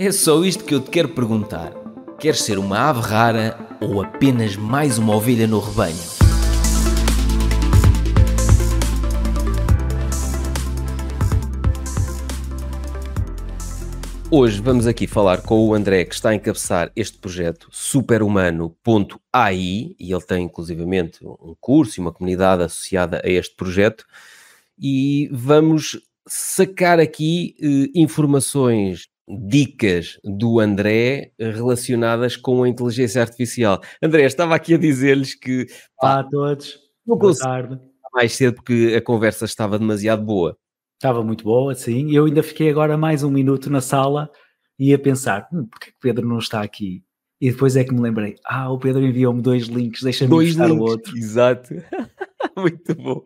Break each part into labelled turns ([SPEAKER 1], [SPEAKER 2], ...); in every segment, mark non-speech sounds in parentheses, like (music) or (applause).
[SPEAKER 1] É só isto que eu te quero perguntar. Queres ser uma ave rara ou apenas mais uma ovelha no rebanho? Hoje vamos aqui falar com o André que está a encabeçar este projeto superhumano.ai e ele tem inclusivamente um curso e uma comunidade associada a este projeto e vamos sacar aqui eh, informações dicas do André relacionadas com a inteligência artificial. André,
[SPEAKER 2] estava aqui a dizer-lhes que. Olá a todos. Não Boa tarde. Mais cedo porque a conversa estava demasiado boa. Estava muito boa, sim. Eu ainda fiquei agora mais um minuto na sala e a pensar: hum, porque é que Pedro não está aqui? E depois é que me lembrei: ah, o Pedro enviou-me dois links, deixa-me buscar o outro. (laughs) Exato. (laughs) muito bom.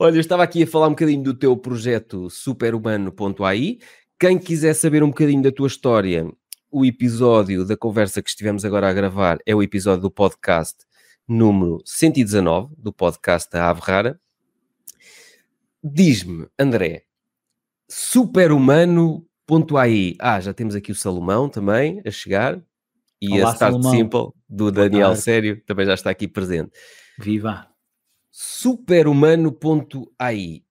[SPEAKER 2] Olha,
[SPEAKER 1] eu estava aqui a falar um bocadinho do teu projeto superhumano.ai, quem quiser saber um bocadinho da tua história, o episódio da conversa que estivemos agora a gravar é o episódio do podcast número 119, do podcast da Ave Rara. Diz-me, André, superhumano.ai. Ah, já temos aqui o Salomão também a chegar. E Olá, a Start Salomão. Simple do Daniel Sério também já está aqui presente. Viva! Superhumano.ai.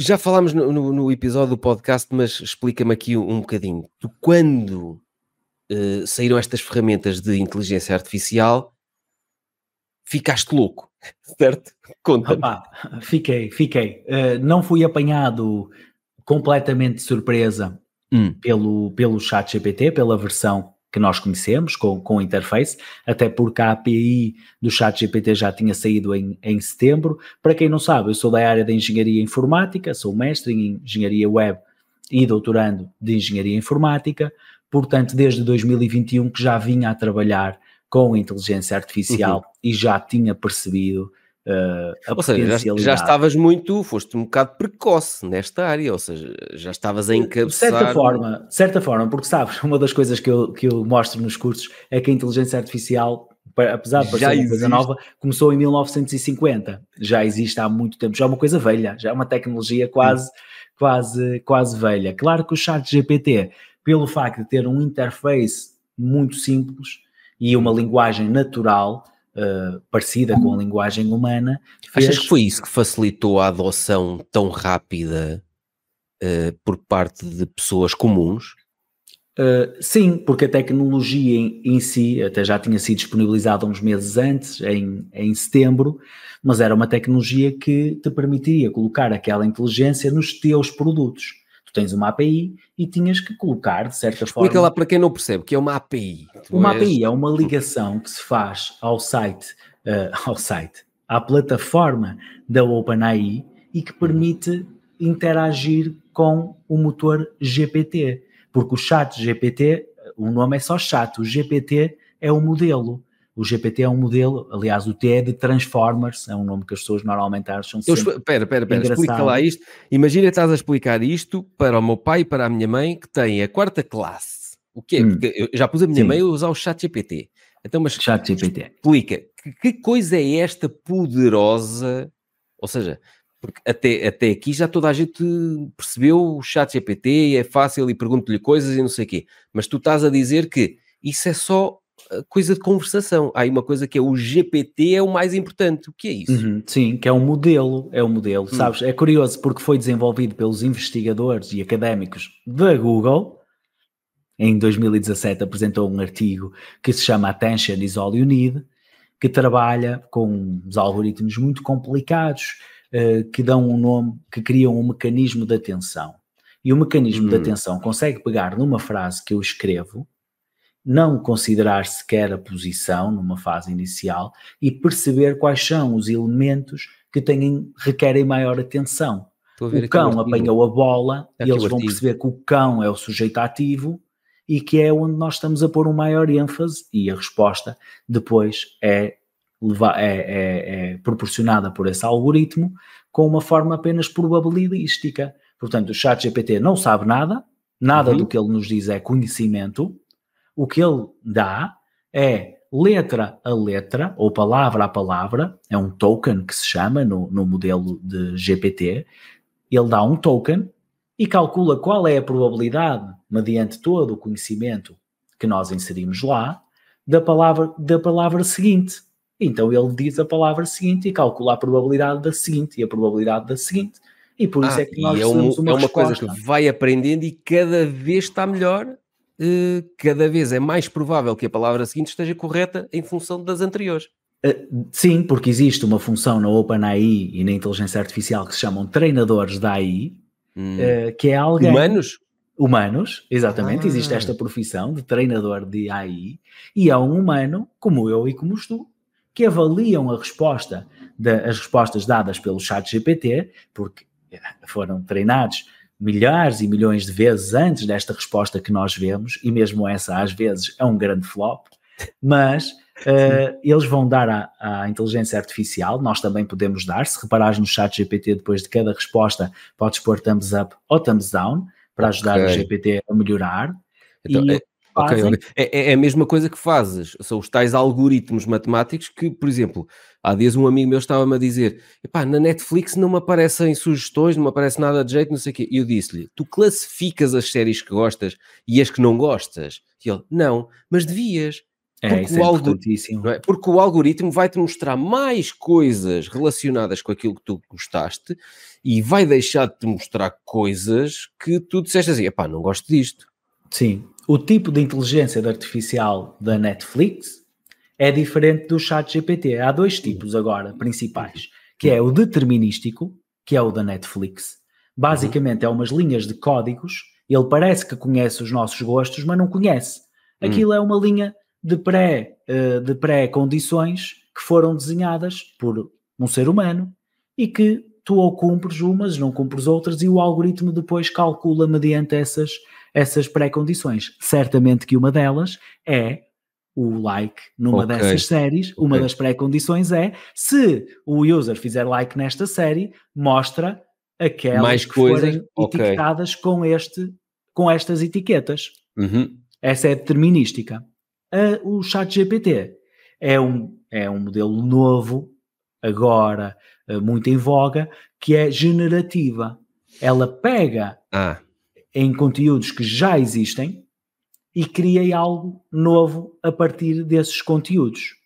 [SPEAKER 1] Já falámos no, no, no, episódio do podcast, mas explica-me aqui um, bocadinho. Tu, quando uh, saíram estas ferramentas de
[SPEAKER 2] inteligência artificial, ficaste louco, (laughs) certo? Conta. Opa, fiquei, fiquei. Uh, não fui apanhado completamente de surpresa hum. pelo, pelo chat GPT, pela versão que nós conhecemos com, com interface, até porque a API do ChatGPT já tinha saído em, em setembro. Para quem não sabe, eu sou da área da engenharia informática, sou mestre em engenharia web e doutorando de engenharia informática, portanto, desde 2021 que já vinha a trabalhar com inteligência artificial uhum. e já tinha percebido Uh, ou seja, já, já,
[SPEAKER 1] estavas muito, foste um bocado precoce nesta área, ou seja, já estavas a
[SPEAKER 2] encabeçar... De certa forma, de certa forma porque sabes, (laughs) uma das coisas que eu, que eu mostro nos cursos é que a inteligência artificial apesar de parecer uma coisa nova, começou em 1950. Já existe há muito tempo, já é uma coisa velha, já é uma tecnologia hum. quase, quase, quase velha. Claro que o chat GPT, pelo facto de ter um interface muito simples e uma linguagem natural, parecida com a linguagem humana. Fez... Achas que
[SPEAKER 1] foi isso que facilitou a adoção tão rápida uh, por parte de pessoas comuns?
[SPEAKER 2] Uh, sim, porque a tecnologia em, em, si até já tinha sido disponibilizada uns meses antes, em, em setembro, mas era uma tecnologia que te permitiria colocar aquela inteligência nos teus produtos tens uma API e tinhas que colocar, de certa Explica forma. Explica lá para quem não percebe que é uma API. uma és... API é uma ligação que se faz ao site, uh, (laughs) ao site, à plataforma da OpenAI e que permite interagir com o motor GPT. Porque o chat GPT, o nome é só chat, o GPT é o modelo o GPT é um modelo, aliás, o T é de Transformers, é um nome que as pessoas normalmente acham Eu Espera, espera,
[SPEAKER 1] espera, explica lá isto. Imagina que estás a explicar isto para o meu pai e para a minha mãe, que tem a quarta classe. O quê? Hum. Porque eu já pus a minha Sim. mãe a usar o chat GPT. Então, mas chat GPT. explica, que, que coisa é esta poderosa, ou seja... Porque até, até aqui já toda a gente percebeu o chat GPT e é fácil e pergunto-lhe coisas e não sei o quê. Mas tu estás a dizer que isso é só eh, coisa de conversação. Há aí uma coisa que é o GPT é o mais importante. O que é isso? Uhum,
[SPEAKER 2] sim, que é um modelo, é um modelo, uhum. sabes? É curioso porque foi desenvolvido pelos investigadores e académicos da Google. Em 2017 apresentou um artigo que se chama Attention is All You Need, que trabalha com uns algoritmos muito complicados uh, que dão um nome, que criam um mecanismo de atenção. E o mecanismo uhum. de hum. atenção consegue pegar numa frase que eu escrevo não considerar sequer a posição numa fase inicial e perceber quais são os elementos que têm, requerem maior atenção. O cão apanhou a bola e eles vão perceber que o cão é o sujeito ativo e que é onde nós estamos a pôr um maior ênfase e a resposta depois é, levar, é, é, é proporcionada por esse algoritmo com uma forma apenas probabilística. Portanto, o chat GPT não sabe nada, nada uhum. do que ele nos diz é conhecimento, o que ele dá é letra a letra, ou palavra a palavra, é um token que se chama no, no modelo de GPT, ele dá um token e calcula qual é a probabilidade, mediante todo o conhecimento que nós inserimos lá, da palavra, da palavra seguinte. Então ele diz a palavra seguinte e calcula a probabilidade da seguinte e a probabilidade da seguinte. E por isso ah, é que nós é, uma, uma, é uma coisa que vai aprendendo
[SPEAKER 1] e cada vez está melhor eh, cada vez é mais provável que a palavra seguinte esteja correta em função das anteriores.
[SPEAKER 2] Eh, sim, porque existe uma função na OpenAI e na inteligência artificial que se chamam treinadores da AI, hum. Eh, que é alguém. Humanos? Humanos, exatamente. Ah. Existe esta profissão de treinador de AI e é um humano, como eu e como tu, que avaliam a resposta, de, as respostas dadas pelo chat GPT, porque foram treinados milhares e milhões de vezes antes desta resposta que nós vemos, e mesmo essa às vezes é um grande flop, mas uh, (laughs) eles vão dar à, inteligência artificial, nós também podemos dar, se reparares no chat GPT depois de cada resposta podes pôr thumbs up ou thumbs down para ajudar okay. o GPT a melhorar. Então, e, é... Okay,
[SPEAKER 1] É, é, a mesma coisa que fazes, são os tais algoritmos matemáticos que, por exemplo, Há dias um amigo meu estava-me a dizer: epá, na Netflix não me aparecem sugestões, não me aparece nada de jeito, não sei o quê. E eu disse-lhe: tu classificas as séries que gostas e as que não gostas? E ele: não, mas devias. É, porque, é o é algoritmo, é? porque o algoritmo vai-te mostrar mais coisas relacionadas com aquilo que tu gostaste e vai deixar de te mostrar coisas que tu disseste assim:
[SPEAKER 2] epá, não gosto disto. Sim, o tipo de inteligência artificial da Netflix é diferente do chat GPT. Há dois tipos agora principais, que é o determinístico, que é o da Netflix. Basicamente é umas linhas de códigos, ele parece que conhece os nossos gostos, mas não conhece. Hum. Aquilo é uma linha de pré eh, de pré-condições que foram desenhadas por um ser humano e que tu ou cumpres umas, não cumpres outras e o algoritmo depois calcula mediante essas essas pré-condições. Certamente que uma delas é o like numa okay. dessas séries, okay. uma das pré-condições é se o user fizer like nesta série, mostra aquelas Mais que coisas? forem okay. etiquetadas com, este, com estas etiquetas. Uhum. Essa é determinística. A, o ChatGPT é um, é um modelo novo, agora eh, muito em voga, que é generativa. Ela pega ah. em conteúdos que já existem, e criei algo novo a partir desses conteúdos.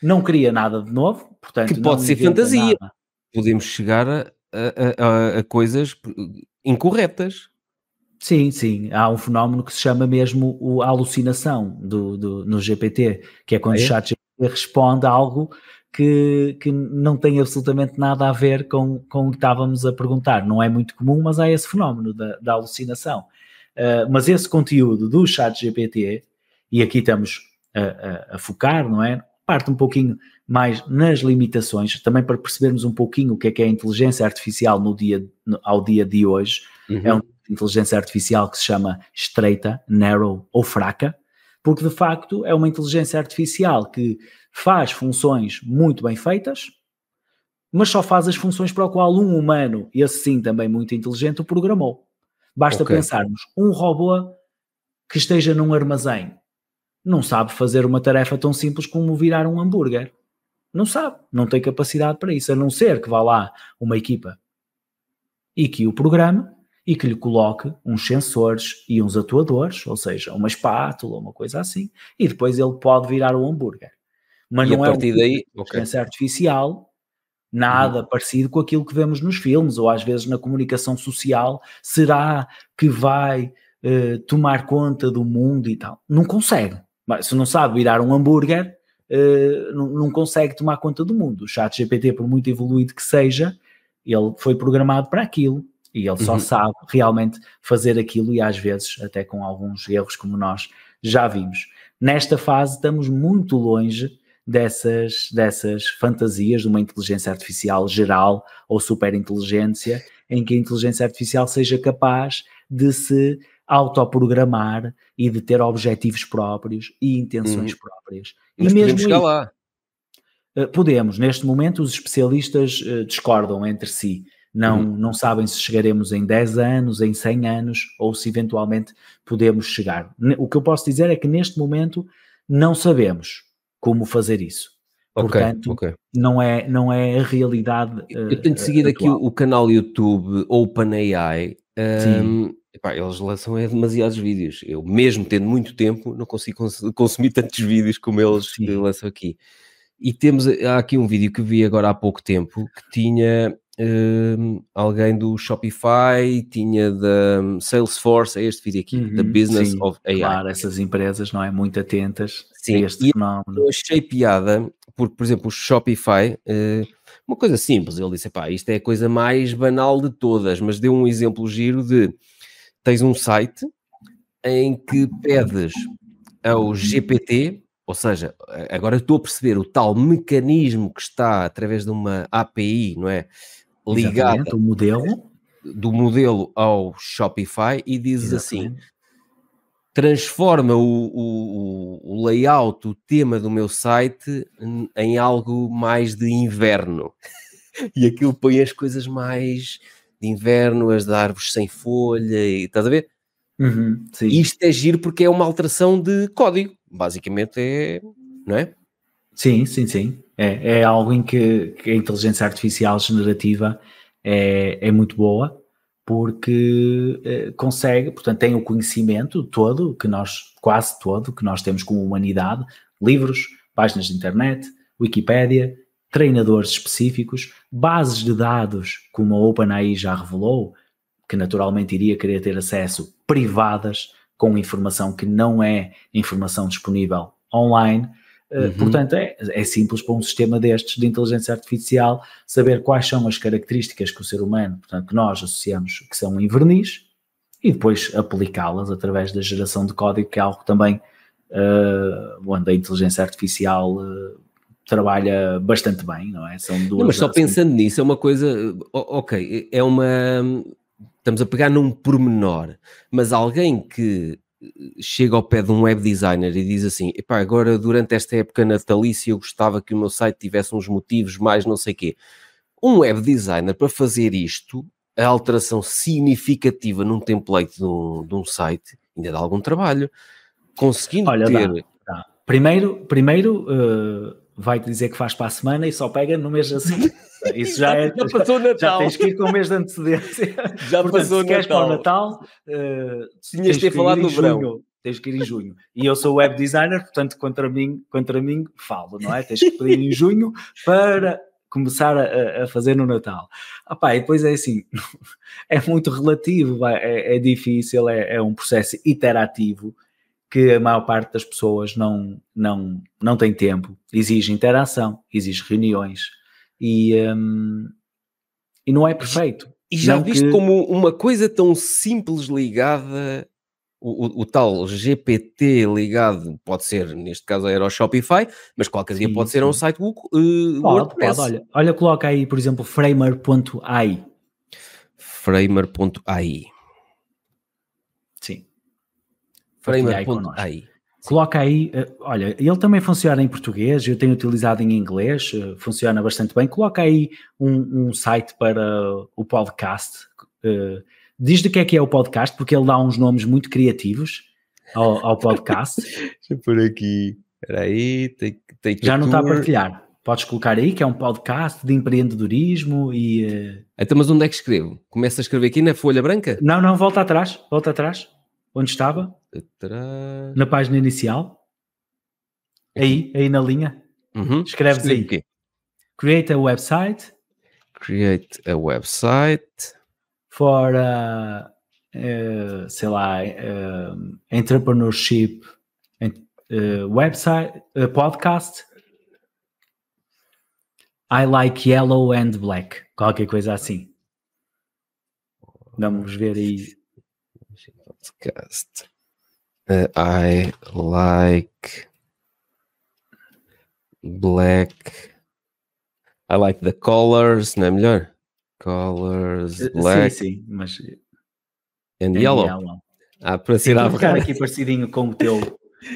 [SPEAKER 2] Não cria nada de novo, portanto. Que pode ser fantasia. Nada. Podemos chegar a, a, a, coisas incorretas. Sim, sim. Há um fenómeno que se chama mesmo a alucinação do, do, no GPT, que é quando ah, é? o chat responde algo que, que não tem absolutamente nada a ver com, com o que estávamos a perguntar. Não é muito comum, mas há esse fenómeno da, da alucinação. Ah, mas esse conteúdo do chat GPT, e aqui estamos a, a, a, focar, não é? Parte um pouquinho mais nas limitações, também para percebermos um pouquinho o que é que é a inteligência artificial no dia, no, ao dia de hoje. Uhum. É uma inteligência artificial que se chama estreita, narrow ou fraca, porque de facto é uma inteligência artificial que faz funções muito bem feitas, mas só faz as funções para o qual um humano, e assim também muito inteligente, o programou. Basta okay. pensarmos, um robô que esteja num armazém não sabe fazer uma tarefa tão simples como virar um hambúrguer. Não sabe, não tem capacidade para isso, a não ser que vá lá uma equipa e que o programa e que lhe coloque uns sensores e uns atuadores, ou seja, uma espátula, uma coisa assim, e depois ele pode virar o um hambúrguer. Mas e não a é partir é um daí, inteligência okay. artificial Uhum. Nada parecido com aquilo que vemos nos filmes ou às vezes na comunicação social. Será que vai uh, tomar conta do mundo e tal? Não consegue. Se não sabe virar um hambúrguer, uh, não, não, consegue tomar conta do mundo. O chat GPT, por muito evoluído que seja, ele foi programado para aquilo e ele só uhum. sabe realmente fazer aquilo e às vezes até com alguns erros como nós já vimos. Nesta fase estamos muito longe dessas, dessas fantasias de uma inteligência artificial geral ou superinteligência, em que a inteligência artificial seja capaz de se autoprogramar e de ter objetivos próprios e intenções uhum. próprias.
[SPEAKER 3] Mas e mesmo chegar lá.
[SPEAKER 2] Eh, podemos, neste momento os especialistas uh, discordam entre si. Não, uhum. não sabem se chegaremos em 10 anos, em 100 anos ou se eventualmente podemos chegar. O que eu posso dizer é que neste momento não sabemos como fazer isso. Portanto, okay. Não, é, não é a realidade. Uh, eu eh, tenho seguido aqui o,
[SPEAKER 1] canal YouTube OpenAI. Um, ehm, epá, eles lançam é demasiados vídeos. Eu, mesmo tendo muito tempo, não consigo cons consumir (laughs) tantos vídeos como eles Sim. lançam aqui. E temos eh, há aqui um vídeo que vi agora há pouco tempo que tinha um, ehm, alguém do Shopify, tinha da hum, Salesforce, é este vídeo aqui, uhum, da Business sim, of AI. Claro, essas empresas, não é? Muito atentas Sim, este fenómeno. Eu achei piada, porque, por exemplo, o Shopify, eh, uma coisa simples, ele disse: pá, isto é a coisa mais banal de todas, mas deu um exemplo giro de tens um site em que pedes ao GPT, ou seja, agora estou a perceber o tal mecanismo que está através de uma API, não é? ligado Exatamente, o modelo do modelo ao Shopify e dizes assim, Exatamente. assim: transforma o, o, o, layout, o tema do meu site em algo mais de inverno. (laughs) e aquilo põe as coisas mais de inverno, as de árvores sem folha, e estás a ver? Uhum, Isto é giro porque é uma alteração de código, basicamente é,
[SPEAKER 2] não é? Sim, sim, sim. É, é algo em que, que a inteligência artificial generativa é, é muito boa porque eh, consegue, portanto, tem o conhecimento todo que nós, quase todo, que nós temos como humanidade, livros, páginas de internet, Wikipédia, treinadores específicos, bases de dados, como a OpenAI já revelou, que naturalmente iria querer ter acesso privadas com informação que não é informação disponível online eh, uhum. Portanto, é, é, simples para um sistema destes de inteligência artificial saber quais são as características que o ser humano, portanto, que nós associamos que são em verniz e depois aplicá-las através da geração de código, que é algo também uh, onde a inteligência artificial uh, trabalha bastante bem, não é? São duas. Não, mas só
[SPEAKER 1] pensando nisso, é uma coisa. Ok, é uma. Estamos a pegar num pormenor, mas alguém que chega ao pé de um web designer e diz assim: Epá, agora durante esta época natalícia eu gostava que o meu site tivesse uns motivos mais não sei quê. Um web designer para fazer isto, a alteração significativa num template de um, de
[SPEAKER 2] um site, ainda dá algum trabalho. Conseguindo Olha, ter. Dá, dá. Primeiro, primeiro uh, vai-te dizer que faz para a semana e só pega no mês assim. (laughs) Isso já, é, já passou o Natal. Já tens que ir com o mês de antecedência. (laughs) Já Portanto, passou o Natal. queres para o Natal, uh, tinhas de ter falado no verão. Junho tens que ir em junho. E eu sou web designer, portanto, contra mim, contra mim falo, não é? Tens que pedir em junho para começar a, a fazer no Natal. Apá, e depois é assim, (laughs) é muito relativo, é, é difícil, é, é, um processo iterativo que a maior parte das pessoas não, não, não tem tempo. Exige interação, exige reuniões e, um, e não é perfeito. E já não viste que... como
[SPEAKER 1] uma coisa tão simples ligada, o, o, o, tal GPT ligado, pode ser, neste caso era o Shopify, mas qualquer dia pode sim. ser um site uh,
[SPEAKER 2] pode, WordPress. Pode, olha, olha, coloca aí, por exemplo,
[SPEAKER 1] framer.ai. Framer.ai.
[SPEAKER 2] Framer.ai. Coloca aí, eh, olha, ele também funciona em português, eu tenho utilizado em inglês, eh, funciona bastante bem. Coloca aí um, um site para o podcast. Eh, diz de que é que é o podcast, porque ele dá uns nomes muito criativos ao, ao podcast. (laughs) Deixa eu por aqui, peraí, Já não está a partilhar. Podes colocar aí que é um podcast de empreendedorismo e. Então, mas onde é que escrevo? Começa a escrever aqui na folha branca? Não, não, volta atrás, volta atrás. Onde estava? Na página inicial? Aí, aí na linha? Uhum. Escreves Escreve aí. Aqui. Create a website.
[SPEAKER 1] Create
[SPEAKER 2] a website. For, uh, uh, sei lá, uh, entrepreneurship uh, website, uh, podcast. I like yellow and black. Qualquer coisa assim. Vamos ver aí.
[SPEAKER 1] Podcast. Uh, I like black. I like the colors, não é melhor? Colors, eh, black.
[SPEAKER 2] Sim, sim, mas.
[SPEAKER 1] And, and yellow. yellow. Ah, assim para ser a ficar aqui
[SPEAKER 2] parecidinho com o teu,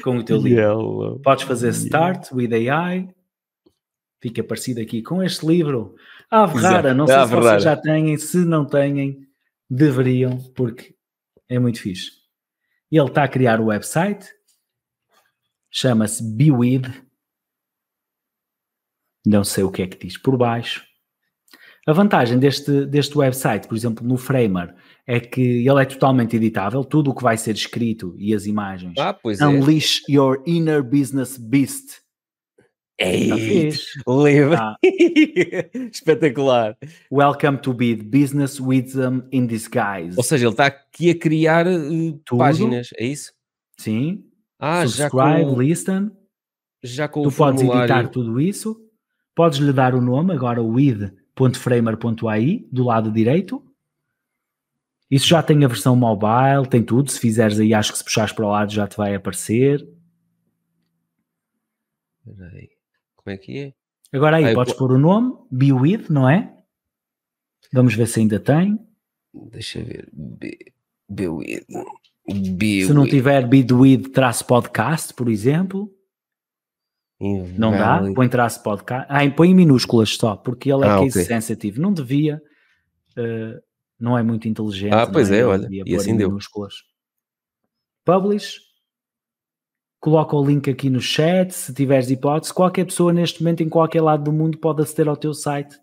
[SPEAKER 2] com o teu (laughs) livro. Yellow. Podes fazer start with AI. Fica parecido aqui com este livro. A Verrara, não sei se vocês já têm, se não têm, deveriam, porque é muito fixe. Ele está a criar o website, chama-se Bewid, não sei o que é que diz por baixo. A vantagem deste, deste website, por exemplo, no Framer, é que ele é totalmente editável, tudo o que vai ser escrito e as imagens. Ah, pois Unleash é. your inner business beast.
[SPEAKER 1] É tá Ei,
[SPEAKER 2] livre! Ah. (laughs) Espetacular! Welcome to be the Business Wisdom in Disguise. Ou seja, ele está aqui a criar eh, páginas, é isso? Sim. Ah, Subscribe, já com... listen. Já com tu o podes formulário. editar tudo isso. Podes lhe dar o nome, agora with.framer.ai, do lado direito. Isso já tem a versão mobile, tem tudo. Se fizeres aí, acho que se puxares para o lado já te vai aparecer. Espera aí. Como é que é? Agora aí, aí podes pôr o nome, Be With, não é? Vamos ver se ainda tem. Deixa ver. Be, be With. Be se não tiver Be With traço podcast, por exemplo. Invalid. Não dá? Põe traço podcast. Ah, põe em minúsculas só, porque ele é ah, case é okay. sensitive. Não devia. Uh, não é muito inteligente. Ah, pois é, é olha. E assim deu. Minúsculas. Publish Coloca o link aqui no chat, se tiveres hipótese. Qualquer pessoa neste momento, em qualquer lado do mundo, pode aceder ao teu site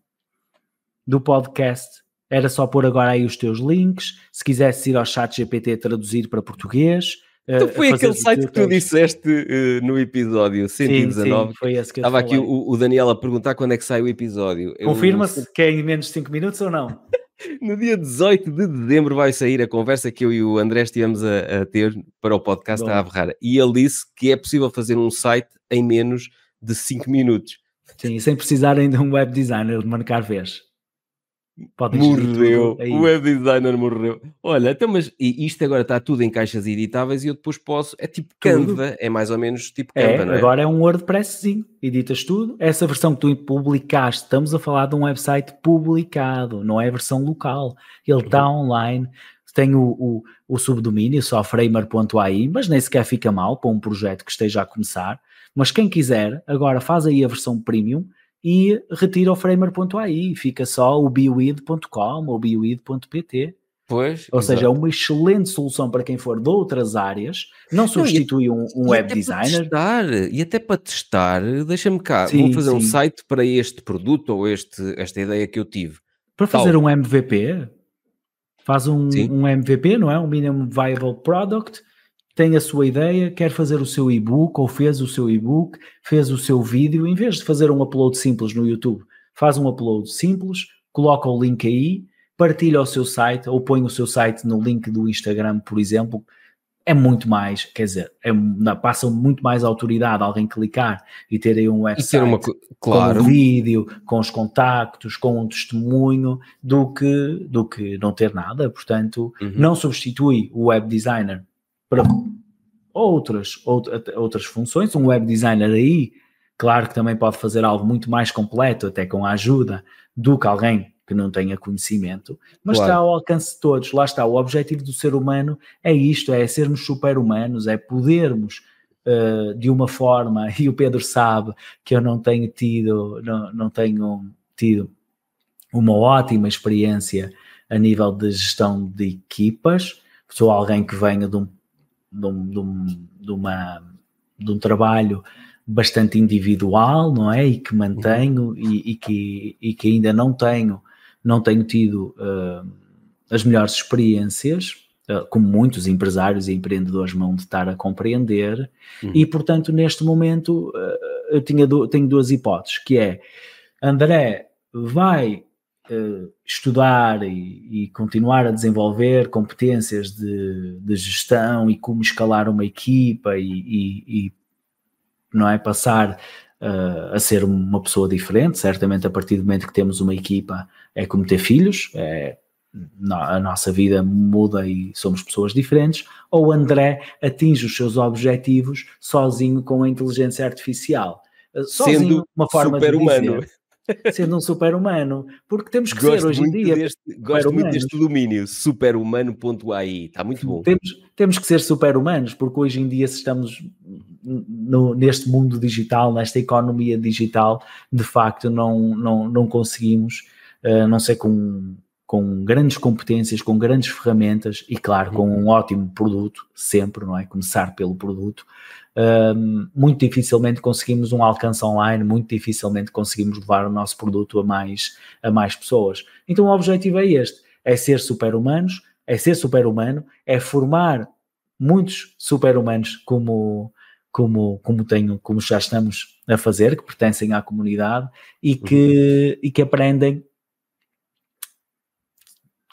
[SPEAKER 2] do podcast. Era só pôr agora aí os teus links. Se quisesse ir ao chat GPT traduzir para português. Então foi aquele site que tu
[SPEAKER 1] disseste uh, no episódio 119. Sim, sim, foi esse que eu Estava aqui o, o, Daniel a perguntar quando é que sai o episódio. Confirma-se
[SPEAKER 2] eu... que é em menos de 5 minutos ou não? (laughs)
[SPEAKER 1] No dia 18 de dezembro vai sair a conversa que eu e o André estivemos a, a ter para o podcast da Averrara. E ele disse que é possível fazer um site em menos
[SPEAKER 2] de 5 minutos. Sim, sem ainda de um web designer de marcar vez. Podem morreu. É o web
[SPEAKER 1] designer morreu. Olha, então, mas isto agora está tudo em caixas editáveis e eu depois posso. É tipo tudo. Canva, é mais ou menos tipo é, Canva, não é? Agora é
[SPEAKER 2] um WordPresszinho, editas tudo. Essa versão que tu publicaste, estamos a falar de um website publicado, não é a versão local. Ele está uhum. online, tem o, o, o subdomínio, só framer.ai, mas nem sequer fica mal para um projeto que esteja a começar. Mas quem quiser, agora faz aí a versão premium e retira o framer.ai, fica só o biwid.com ou biwid.pt. Pois, ou seja, é uma excelente solução para quem for de outras áreas, não substitui não, e, um, um e web designer.
[SPEAKER 1] Testar, e até para testar, deixa-me cá, sim, vou fazer sim. um site para este produto ou este, esta ideia que eu tive. Para Tal. fazer um
[SPEAKER 2] MVP, faz um, um MVP, não é? Um Minimum Viable Product, tem a sua ideia, quer fazer o seu e-book ou fez o seu e-book, fez o seu vídeo, em vez de fazer um upload simples no YouTube, faz um upload simples, coloca o link aí, partilha o seu site ou põe o seu site no link do Instagram, por exemplo, é muito mais, quer dizer, é, passa muito mais autoridade alguém clicar e ter aí um website uma, claro. com um vídeo, com os contactos, com um testemunho, do que, do que não ter nada. Portanto, uhum. não substitui o web designer para outras, outras funções. Um web designer aí, claro que também pode fazer algo muito mais completo, até com a ajuda do que alguém que não tenha conhecimento, mas claro. está ao alcance de todos. Lá está, o objetivo do ser humano é isto, é sermos super-humanos, é podermos uh, de uma forma, (laughs) e o Pedro sabe que eu não tenho tido, não, não tenho tido uma ótima experiência a nível de gestão de equipas, sou alguém que venha de um de um, de um, de uma, de um trabalho bastante individual, não é? E que mantenho uhum. e, e, que, e que ainda não tenho, não tenho tido uh, as melhores experiências, uh, como muitos empresários e empreendedores vão de estar a compreender, uhum. e portanto neste momento uh, eu tinha do, tenho duas hipóteses, que é André vai eh, estudar e, e, continuar a desenvolver competências de, de, gestão e como escalar uma equipa e, e, e não é passar uh, a ser uma pessoa diferente. Certamente, a partir do momento que temos uma equipa, é como ter filhos, é, a nossa vida muda e somos pessoas diferentes, ou André atinge os seus objetivos sozinho com a inteligência artificial. Eh, sozinho, Sendo uma forma super humano sendo um super-humano, porque temos que gosto ser hoje em dia. Deste, gosto muito deste
[SPEAKER 1] domínio, superhumano.ai, está muito bom. Temos,
[SPEAKER 2] temos que ser super-humanos, porque hoje em dia, se estamos no, neste mundo digital, nesta economia digital, de facto não, não, não conseguimos, uh, não sei com com grandes competências, com grandes ferramentas e, claro, com uhum. um ótimo produto, sempre, não é? Começar pelo produto, muito dificilmente conseguimos um alcance online, muito dificilmente conseguimos levar o nosso produto a mais, a mais pessoas. Então o objetivo é este: é ser super-humanos, é ser super-humano, é formar muitos super-humanos como, como, como, tenho, como já estamos a fazer, que pertencem à comunidade e que, uhum. e que aprendem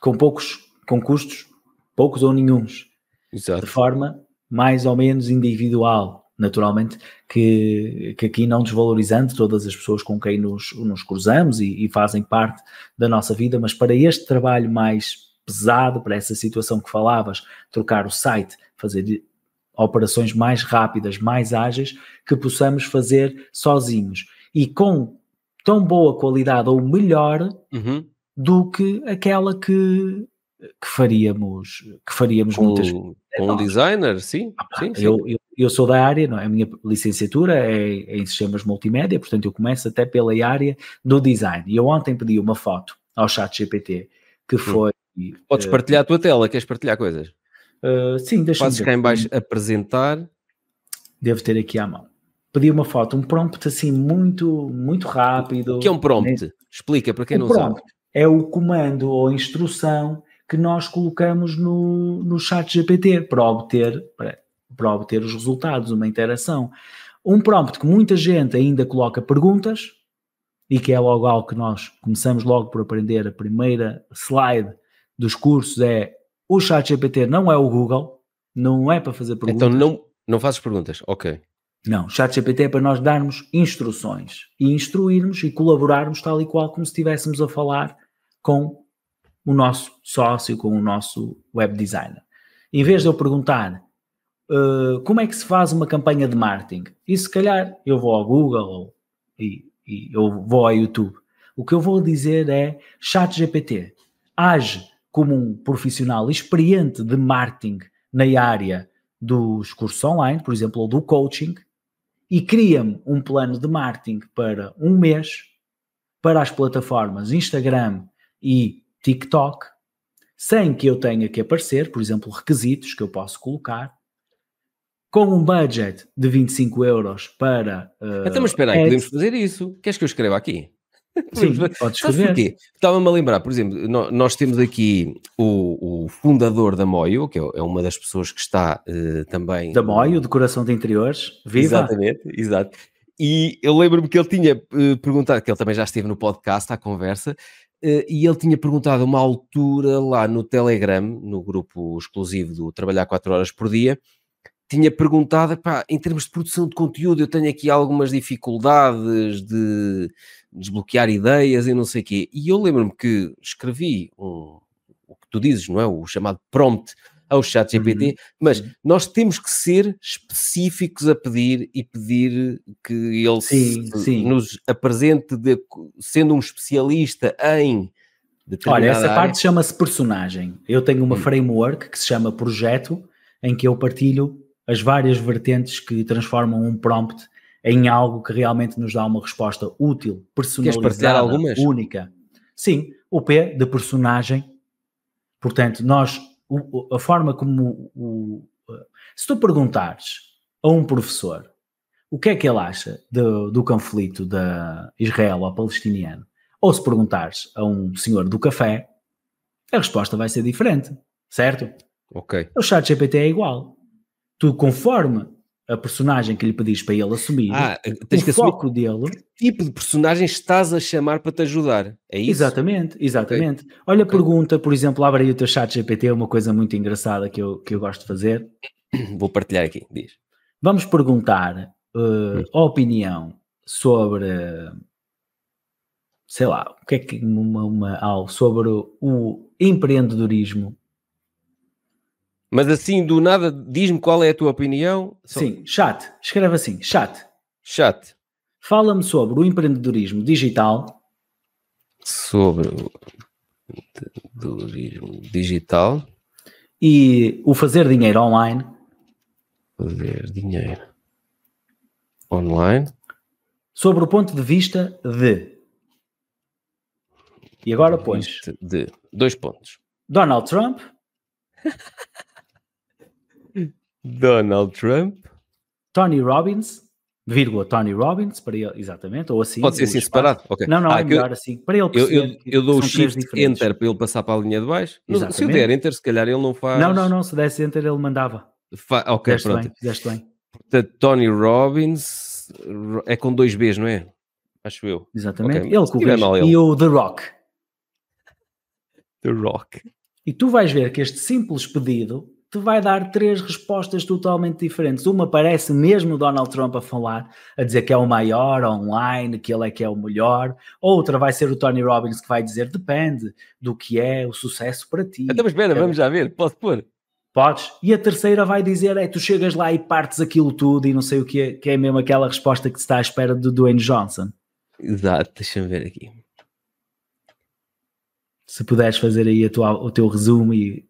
[SPEAKER 2] com poucos, com custos, poucos ou nenhums. Exato. De forma mais ou menos individual, naturalmente, que, que aqui não desvalorizando todas as pessoas com quem nos, nos cruzamos e, e fazem parte da nossa vida, mas para este trabalho mais pesado, para essa situação que falavas, trocar o site, fazer operações mais rápidas, mais ágeis, que possamos fazer sozinhos e com tão boa qualidade ou melhor uhum. do que aquela que, que faríamos, que faríamos com, muitas vezes é com um
[SPEAKER 1] designer, sim. Ah, sim, sim. Eu,
[SPEAKER 2] eu, eu, sou da área, não, é? a minha licenciatura é, em sistemas multimédia, portanto eu começo até pela área do design. E eu ontem pedi uma foto ao chat GPT, que hum. foi... Hum. Podes uh, partilhar
[SPEAKER 1] a tua tela, queres partilhar coisas?
[SPEAKER 2] Uh, sim, deixa-me Fazes cá em baixo
[SPEAKER 1] apresentar.
[SPEAKER 2] Devo ter aqui à mão. Pedi uma foto, um prompt assim muito, muito
[SPEAKER 1] rápido. O que é um prompt? Né? Explica para quem um não prompt.
[SPEAKER 2] sabe. É o comando ou instrução que nós colocamos no, no chat GPT para obter, para, para obter os resultados, uma interação. Um prompt que muita gente ainda coloca perguntas, e que é logo algo que nós começamos logo por aprender, a primeira slide dos cursos é o chat GPT não é o Google, não é para fazer perguntas. Então não, não fazes perguntas, ok. Não, chat GPT é para nós darmos instruções e instruirmos e colaborarmos tal e qual como se estivéssemos a falar com o nosso sócio, com o nosso web designer. Em vez de eu perguntar uh, como é que se faz uma campanha de marketing, e se calhar eu vou ao Google ou, e, e eu vou ao YouTube, o que eu vou dizer é ChatGPT, age como um profissional experiente de marketing na área dos cursos online, por exemplo, ou do coaching, e cria-me um plano de marketing para um mês para as plataformas Instagram e TikTok, sem que eu tenha que aparecer, por exemplo, requisitos que eu posso colocar, com um budget de 25 euros para. Uh, então, mas espera aí, ads. podemos
[SPEAKER 1] fazer isso. Queres que eu escreva aqui?
[SPEAKER 2] Sim, (laughs) podes escrever.
[SPEAKER 1] Estava-me a lembrar, por exemplo, nós temos aqui o, o fundador da Moio, que é, é uma das pessoas que está uh, também. Da Moio,
[SPEAKER 2] decoração de interiores,
[SPEAKER 1] viva! Exatamente, exato. E eu lembro-me que ele tinha uh, perguntado, que ele também já esteve no podcast, à conversa, eh, e ele tinha perguntado uma altura lá no Telegram, no grupo exclusivo do Trabalhar 4 Horas por Dia, tinha perguntado, pá, em termos de produção de conteúdo, eu tenho aqui algumas dificuldades de desbloquear ideias e não sei o quê. E eu lembro-me que escrevi um, o que tu dizes, não é? O chamado prompt ao chat GPT, uhum. mas nós temos que ser específicos a pedir e pedir que ele sim, se, sim. nos apresente de, sendo um especialista em Olha, essa área. parte
[SPEAKER 2] chama-se personagem. Eu tenho uma uhum. framework que se chama projeto, em que eu partilho as várias vertentes que transformam um prompt em algo que realmente nos dá uma resposta útil, personalizada, única. Sim, o P de personagem. Portanto, nós o, a forma como o, o, se tu perguntares a um professor o que é que ele acha do, do conflito da Israel ao palestiniano, ou se perguntares a um senhor do café, a resposta vai ser diferente, certo? Ok. O chat GPT é igual. Tu, conforme a personagem que lhe pedis para ele assumir, ah, tens o que foco assumir dele.
[SPEAKER 1] Que tipo de personagem estás a chamar para te ajudar? É isso? Exatamente, exatamente.
[SPEAKER 2] Okay. Olha, okay. pergunta, por exemplo, abre aí o teu chat GPT, é uma coisa muito engraçada que eu, que eu gosto de fazer. (coughs) Vou partilhar aqui, diz. Vamos perguntar uh, eh, a hum. opinião sobre, sei lá, o que é que uma, uma, sobre o empreendedorismo mas assim, do nada, diz-me qual é a tua opinião. Sim, chat. Escreve assim, chat. Chat. Fala-me sobre o empreendedorismo digital.
[SPEAKER 1] Sobre o empreendedorismo digital.
[SPEAKER 2] E o fazer dinheiro online.
[SPEAKER 1] Fazer dinheiro online.
[SPEAKER 2] Sobre o ponto de vista de. E agora pões. De dois pontos. Donald Trump. (laughs) Donald Trump. Tony Robbins, vírgula, Tony Robbins, para ele, exatamente, ou assim. Pode ser assim separado? Okay. Não, não, é ah, é melhor eu, assim, para ele Eu, eu, eu dou o shift enter
[SPEAKER 1] para ele passar para a linha de baixo. Se eu der enter, se calhar ele não faz... Não,
[SPEAKER 2] não, não, se desse enter ele mandava. Fa... Ok, fizeste pronto. Bem, fizeste bem.
[SPEAKER 1] Portanto, Tony Robbins é com dois Bs, não é? Acho eu. Exatamente, okay. ele com o mal, ele. e
[SPEAKER 2] o The Rock. The Rock. E tu vais ver que este simples pedido te vai dar três respostas totalmente diferentes. Uma parece mesmo Donald Trump a falar, a dizer que é o maior online, que ele é que é o melhor. Outra vai ser o Tony Robbins que vai dizer depende do que é o sucesso para ti. Então, Estamos bem, vamos já ver, posso pôr? Podes. E a terceira vai dizer é tu chegas lá e partes aquilo tudo e não sei o que é, que é mesmo aquela resposta que está à espera do Dwayne Johnson. Exato, deixa-me ver aqui. Se puderes fazer aí tua, o teu resumo e...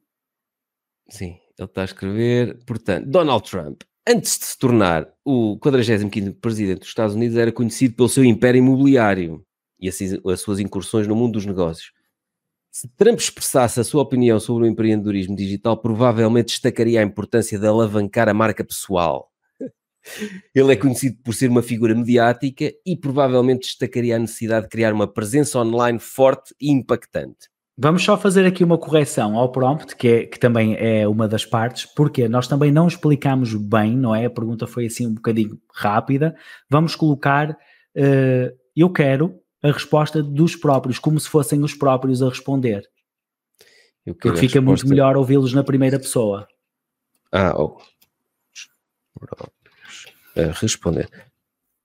[SPEAKER 2] Sim,
[SPEAKER 1] ele está a escrever. Portanto, Donald Trump, antes de se tornar o 45 presidente dos Estados Unidos, era conhecido pelo seu império imobiliário e as suas incursões no mundo dos negócios. Se Trump expressasse a sua opinião sobre o empreendedorismo digital, provavelmente destacaria a importância de alavancar a marca pessoal. (laughs) Ele é conhecido por ser uma figura mediática e provavelmente destacaria a necessidade de criar uma presença online forte e impactante.
[SPEAKER 2] Vamos só fazer aqui uma correção ao prompt, que, é, que também é uma das partes, porque nós também não explicamos bem, não é? A pergunta foi assim um bocadinho rápida. Vamos colocar uh, eu quero a resposta dos próprios, como se fossem os próprios a responder.
[SPEAKER 1] porque fica resposta... muito melhor
[SPEAKER 2] ouvi-los na primeira pessoa. Ah, oh. A responder.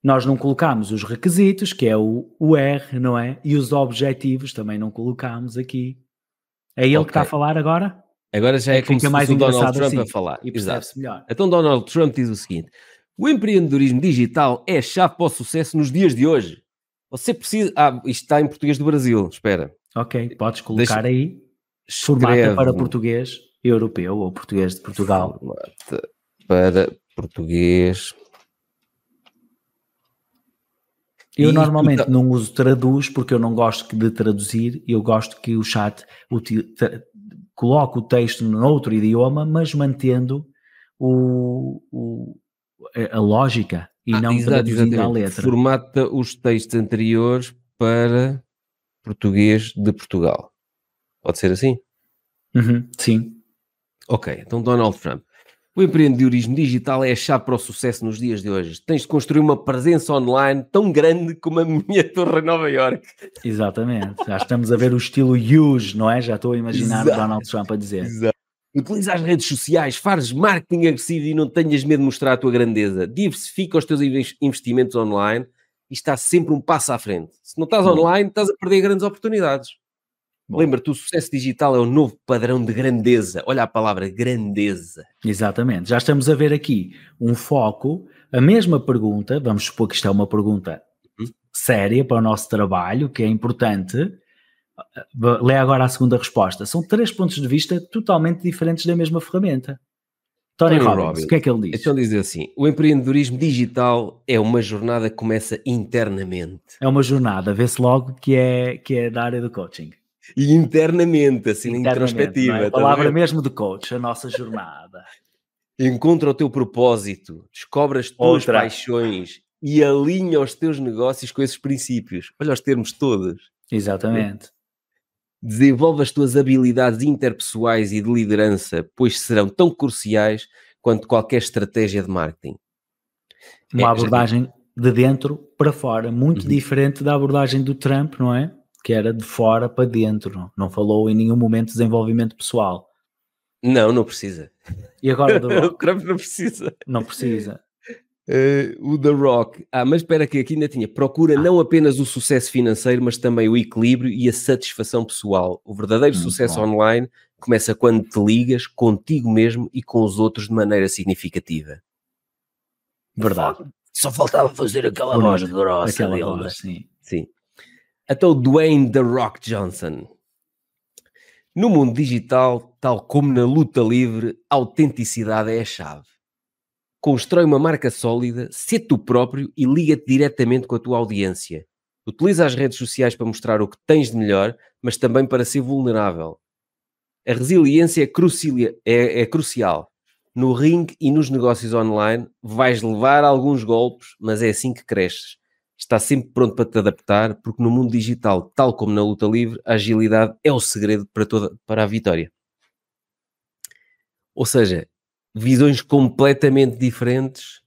[SPEAKER 2] Nós não colocamos os requisitos, que é o, o R, não é? E os objetivos também não colocámos aqui. É ele okay. que está a falar agora? Agora já é, é como se mais o Donald Trump assim, a falar. E Exato. Melhor.
[SPEAKER 1] Então Donald Trump diz o seguinte, o empreendedorismo digital é a chave para o sucesso nos dias de hoje. Você precisa... Ah, isto está em português do Brasil, espera. Ok, podes colocar Deixa...
[SPEAKER 2] aí, formata para português europeu ou português de Portugal.
[SPEAKER 1] Formata para português
[SPEAKER 2] Eu e normalmente não uso traduz porque eu não gosto de traduzir, eu gosto que o chat coloque o texto outro idioma, mas mantendo o, o a lógica e ah, não traduzindo a à letra. Formata
[SPEAKER 1] os textos anteriores para português de Portugal. Pode ser assim? Uhum, sim. Ok, então Donald Trump. O empreendedorismo digital é a chave para o sucesso nos dias de hoje. Tens de construir uma presença online tão
[SPEAKER 2] grande como a minha torre em Nova York. Exatamente. Já estamos a ver o estilo huge, não é? Já estou a imaginar Exato. o Donald Trump a dizer. Exato. Utiliza as redes sociais, fazes marketing
[SPEAKER 1] agressivo e não tenhas medo de mostrar a tua grandeza. Diversifica os teus investimentos online e está sempre um passo à frente. Se não estás uhum. online, estás a perder grandes oportunidades. Lembra-te, o sucesso digital é o novo padrão de grandeza. Olha a palavra grandeza.
[SPEAKER 2] Exatamente. Já estamos a ver aqui um foco, a mesma pergunta, vamos supor que isto é uma pergunta uhum. séria para o nosso trabalho, que é importante. Ah, ah, lê agora a segunda resposta. São três pontos de vista totalmente diferentes da mesma ferramenta. Tony, Tony Robbins, Robbins, o que é
[SPEAKER 1] que ele diz? Então diz assim, o empreendedorismo digital é uma jornada que começa
[SPEAKER 2] internamente. É uma jornada, vê-se logo que é, que é da área do coaching e internamente, assim, internamente, é? introspectiva. É? Tá a palavra mesmo de coach, a nossa jornada.
[SPEAKER 1] Encontra o teu propósito, descobre as tuas Outra. paixões
[SPEAKER 2] e alinha os
[SPEAKER 1] teus negócios com esses princípios. Olha os termos todos. Exatamente. Desenvolve as tuas habilidades interpessoais e de liderança, pois serão tão cruciais quanto qualquer estratégia de marketing. Uma é, abordagem
[SPEAKER 2] já... de dentro para fora, muito uhum. diferente da abordagem do Trump, não é? que era de fora para dentro, não, falou em nenhum momento de desenvolvimento pessoal. Não, não precisa. E agora The (laughs) Rock? o
[SPEAKER 1] Crump não precisa. Não precisa. Uh, o The Rock. Ah, mas espera que aqui ainda tinha. Procura ah. não apenas o sucesso financeiro, mas também o equilíbrio e a satisfação pessoal. O verdadeiro Muito sucesso bom. online começa quando te ligas contigo mesmo e com os outros de maneira significativa. Verdade.
[SPEAKER 2] Só faltava fazer aquela Por voz grossa aquela dele. Voz, é? sim.
[SPEAKER 1] sim. Até o Dwayne The Rock Johnson. No mundo digital, tal como na luta livre, a autenticidade é a chave. Constrói uma marca sólida, sê tu próprio e liga-te diretamente com a tua audiência. Utiliza as redes sociais para mostrar o que tens de melhor, mas também para ser vulnerável. A resiliência é, crucilia, é, é crucial. No ringue e nos negócios online, vais levar alguns golpes, mas é assim que cresces está sempre pronto para te adaptar, porque no mundo digital, tal como na luta livre, a agilidade é o segredo para, toda, para a vitória. Ou seja, visões
[SPEAKER 2] completamente diferentes.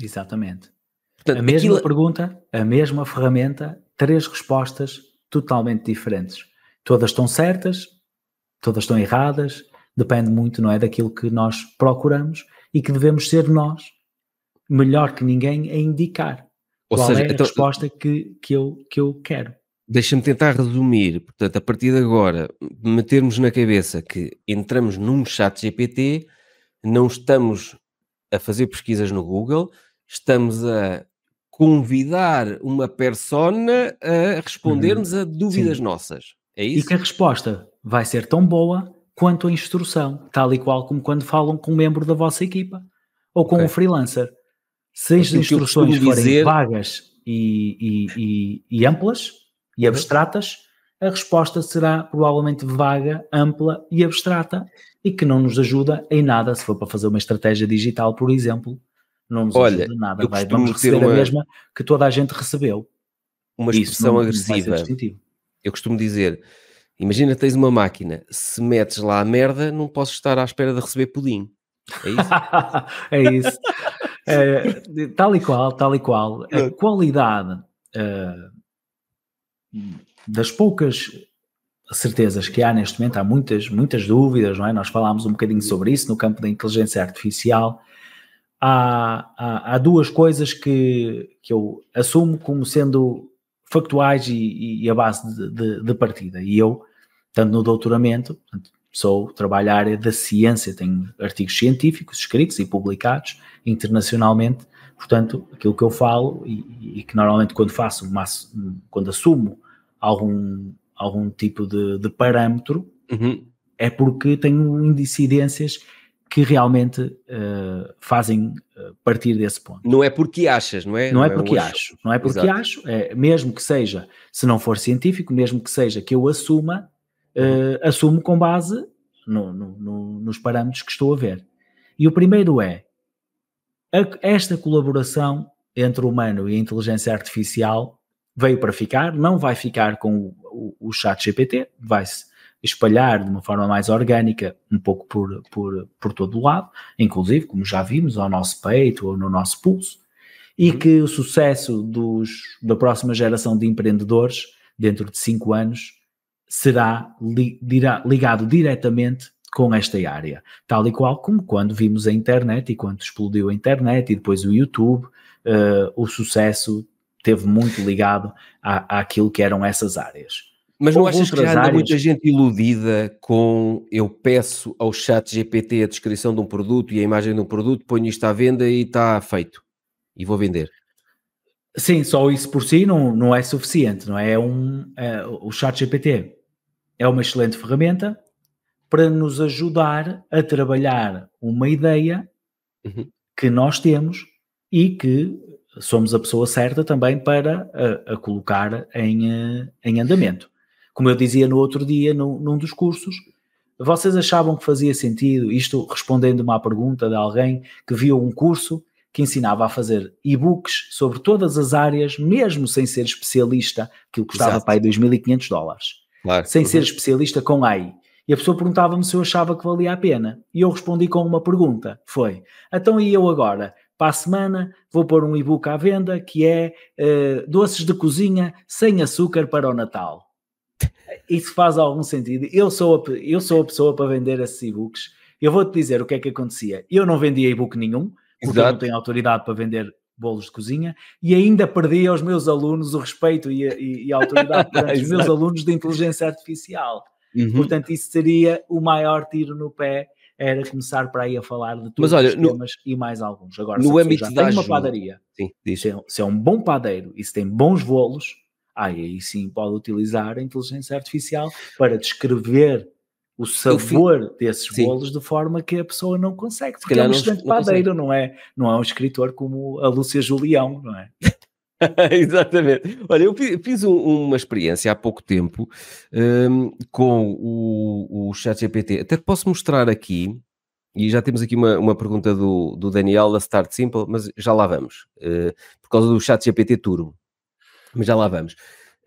[SPEAKER 2] Exatamente. Portanto, a mesma aquilo... É- pergunta, a mesma ferramenta, três respostas totalmente diferentes. Todas estão certas, todas estão erradas, depende muito, não é, daquilo que nós procuramos e que devemos ser nós, melhor que ninguém, a é indicar. Ou Qual seja, é a então, resposta que, que, eu, que eu quero?
[SPEAKER 1] Deixa-me tentar resumir. Portanto, a partir de agora, metermos na cabeça que entramos num chat GPT, não estamos a fazer pesquisas no Google, estamos a convidar uma persona a respondermos uhum. a dúvidas Sim. nossas. É isso?
[SPEAKER 2] E que a resposta vai ser tão boa quanto a instrução, tal e qual como quando falam com um membro da vossa equipa ou com okay. um freelancer se as instruções forem dizer... vagas e, e, e, e, amplas e uhum. abstratas, a resposta será provavelmente vaga, ampla e abstrata e que não nos ajuda em nada. Se for para fazer uma estratégia digital, por exemplo, não nos Olha, ajuda em nada. Vai, vamos receber uma... a mesma que toda a gente recebeu.
[SPEAKER 1] Uma expressão não, agressiva. Não eu costumo dizer: imagina tens uma máquina, se metes lá a merda, não posso estar à espera de receber pudim.
[SPEAKER 2] É isso? (laughs) é isso. Eh, tal e qual, tal e qual. A qualidade uh, das poucas certezas que há neste momento, há muitas, muitas dúvidas, não é? Nós falámos um bocadinho sobre isso no campo da inteligência artificial. Há, há, há duas coisas que, que eu assumo como sendo factuais e, e a base de, de, de, partida. E eu, tanto no doutoramento, portanto, Sou, trabalho a área da ciência, tenho artigos científicos escritos e publicados internacionalmente, portanto, aquilo que eu falo e, e que normalmente quando faço, uma, quando assumo algum, algum tipo de, de parâmetro, uhum. é porque tenho incidências que realmente uh, fazem eh, partir desse ponto.
[SPEAKER 1] Não é porque achas, não é? Não, é não é porque acho. Não é porque Exato. acho,
[SPEAKER 2] é, mesmo que seja, se não for científico, mesmo que seja que eu assuma, uh, assumo com base no, no, no, nos parâmetros que estou a ver. E o primeiro é a, esta colaboração entre o humano e a inteligência artificial veio para ficar, não vai ficar com o, o, o chat GPT, vai-se espalhar de uma forma mais orgânica, um pouco por, por, por todo o lado, inclusive, como já vimos, ao nosso peito ou no nosso pulso, e uhum. que o sucesso dos, da próxima geração de empreendedores, dentro de cinco anos, será li, dirá, ligado diretamente com esta área, tal e qual como quando vimos a internet e quando explodiu a internet e depois o YouTube, uh, o sucesso teve muito ligado à, àquilo que eram essas áreas. Mas não Houve achas que já anda áreas... muita
[SPEAKER 1] gente iludida com eu peço ao chat GPT a descrição de um produto e a imagem de um produto, ponho isto à venda e está feito e vou vender?
[SPEAKER 2] Sim, só isso por si não, não é suficiente, não é? é um, é, o chat GPT é uma excelente ferramenta para nos ajudar a trabalhar uma ideia uhum. que nós temos e que somos a pessoa certa também para a, a colocar em, eh, em andamento. Como eu dizia no outro dia, num, num dos cursos, vocês achavam que fazia sentido, isto respondendo uma pergunta de alguém que viu um curso que ensinava a fazer e-books sobre todas as áreas, mesmo sem ser especialista, aquilo custava para aí 2.500 dólares claro. sem ser especialista com AI. E a pessoa perguntava-me se eu achava que valia a pena. E eu respondi com uma pergunta: foi, então e eu agora? Para a semana vou pôr um e-book à venda que é uh, Doces de Cozinha sem Açúcar para o Natal. (laughs) Isso faz algum sentido. Eu sou a, eu sou a pessoa para vender esses e-books. Eu vou-te dizer o que é que acontecia. Eu não vendia e-book nenhum, porque Exato. eu não tenho autoridade para vender bolos de cozinha, e ainda perdi aos meus alunos o respeito e a, e a autoridade (laughs) perante os meus alunos de inteligência artificial. Uhum. Portanto, isso seria o maior tiro no pé, era começar para aí a falar de todos Mas, olha, os temas no, e mais alguns. Agora, no se âmbito já da tem uma padaria, sim, se, é, se, é, um bom padeiro e se tem bons bolos, aí, aí sim pode utilizar a inteligência artificial para descrever o sabor desses Sim. bolos de forma que a pessoa não consegue, porque é um estudante não, padeiro, não, não é, não é um escritor como a Lúcia Julião, não é?
[SPEAKER 1] (laughs) Exatamente. Olha, eu fiz um, uma experiência há pouco tempo um, com o, o ChatGPT. Até posso mostrar aqui, e já temos aqui uma, uma pergunta do, do Daniel da Start Simple, mas já lá vamos, uh, por causa do ChatGPT Turbo. Mas já lá vamos.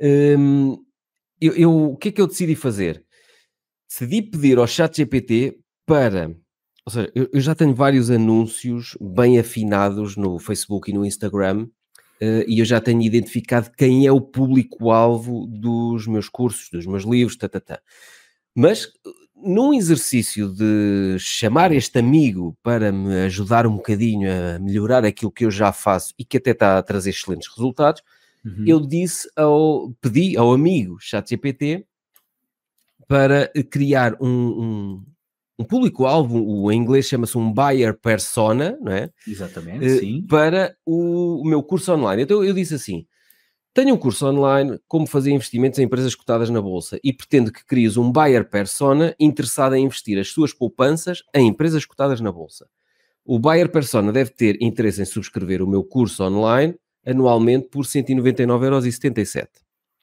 [SPEAKER 1] Um, eu, eu, o que é que eu decidi fazer? decidi pedir ao ChatGPT para. Ou seja, eu, eu, já tenho vários anúncios bem afinados no Facebook e no Instagram. Uh, e eu já tenho identificado quem é o público-alvo dos meus cursos, dos meus livros, tatatá. Tá, tá. Mas num exercício de chamar este amigo para me ajudar um bocadinho a melhorar aquilo que eu já faço e que até está a trazer excelentes resultados, uhum. eu disse ao, pedi ao amigo ChatGPT para criar um, um, um público-alvo, o em inglês chama-se um buyer persona, não é?
[SPEAKER 2] Exatamente, uh, sim.
[SPEAKER 1] Para o, o, meu curso online. Então eu disse assim: tenho um curso online como fazer investimentos em empresas cotadas na bolsa e pretendo que crie um buyer persona interessado em investir as suas poupanças em empresas cotadas na bolsa. O buyer persona deve ter interesse em subscrever o meu curso online anualmente por 199,77€.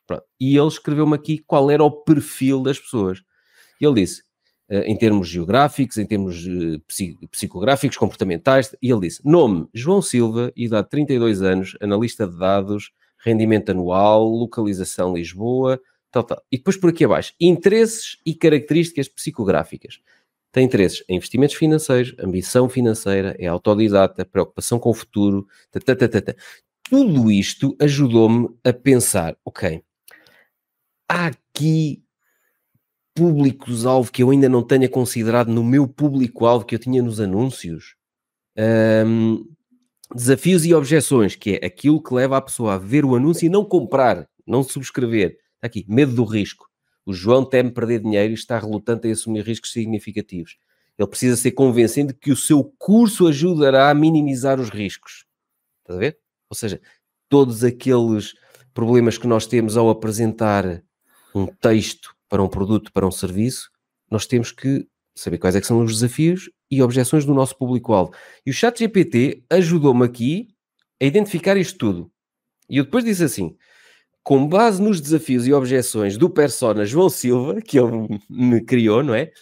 [SPEAKER 1] Pronto. E ele escreveu-me aqui qual era o perfil das pessoas. E ele disse, eh, em termos geográficos, em termos eh, psicográficos, comportamentais, e ele disse, nome, João Silva, idade 32 anos, analista de dados, rendimento anual, localização Lisboa, tal, tal. E depois por aqui abaixo, interesses e características psicográficas. Tem interesses em investimentos financeiros, ambição financeira, é autodidata, preocupação com o futuro, tata, tata, tata. Tudo isto ajudou-me a pensar, ok, há aqui públicos-alvo que eu ainda não tenha considerado no meu público-alvo que eu tinha nos anúncios? Um, desafios e objeções, que é aquilo que leva a pessoa a ver o anúncio e não comprar, não subscrever. Está aqui, medo do risco. O João teme perder dinheiro e está relutante a assumir riscos significativos. Ele precisa ser convencido que o seu curso ajudará a minimizar os riscos. Estás a ver? Ou seja, todos aqueles problemas que nós temos ao apresentar um texto para um produto, para um serviço, nós temos que saber quais é que são os desafios e objeções do nosso público-alvo. E o chat GPT ajudou-me aqui a identificar isto tudo. E eu depois disse assim, com base nos desafios e objeções do persona João Silva, que ele me criou, não é?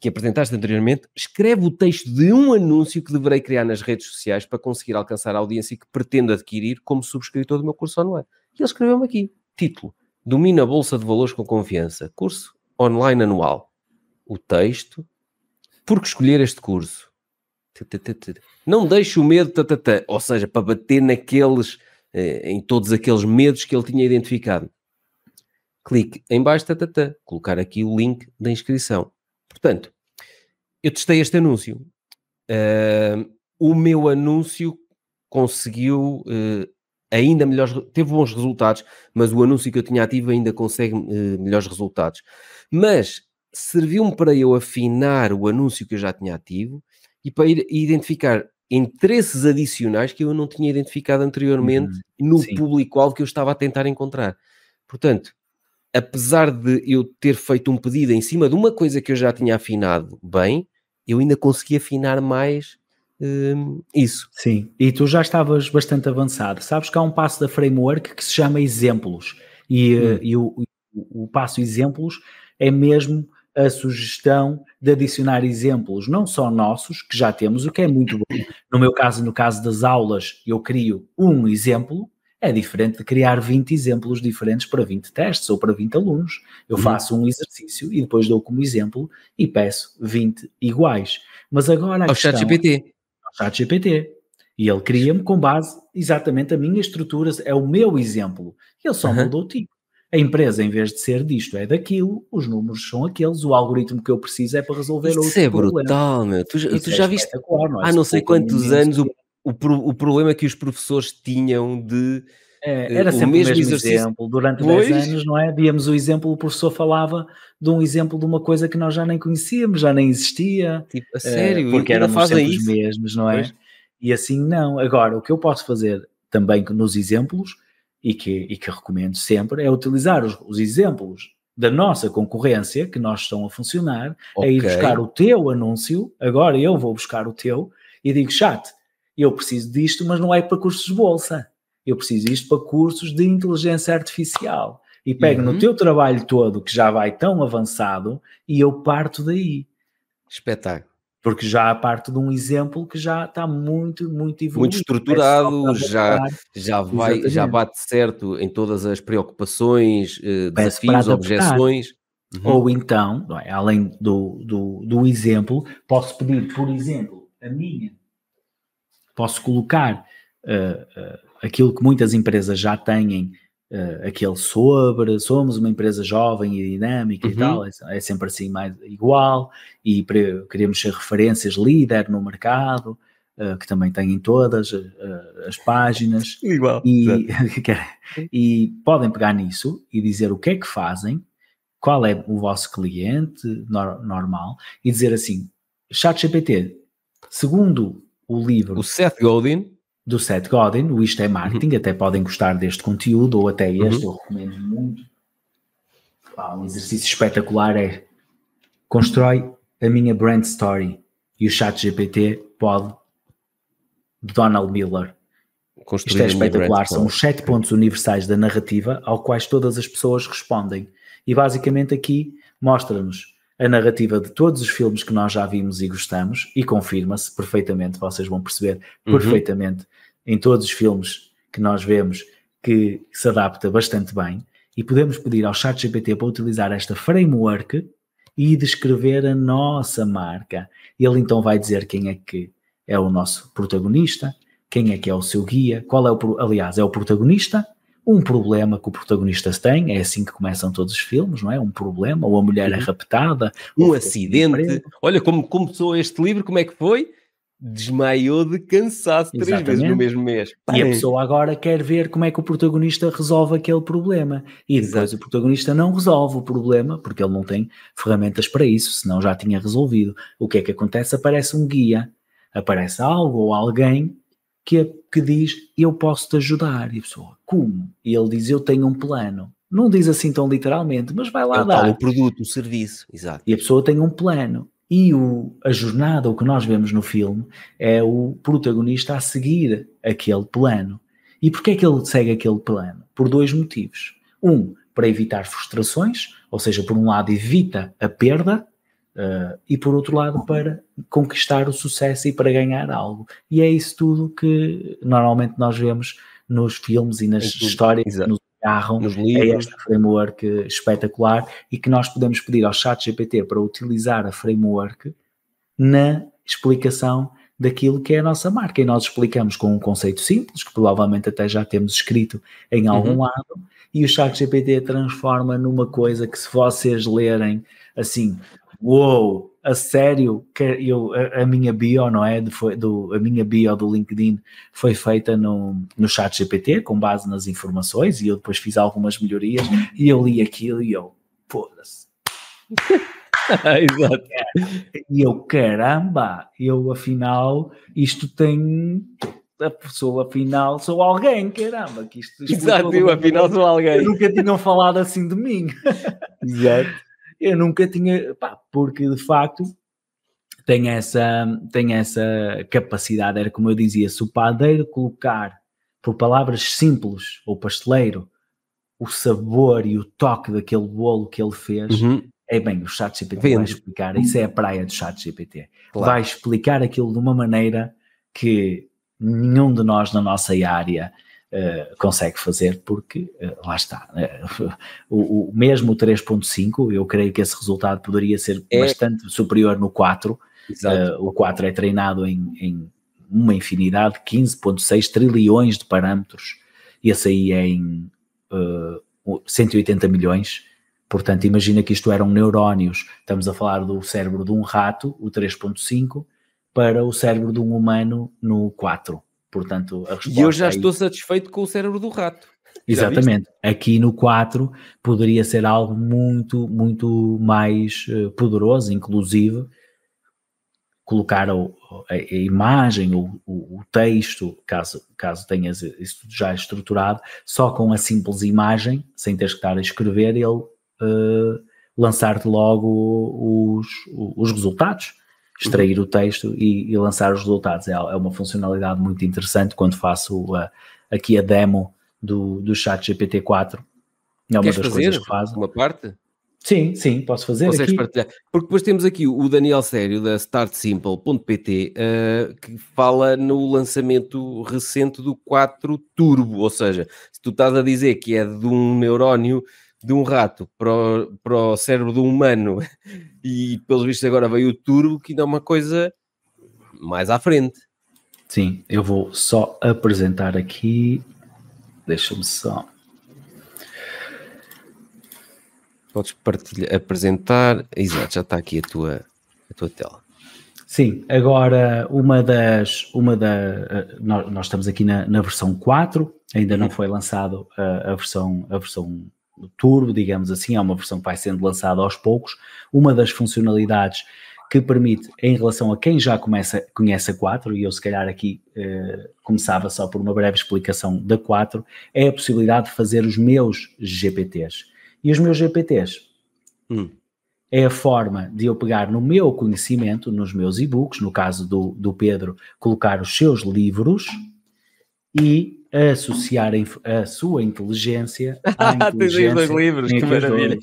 [SPEAKER 1] Que apresentaste anteriormente, escreve o texto de um anúncio que deverei criar nas redes sociais para conseguir alcançar a audiência que pretendo adquirir como subscritor do meu curso online. E ele escreveu-me aqui, título, Domina a Bolsa de Valores com confiança. Curso online anual. O texto. Por que escolher este curso? Não deixe o medo, ou seja, para bater naqueles, eh, em todos aqueles medos que ele tinha identificado. Clique em baixo, colocar aqui o link da inscrição. Portanto, eu testei este anúncio. Eh, o meu anúncio conseguiu eh, ainda melhores, teve bons resultados, mas o anúncio que eu tinha ativo ainda consegue uh, melhores resultados. Mas serviu-me para eu afinar o anúncio que eu já tinha ativo e para ir, identificar interesses adicionais que eu não tinha identificado anteriormente uhum. no público-alvo que eu estava a tentar encontrar. Portanto, apesar de eu ter feito um pedido em cima de uma coisa que eu já tinha afinado bem, eu ainda consegui afinar mais
[SPEAKER 2] Hum, isso. Sim, e tu já estavas bastante avançado. Sabes que há um passo da framework que se chama exemplos, e, eh, hum. e o, o, o, passo exemplos é mesmo a sugestão de adicionar exemplos, não só nossos, que já temos, o que é muito bom. No meu caso, no caso das aulas, eu crio um exemplo, é diferente de criar 20 exemplos diferentes para 20 testes ou para 20 alunos. Eu uhum. faço um exercício e depois dou como exemplo e peço 20 iguais. Mas agora. Ao ChatGPT. ChatGPT GPT. E ele cria-me com base exatamente a minha estrutura, é o meu exemplo. Ele só uhum. mudou o tipo. A empresa, em vez de ser disto, é daquilo, os números são aqueles, o algoritmo que eu preciso é para resolver Isto outro problema. Isso é brutal, meu. Tu, Isso tu é já viste é? há não, ah, não sei quantos anos o,
[SPEAKER 1] o, o problema que os professores tinham de é, eh, era sempre o mesmo, o mesmo exercício. exemplo. Durante pois. 10
[SPEAKER 2] anos, não é? Víamos o exemplo, o professor falava de um exemplo de uma coisa que nós já nem conhecíamos, já nem existia. Tipo, a eh, sério? porque éramos sempre isso? os mesmos, não é? Pois. E assim, não. Agora, o que eu posso fazer também nos exemplos, e que, e que recomendo sempre, é utilizar os, os exemplos da nossa concorrência, que nós estão a funcionar, okay. é ir buscar o teu anúncio, agora eu vou buscar o teu, e digo, chat, eu preciso disto, mas não é para cursos de bolsa eu preciso isto para cursos de inteligência artificial. E pego uhum. no teu trabalho todo, que já vai tão avançado, e eu parto daí. Espetáculo. Porque já parto de um exemplo que já está muito, muito evoluído. Muito estruturado, é já, já, vai, já
[SPEAKER 1] bate certo em todas as preocupações, eh, desafios, objeções.
[SPEAKER 2] Uhum. Ou então, é, além do, do, do exemplo, posso pedir, por exemplo, a minha. Posso colocar uh, aquilo que muitas empresas já têm, uh, aquele sobre, somos uma empresa jovem e dinâmica uhum. e tal, é, é, sempre assim mais igual, e pre, queremos ser referências líder no mercado, uh, que também têm em todas uh, as páginas. (laughs) Igual. E, (laughs) e podem pegar nisso e dizer o que é que fazem, qual é o vosso cliente no, normal, e dizer assim, ChatGPT, segundo o livro... O Seth Godin do Seth Godin, o Isto é Marketing, uhum. até podem gostar deste conteúdo, ou até este, uhum. eu recomendo muito. um exercício espetacular é constrói a minha brand story e o chat GPT pode Donald Miller. Construir Isto é espetacular, são os sete pontos universais da narrativa ao quais todas as pessoas respondem. E basicamente aqui mostra-nos a narrativa de todos os filmes que nós já vimos e gostamos e confirma-se perfeitamente, vocês vão perceber uhum. perfeitamente em todos os filmes que nós vemos que se adapta bastante bem e podemos pedir ao ChatGPT para utilizar esta framework e descrever a nossa marca. Ele então vai dizer quem é que é o nosso protagonista, quem é que é o seu guia, qual é o, aliás, é o protagonista, um problema que o protagonista tem, é assim que começam todos os filmes, não é? Um problema, ou a mulher é raptada, um acidente. Olha como começou este livro, como é que
[SPEAKER 1] foi? Desmaiou de cansaço Exatamente. três vezes no mesmo mês. E a pessoa
[SPEAKER 2] agora quer ver como é que o protagonista resolve aquele problema. E depois Exato. o protagonista não resolve o problema, porque ele não tem ferramentas para isso, senão já tinha resolvido. O que é que acontece? Aparece um guia, aparece algo ou alguém que, é, que diz eu posso te ajudar. E a pessoa, como? E ele diz eu tenho um plano. Não diz assim tão literalmente, mas vai lá é dar. o produto, o serviço, exato. E a pessoa tem um plano. E o, a jornada, o que nós vemos no filme, é o protagonista a seguir aquele plano. E porquê é que ele segue aquele plano? Por dois motivos. Um, para evitar frustrações, ou seja, por um lado evita a perda, Uh, e por outro lado para conquistar o sucesso e para ganhar algo. E é isso tudo que normalmente nós vemos nos filmes e nas é histórias Exato. nos agarram nos é livros. a este framework espetacular e que nós podemos pedir ao chat GPT para utilizar a framework na explicação daquilo que é a nossa marca. E nós explicamos com um conceito simples, que provavelmente até já temos escrito em algum uhum. lado, e o chat GPT transforma numa coisa que se vocês lerem assim uou, a sério, eu, a, a, minha bio, não é? Do, do, a minha bio do LinkedIn foi feita no, no chat GPT, com base nas informações, e eu depois fiz algumas melhorias, e eu li aquilo e eu, foda-se. (laughs) Exato. E eu, caramba, eu afinal, isto tem. A pessoa afinal sou alguém, caramba, que isto. isto Exato, eu afinal sou alguém. Nunca tinham falado assim de mim. (laughs) Exato eu nunca tinha, pá, porque de facto tem essa, tem essa capacidade, era como eu dizia, se o padeiro colocar por palavras simples ou pasteleiro o sabor e o toque daquele bolo que ele fez, uhum. é bem, o ChatGPT vai explicar, isso é a praia do ChatGPT, claro. vai explicar aquilo de uma maneira que nenhum de nós na nossa área eh, consegue fazer, porque uh, lá está. Eh, (laughs) o, o, mesmo o 3.5, eu creio que esse resultado poderia ser é. bastante superior no 4. o 4 é treinado em, em uma infinidade, 15.6 trilhões de parâmetros, esse aí é em 180 milhões, Portanto, imagina que isto eram neurónios. Estamos a falar do cérebro de um rato, o 3.5, para o cérebro de um humano no 4. Portanto, a resposta E eu já estou
[SPEAKER 1] satisfeito com o cérebro do rato.
[SPEAKER 2] Exatamente. Aqui no 4 poderia ser algo muito, muito mais eh, poderoso, inclusive colocar a, a imagem, o, o, texto, caso, caso tenhas isso já estruturado, só com a simples imagem, sem teres que estar a escrever, ele uh, lançar-te logo os, os resultados extrair o texto e, e lançar os resultados. É, é, uma funcionalidade muito interessante quando faço a, eh, aqui a demo do, do chat GPT-4. É uma Queres das fazer coisas que faz. Uma parte? Sim, sim, posso fazer Consegues aqui. partilhar.
[SPEAKER 1] Porque depois temos aqui o Daniel Sério, da startsimple.pt, uh, eh, que fala no lançamento recente do 4 Turbo, ou seja, se tu estás a dizer que é de um neurónio de um rato para o, para o cérebro de um humano (laughs) e pelos vistos agora veio o turbo que dá é uma coisa mais à frente.
[SPEAKER 2] Sim, eu vou só apresentar aqui. Deixa-me só. Podes partilhar,
[SPEAKER 1] apresentar. Exato, já está aqui a tua, a tua tela.
[SPEAKER 2] Sim, agora uma das. Uma da, nós, nós estamos aqui na, na versão 4, ainda não uhum. foi lançado a, a, versão, a versão do turbo, digamos assim, é uma versão que vai sendo lançada aos poucos. Uma das funcionalidades que permite, em relação a quem já começa, conhece a 4, e eu se calhar aqui eh, começava só por uma breve explicação da 4, é a possibilidade de fazer os meus GPTs. E os meus GPTs hum. é a forma de eu pegar no meu conhecimento, nos meus e-books, no caso do, do Pedro, colocar os seus livros e associar a, a sua inteligência (laughs) à inteligência. dois livros, que maravilha.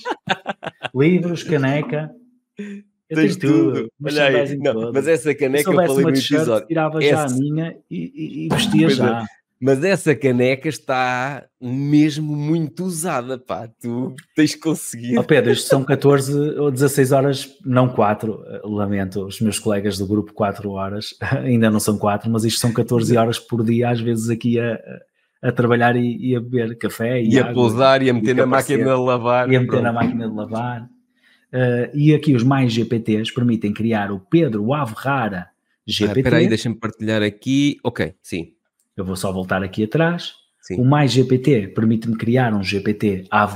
[SPEAKER 2] livros, caneca.
[SPEAKER 1] Eu Tens tudo. tudo. Mas, Olha aí.
[SPEAKER 2] Não, mas essa caneca eu, eu falei no episódio. Tirava essa... já a minha e, e, e vestia é. já.
[SPEAKER 1] Mas essa caneca está mesmo muito usada, pá. Tu tens conseguido. Oh Pedro, isto são
[SPEAKER 2] 14 ou 16 horas, não 4. Eh, lamento, os meus colegas do grupo, 4 horas. (laughs) Ainda não são 4, mas isto são 14 horas por dia, às vezes aqui a, a trabalhar e, e, a beber café. E, e água, a pousar e a meter e na máquina de lavar. E a meter pronto. na máquina de lavar. Uh, e aqui os mais GPTs permitem criar o Pedro Averrara GPT. Ah, espera ah, aí, deixa-me partilhar aqui. Ok, sim. Eu vou só voltar aqui atrás. Sim. O mais GPT permite-me criar um GPT a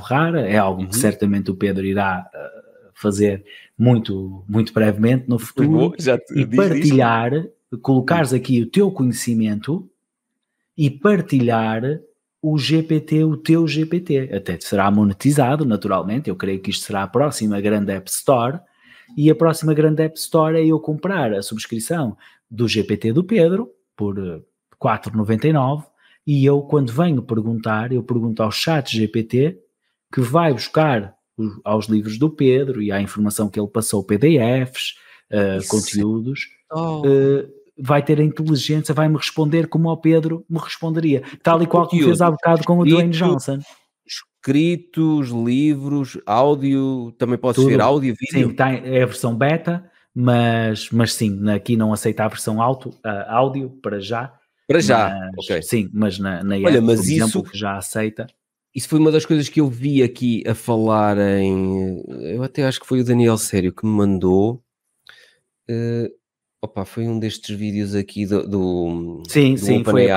[SPEAKER 2] é algo uhum. que certamente o Pedro irá eh, fazer muito, muito brevemente no futuro. já, e né? partilhar, isso. colocares aqui o teu conhecimento e partilhar o GPT, o teu GPT. Até será monetizado, naturalmente. Eu creio que isto será a próxima grande App Store. E a próxima grande App Store é eu comprar a subscrição do GPT do Pedro por eh, 4,99 e eu quando venho perguntar, eu pergunto ao chat GPT que vai buscar aos livros do Pedro e à informação que ele passou, PDFs, uh, eh, é conteúdos, oh. uh, vai ter a inteligência, vai me responder como ao Pedro me responderia, tal e qual que fez há bocado com o Dwayne Johnson
[SPEAKER 1] escritos, livros, áudio, também
[SPEAKER 2] pode ser áudio, vídeo. Sim, tá, é a versão beta, mas, mas sim, aqui não aceita a versão alto, uh, áudio para já, para já, mas, ok. Sim, mas na, na Olha, mas por isso... já aceita.
[SPEAKER 1] Isso foi uma das coisas que eu vi aqui a falar em. Eu até acho que foi o Daniel Sério que me mandou. Uh, opa, foi um destes vídeos aqui do. do sim, do sim, foi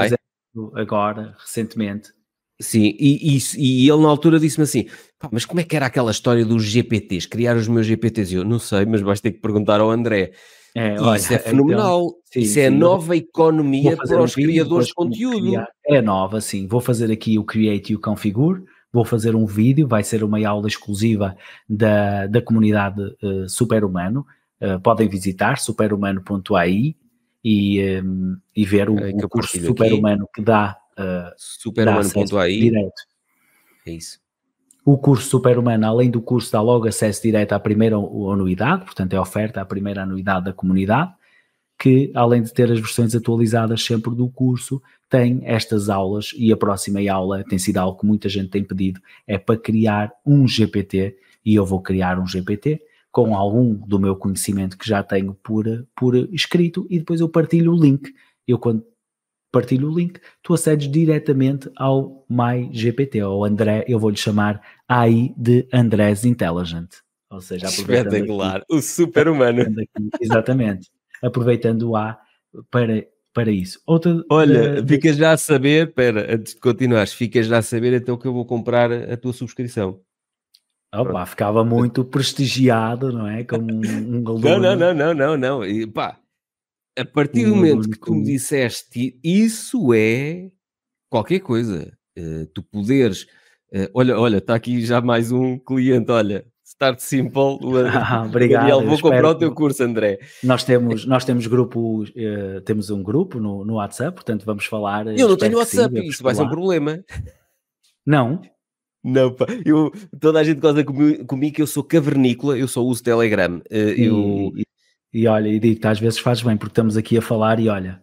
[SPEAKER 2] agora, recentemente.
[SPEAKER 1] Sim, e, e, e ele na altura disse-me assim: mas como é que era aquela história dos GPTs, criar os meus GPTs? Eu não sei, mas vais ter que perguntar ao André. É, olha, isso é (laughs) então, fenomenal. Então, sim, isso é sim, é nova economia para os criadores de conteúdo.
[SPEAKER 2] É nova, sim. Vou fazer aqui o Create e o Configure. Vou fazer um vídeo, vai ser uma aula exclusiva da, da comunidade uh, Superhumano. Uh, podem visitar superhumano.ai e, um, ehm, e ver o, é o curso Superhumano aqui. que dá. Uh, eh, Superhumano.ai. Direto. É isso. O curso Superhumano, além do curso, dá logo acesso direto à primeira anuidade, portanto é oferta à primeira anuidade da comunidade, que além de ter as versões atualizadas sempre do curso, tem estas aulas e a próxima aula tem sido algo que muita gente tem pedido, é para criar um GPT e eu vou criar um GPT com algum do meu conhecimento que já tenho por, por escrito e depois eu partilho o link. Eu quando partilho o link, tu acedes diretamente ao MyGPT, ou André, eu vou-lhe chamar AI de Andrés Intelligent. Ou seja, aproveitando aqui, o super-humano. Exatamente, aproveitando o A para, para isso. Outra, Olha, uh,
[SPEAKER 1] ficas já a saber, pera, antes de continuares, ficas já a saber então que eu vou comprar a tua subscrição.
[SPEAKER 2] Opa, ficava muito prestigiado, não é? Como um, um aluno. Não, não,
[SPEAKER 1] não, não, não, não. E, pá, a partir do momento que tu me disseste isso é qualquer coisa, uh, tu poderes. Uh, olha, olha, está aqui já mais um cliente, olha. Start Simple, o (laughs) ah, obrigado, Daniel, vou comprar o teu
[SPEAKER 2] curso, André. Nós temos, nós temos grupo, uh, temos um grupo no, no, WhatsApp, portanto vamos falar. Eu não tenho WhatsApp, sim, isto vai ser um problema. Não. Não, pá, eu, toda a gente gosta comigo, comigo que eu sou
[SPEAKER 1] cavernícola, eu só uso Telegram. Uh, eu,
[SPEAKER 2] e olha, e digo-te, às vezes faz bem, porque estamos aqui a falar e olha.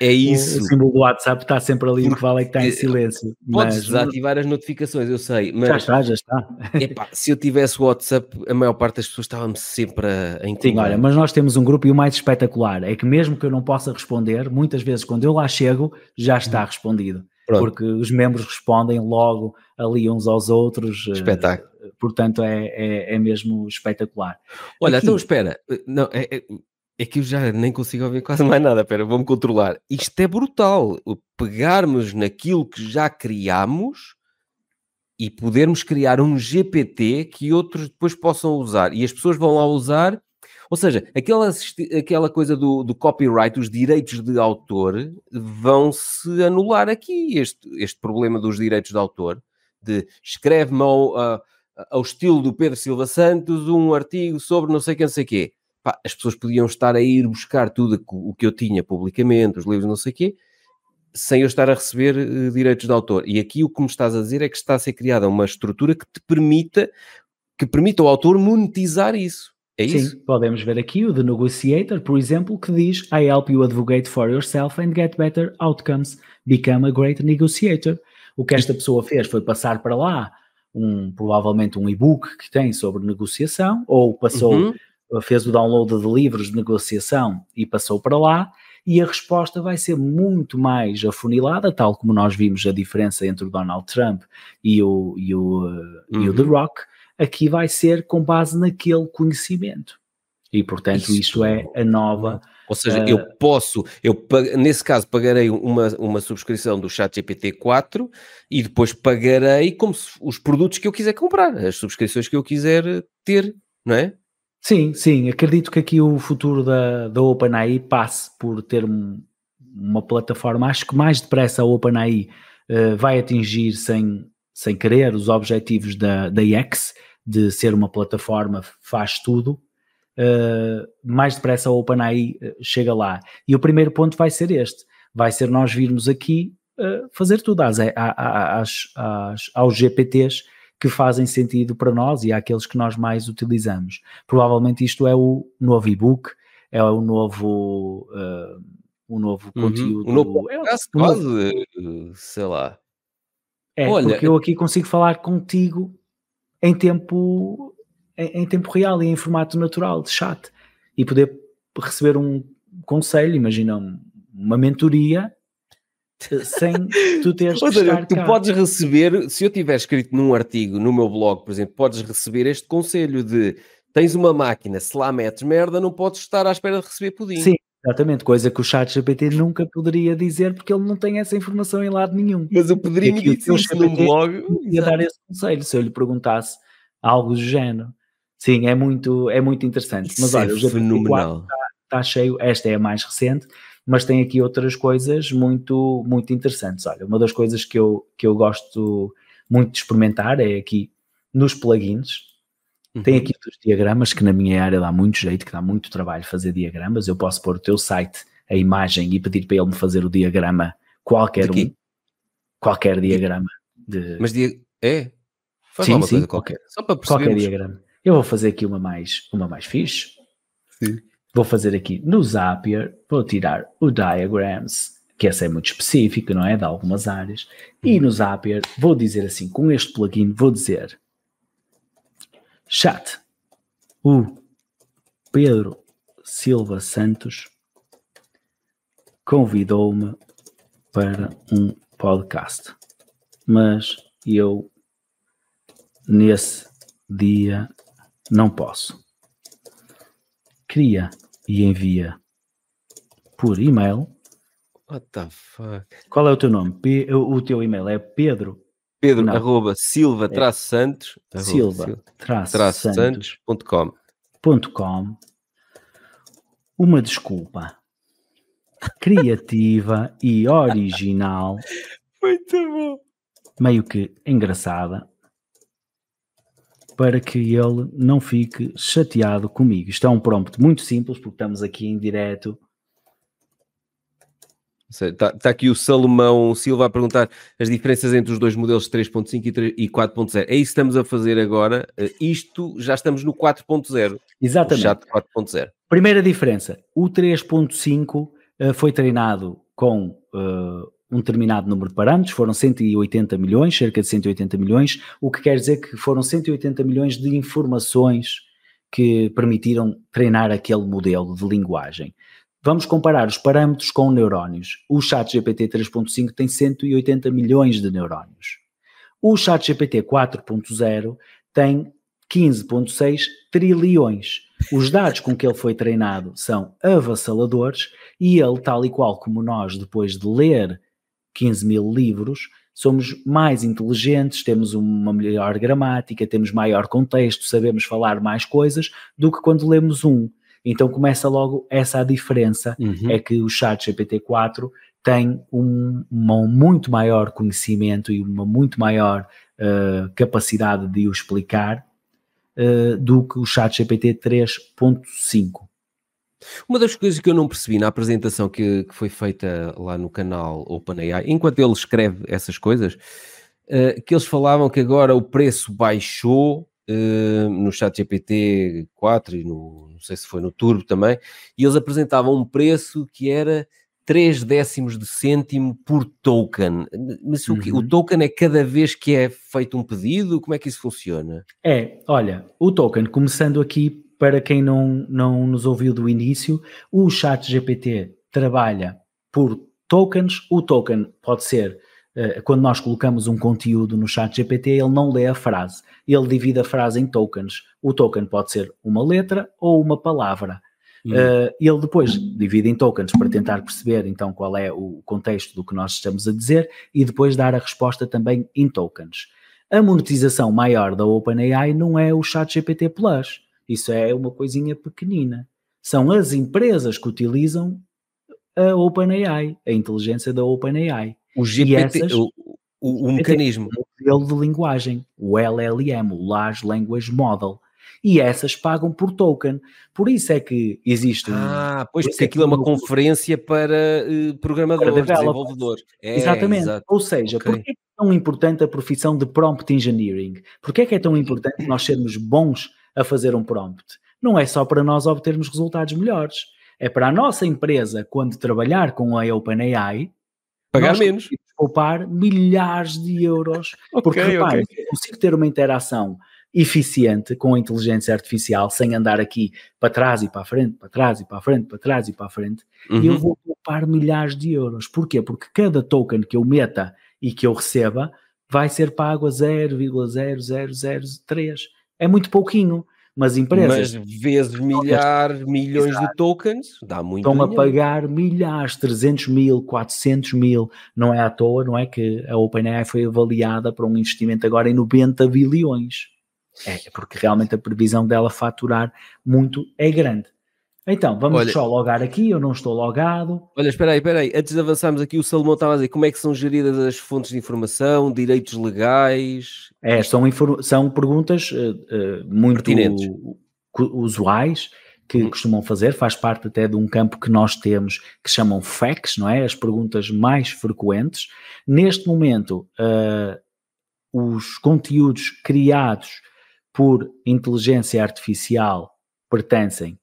[SPEAKER 1] É (laughs) isso. O, o símbolo
[SPEAKER 2] do WhatsApp está sempre ali, o que vale é que está em eh, silêncio. Podes mas... desativar
[SPEAKER 1] as notificações, eu sei. Mas... Já está, já está. Epá, se eu tivesse o WhatsApp, a maior parte das pessoas estava-me sempre a entender. Sim, olha, mas
[SPEAKER 2] nós temos um grupo e o mais espetacular é que mesmo que eu não possa responder, muitas vezes quando eu lá chego, já está uhum. respondido. Pronto. Porque os membros respondem logo ali uns aos outros. Eh, Espetáculo portanto é, é, é mesmo espetacular. Olha, Aqui... então espera,
[SPEAKER 1] eh, não, é, é, é que eu já nem consigo ouvir quase mais nada, espera vou-me controlar. Isto é brutal, pegarmos naquilo que já criámos e podermos criar um GPT que outros depois possam usar. E as pessoas vão lá usar, ou seja, aquela, aquela coisa do, do copyright, os direitos de autor, vão-se anular aqui, este, este problema dos direitos de autor, de escreve-me uh, ao estilo do Pedro Silva Santos, um artigo sobre não sei quem, não sei quê. Pá, as pessoas podiam estar a ir buscar tudo o que eu tinha publicamente, os livros, não sei quê, sem eu estar a receber uh, direitos de autor. E aqui o que me estás a dizer é que está a ser criada uma estrutura que te permita, que permita
[SPEAKER 2] ao autor monetizar isso. É Sim, isso? podemos ver aqui o The Negotiator, por exemplo, que diz I help you advocate for yourself and get better outcomes. Become a great negotiator. O que esta pessoa fez foi passar para lá um provavelmente um e-book que tem sobre negociação, ou passou, uhum. Eh, fez o download de livros de negociação e passou para lá, e a resposta vai ser muito mais afunilada, tal como nós vimos a diferença entre o Donald Trump e o, e o, uhum. e o The uhum. Rock, aqui vai ser com base naquele conhecimento. E portanto isso, isso é a nova. Ou seja, uh, eu
[SPEAKER 1] posso, eu nesse caso pagarei uma, uma subscrição do ChatGPT 4 e depois pagarei como se, os produtos que eu quiser comprar, as subscrições que eu quiser
[SPEAKER 2] ter, não é? Sim, sim, acredito que aqui o futuro da, da OpenAI passe por ter um, uma plataforma, acho que mais depressa a OpenAI uh, vai atingir sem, sem querer os objetivos da, da X, de ser uma plataforma faz tudo, uh, mais depressa a OpenAI ah, chega lá. E o primeiro ponto vai ser este: vai ser nós virmos aqui uh, fazer tudo às, às, às, aos GPTs que fazem sentido para nós e àqueles que nós mais utilizamos. Provavelmente isto é o novo e-book, é o novo. Uh, o novo uhum. conteúdo. O novo é podcast, é, quase, novo... sei lá. É, Olha, porque eu aqui consigo falar contigo em tempo em, em tempo real e em formato natural de chat e poder receber um conselho, imagina uma mentoria (laughs) sem tu teres Ou seja, estar tu cá. podes
[SPEAKER 1] receber, se eu tiver escrito num artigo no meu blog, por exemplo, podes receber este conselho de tens uma máquina, se lá metes merda, não podes estar à espera de receber pudim. Sim,
[SPEAKER 2] exatamente, coisa que o chat GPT nunca poderia dizer porque ele não tem essa informação em lado nenhum. Mas eu poderia me dizer isso num blog. e ia dar esse conselho se eu lhe perguntasse algo do género. Sim, é muito, é muito interessante. Isso mas é olha, é o fenomenal. Está, está cheio, esta é a mais recente, mas tem aqui outras coisas muito, muito interessantes. Olha, uma das coisas que eu, que eu gosto muito de experimentar é aqui nos plugins. Tem uhum. aqui os diagramas, que na minha área dá muito jeito, que dá muito trabalho fazer diagramas. Eu posso pôr o teu site, a imagem e pedir para ele me fazer o diagrama, qualquer um. Qualquer diagrama. De... Mas dia... é? Faz sim, uma sim, coisa qualquer. Só para perceber. Qualquer diagrama eu vou fazer aqui uma mais, uma mais fixe. Sim. Vou fazer aqui no Zapier, vou tirar o Diagrams, que essa é muito específica, não é? De algumas áreas. E no Zapier vou dizer assim, com este plugin, vou dizer chat o Pedro Silva Santos convidou-me para um podcast, mas eu nesse dia não posso. Cria e envia por e-mail. What the fuck? Qual é o teu nome? P, o, teu e-mail é Pedro.
[SPEAKER 1] Pedro Não. arroba silva é. traço santos silva traço, traço santos, santos
[SPEAKER 2] ponto com. Ponto com. Uma desculpa criativa e original. (laughs)
[SPEAKER 3] Muito bom.
[SPEAKER 2] Meio que engraçada para que ele não fique chateado comigo. Isto é um prompt muito simples, porque estamos aqui em direto.
[SPEAKER 1] Está, tá aqui o Salomão Silva a perguntar as diferenças entre os dois modelos 3.5 e 4.0. É isso que estamos a fazer agora. Eh, isto já estamos no 4.0. Exatamente. Chat 4.0.
[SPEAKER 2] Primeira diferença: o 3.5 eh, foi treinado com eh, um determinado número de parâmetros, foram 180 milhões, cerca de 180 milhões, o que quer dizer que foram 180 milhões de informações que permitiram treinar aquele modelo de linguagem. Vamos comparar os parâmetros com neurónios. O ChatGPT 3.5 tem 180 milhões de neurónios. O ChatGPT 4.0 tem 15.6 trilhões. Os dados com que ele foi treinado são avassaladores e ele, tal e qual como nós, depois de ler 15 mil livros, somos mais inteligentes, temos uma melhor gramática, temos maior contexto, sabemos falar mais coisas do que quando lemos um. Então começa logo essa a diferença, uhum. é que o chat GPT-4 tem um, um, muito maior conhecimento e uma muito maior uh, capacidade de o explicar uh, do que o chat GPT 3.5.
[SPEAKER 1] Uma das coisas que eu não percebi na apresentação que, que foi feita lá no canal OpenAI, enquanto ele escreve essas coisas, uh, que eles falavam que agora o preço baixou uh, no ChatGPT 4 e no, não sei se foi no Turbo também, e eles apresentavam um preço que era 3 décimos de cêntimo por token. Mas uhum. o, que, o uhum. token é cada vez que é feito um pedido? Como é que isso funciona?
[SPEAKER 2] É, olha, o token, começando aqui para quem não, não nos ouviu do início, o chat GPT trabalha por tokens. O token pode ser, eh, quando nós colocamos um conteúdo no chat GPT, ele não lê a frase, ele divide a frase em tokens. O token pode ser uma letra ou uma palavra. Hum. Eh, ele depois divide em tokens para tentar perceber então qual é o contexto do que nós estamos a dizer e depois dar a resposta também em tokens. A monetização maior da OpenAI não é o ChatGPT Plus, isso é uma coisinha pequenina. São as empresas que utilizam a OpenAI, a inteligência da OpenAI. O GPT, essas, o, o, o mecanismo. É o modelo de linguagem, o LLM, o Large Language Model. E essas pagam por token. Por isso é que existe. Ah, pois, porque aquilo é uma conferência
[SPEAKER 1] para uh, programadores, para desenvolvedores. É, Exatamente.
[SPEAKER 2] Exato. Ou seja, okay. porquê é tão importante a profissão de prompt engineering? Porquê é que é tão importante nós sermos bons a fazer um prompt. Não é só para nós obtermos resultados melhores, é para a nossa empresa, quando trabalhar com a OpenAI, pagar menos. Poupar milhares de euros. okay, porque repare, okay. consigo ter uma interação eficiente com a inteligência artificial sem andar aqui para trás e para a frente, para trás e para a frente, para trás e para a frente, uhum. e eu uhum. vou poupar milhares de euros. Porquê? Porque cada token que eu meta e que eu receba vai ser pago a 0,0003 é muito pouquinho. Mas empresas. Mas
[SPEAKER 1] vezes milhares, milhões de
[SPEAKER 2] tokens,
[SPEAKER 1] dá muito Estão dinheiro. a pagar
[SPEAKER 2] milhares, 300 mil, 400 mil. Não é à toa, não é? Que a OpenAI foi avaliada para um investimento agora em 90 bilhões. É, porque realmente a previsão dela faturar muito é grande. Então, vamos Olha, só logar aqui, eu não estou logado.
[SPEAKER 1] Olha, espera aí, espera aí. Antes de avançarmos aqui, o Salomão estava a dizer como é que são geridas as fontes de informação, direitos legais...
[SPEAKER 2] É, são, são perguntas uh, uh, muito pertinentes. usuais que uhum. costumam fazer, faz parte até de um campo que nós temos que chamam facts, não é? As perguntas mais frequentes. Neste momento, uh, os conteúdos criados por inteligência artificial pertencem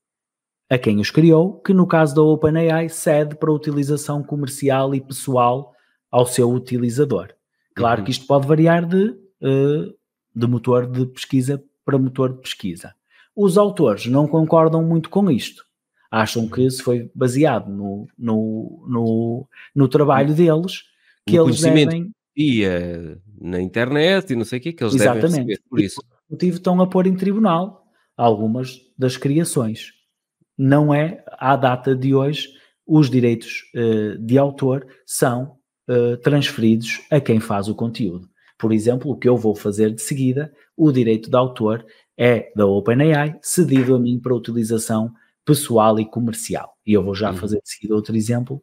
[SPEAKER 2] a quem os criou, que no caso da OpenAI cede para utilização comercial e pessoal ao seu utilizador. Claro uhum. que isto pode variar de, eh, de motor de pesquisa para motor de pesquisa. Os autores não concordam muito com isto. Acham uhum. que isso foi baseado no, no, no, no trabalho deles, que eles devem.
[SPEAKER 1] E uh, na internet e não sei o que, que eles Exatamente. devem receber por isso.
[SPEAKER 2] E, motivo estão a pôr em tribunal algumas das criações não é à data de hoje os direitos uh, de autor são uh, transferidos a quem faz o conteúdo. Por exemplo, o que eu vou fazer de seguida, o direito de autor é da OpenAI, cedido a mim para utilização pessoal e comercial. E eu vou já uhum. fazer de seguida outro exemplo.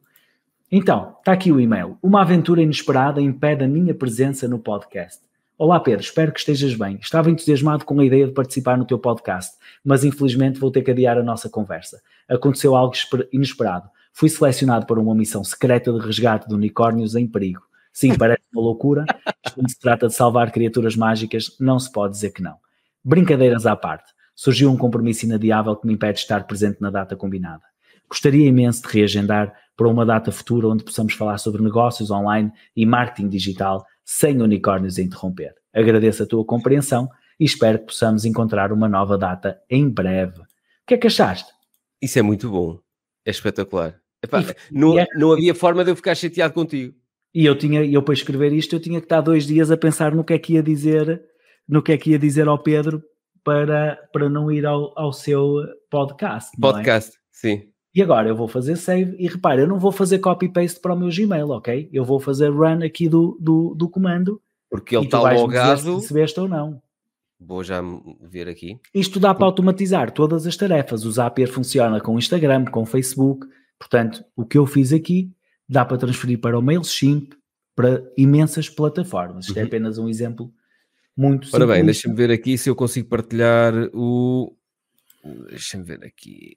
[SPEAKER 2] Então, está aqui o e-mail. Uma aventura inesperada impede a minha presença no podcast. Olá Pedro, espero que estejas bem. Estava entusiasmado com a ideia de participar no teu podcast, mas infelizmente vou ter que adiar a nossa conversa. Aconteceu algo inesperado. Fui selecionado para uma missão secreta de resgate de unicórnios em perigo. Sim, (laughs) parece uma loucura. Quando se trata de salvar criaturas mágicas, não se pode dizer que não. Brincadeiras à parte, surgiu um compromisso inadiável que me impede de estar presente na data combinada. Gostaria imenso de reagendar para uma data futura onde possamos falar sobre negócios online e marketing digital sem unicórnios a interromper. Agradeço a tua compreensão e espero que possamos encontrar uma nova data em breve. O que é que achaste? Isso é muito bom.
[SPEAKER 1] É espetacular. Epá, e,
[SPEAKER 2] não, é... não havia forma de eu ficar chateado contigo. E eu tinha, eu para escrever isto, eu tinha que estar dois dias a pensar no que é que ia dizer, no que é que ia dizer ao Pedro para, para não ir ao, ao seu podcast. É? Podcast, é? sim. E agora eu vou fazer save e repare eu não vou fazer copy-paste para o meu Gmail, ok? Eu vou fazer run aqui do, do, do comando. Porque ele está logado. Dizer se recebeste ou não.
[SPEAKER 1] Vou já ver aqui.
[SPEAKER 2] Isto dá para automatizar todas as tarefas. O Zapier funciona com o Instagram, com o Facebook. Portanto, o que eu fiz aqui dá para transferir para o MailChimp, para imensas plataformas. Isto é uhum. apenas um exemplo muito simples. Ora bem, deixa-me
[SPEAKER 1] ver aqui se eu consigo partilhar o.
[SPEAKER 2] Deixa-me ver aqui.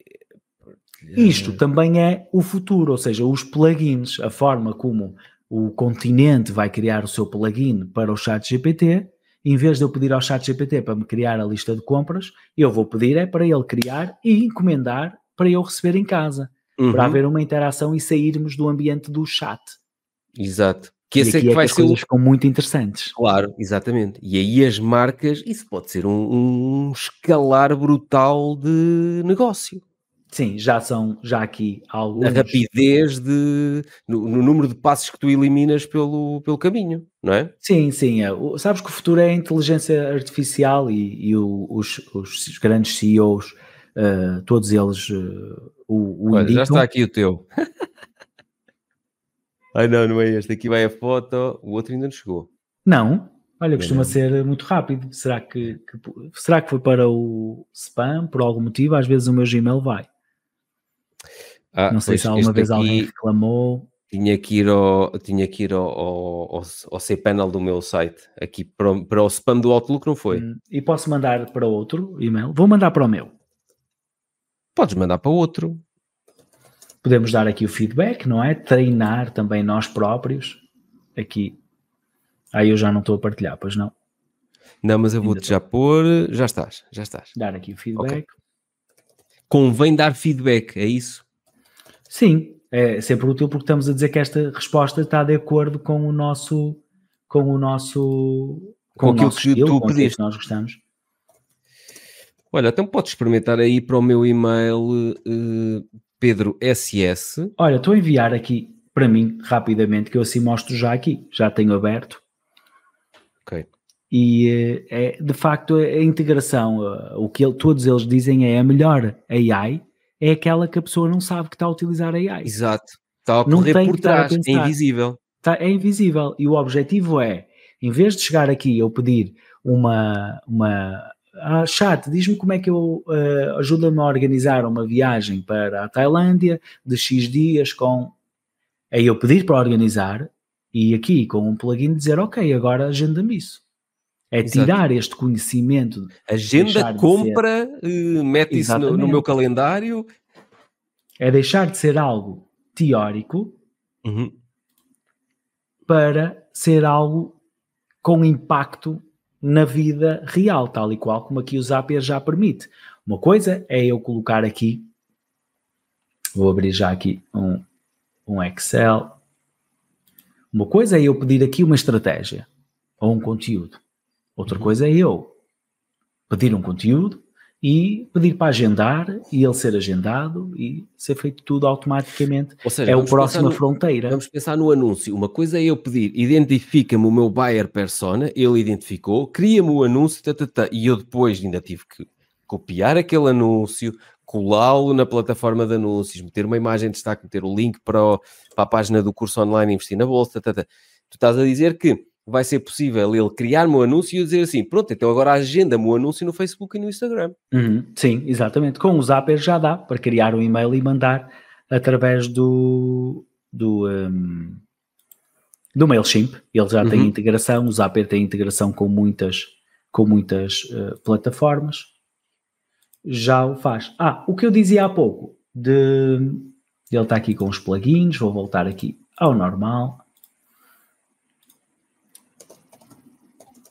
[SPEAKER 2] Isto eh, também é o futuro, ou seja, os plugins, a forma como o continente vai criar o seu plugin para o chat GPT, em vez de eu pedir ao chat GPT para me criar a lista de compras, eu vou pedir é para ele criar e encomendar para eu receber em casa, uhum. para haver uma interação e sairmos do ambiente do chat. Exato. Que esse é, é que vai é que as ser coisas muito interessantes.
[SPEAKER 1] Claro, exatamente. E aí as marcas, isso pode ser um, um escalar brutal de negócio. Sim, já são, já aqui algo. A rapidez de, no, no, número de passos que tu eliminas pelo, pelo caminho,
[SPEAKER 2] não é? Sim, sim. É. O, sabes que o futuro é a inteligência artificial e, e o, os, os grandes CEOs, uh, eh, todos eles uh, o, o Olha, Já está aqui
[SPEAKER 1] o teu. (laughs) Ai não, não é este. Aqui vai a foto, o outro ainda não chegou.
[SPEAKER 2] Não? Olha, costuma ser muito rápido. Será que, que, será que foi para o spam, por algum motivo? Às vezes o meu Gmail vai. Ah, não sei pois, se alguma vez aqui... alguém reclamou.
[SPEAKER 1] Tinha que ir ao, tinha que ir ao, ao, ao, ao cPanel do meu site, aqui para, para o spam do Outlook, não foi? Hum,
[SPEAKER 2] e posso mandar para outro e-mail? Vou mandar para o meu. Podes mandar para outro. Podemos dar aqui o feedback, não é? Treinar também nós próprios aqui. Aí eu já não estou a partilhar, pois não?
[SPEAKER 1] Não, mas eu vou-te já pôr. Já estás, já estás. Dar aqui o
[SPEAKER 2] feedback. Okay. Convém dar feedback, é isso? Sim, é sempre útil porque estamos a dizer que esta resposta está de acordo com o nosso com o nosso com, com o aquilo que tu pediste. Que nós gostamos. Olha,
[SPEAKER 1] então podes experimentar aí para o meu e-mail uh, Pedro SS.
[SPEAKER 2] Olha, estou a enviar aqui para mim rapidamente que eu assim mostro já aqui, já tenho aberto. Ok. E eh, é, de facto a integração, eh, o que ele, todos eles dizem é a melhor AI é aquela que a pessoa não sabe que está a utilizar AI. Exato. Está a correr não por trás, é invisível. Está, é invisível. E o objetivo é, em vez de chegar aqui eu pedir uma. uma ah, chat, diz-me como é que eu uh, eh, ajuda-me a organizar uma viagem para a Tailândia de X dias com. Aí eu pedir para organizar e aqui com um plugin dizer, ok, agora agenda-me isso. É Exato. tirar este conhecimento. Agenda, de compra,
[SPEAKER 1] ser... Eh, mete isso no, no, meu calendário.
[SPEAKER 2] É deixar de ser algo teórico uhum. para ser algo com impacto na vida real, tal e qual como aqui o Zapier já permite. Uma coisa é eu colocar aqui, vou abrir já aqui um, um Excel. Uma coisa é eu pedir aqui uma estratégia ou um conteúdo. Outra uhum. coisa é eu pedir um conteúdo e pedir para agendar e ele ser agendado e ser feito tudo automaticamente. Ou seja, é o próximo no,
[SPEAKER 1] fronteira. Vamos pensar no anúncio. Uma coisa é eu pedir, identifica-me o meu buyer persona, ele identificou, cria-me o anúncio, tata, tá, tá, tá, e eu depois ainda tive que copiar aquele anúncio, colá-lo na plataforma de anúncios, meter uma imagem de destaque, meter o link para, o, para a página do curso online Investir na Bolsa. Tata. Tu estás a dizer que vai ser possível ele criar-me um anúncio e dizer assim: pronto, então agora agenda-me o um anúncio no Facebook e no Instagram.
[SPEAKER 2] Uhum. Sim, exatamente. Com o Zapper já dá para criar um e-mail e mandar através do. do um, do MailChimp, ele já uhum. tem integração, o Zapier tem integração com muitas, com muitas uh, plataformas, já o faz. Ah, o que eu dizia há pouco, de, ele está aqui com os plugins, vou voltar aqui ao normal,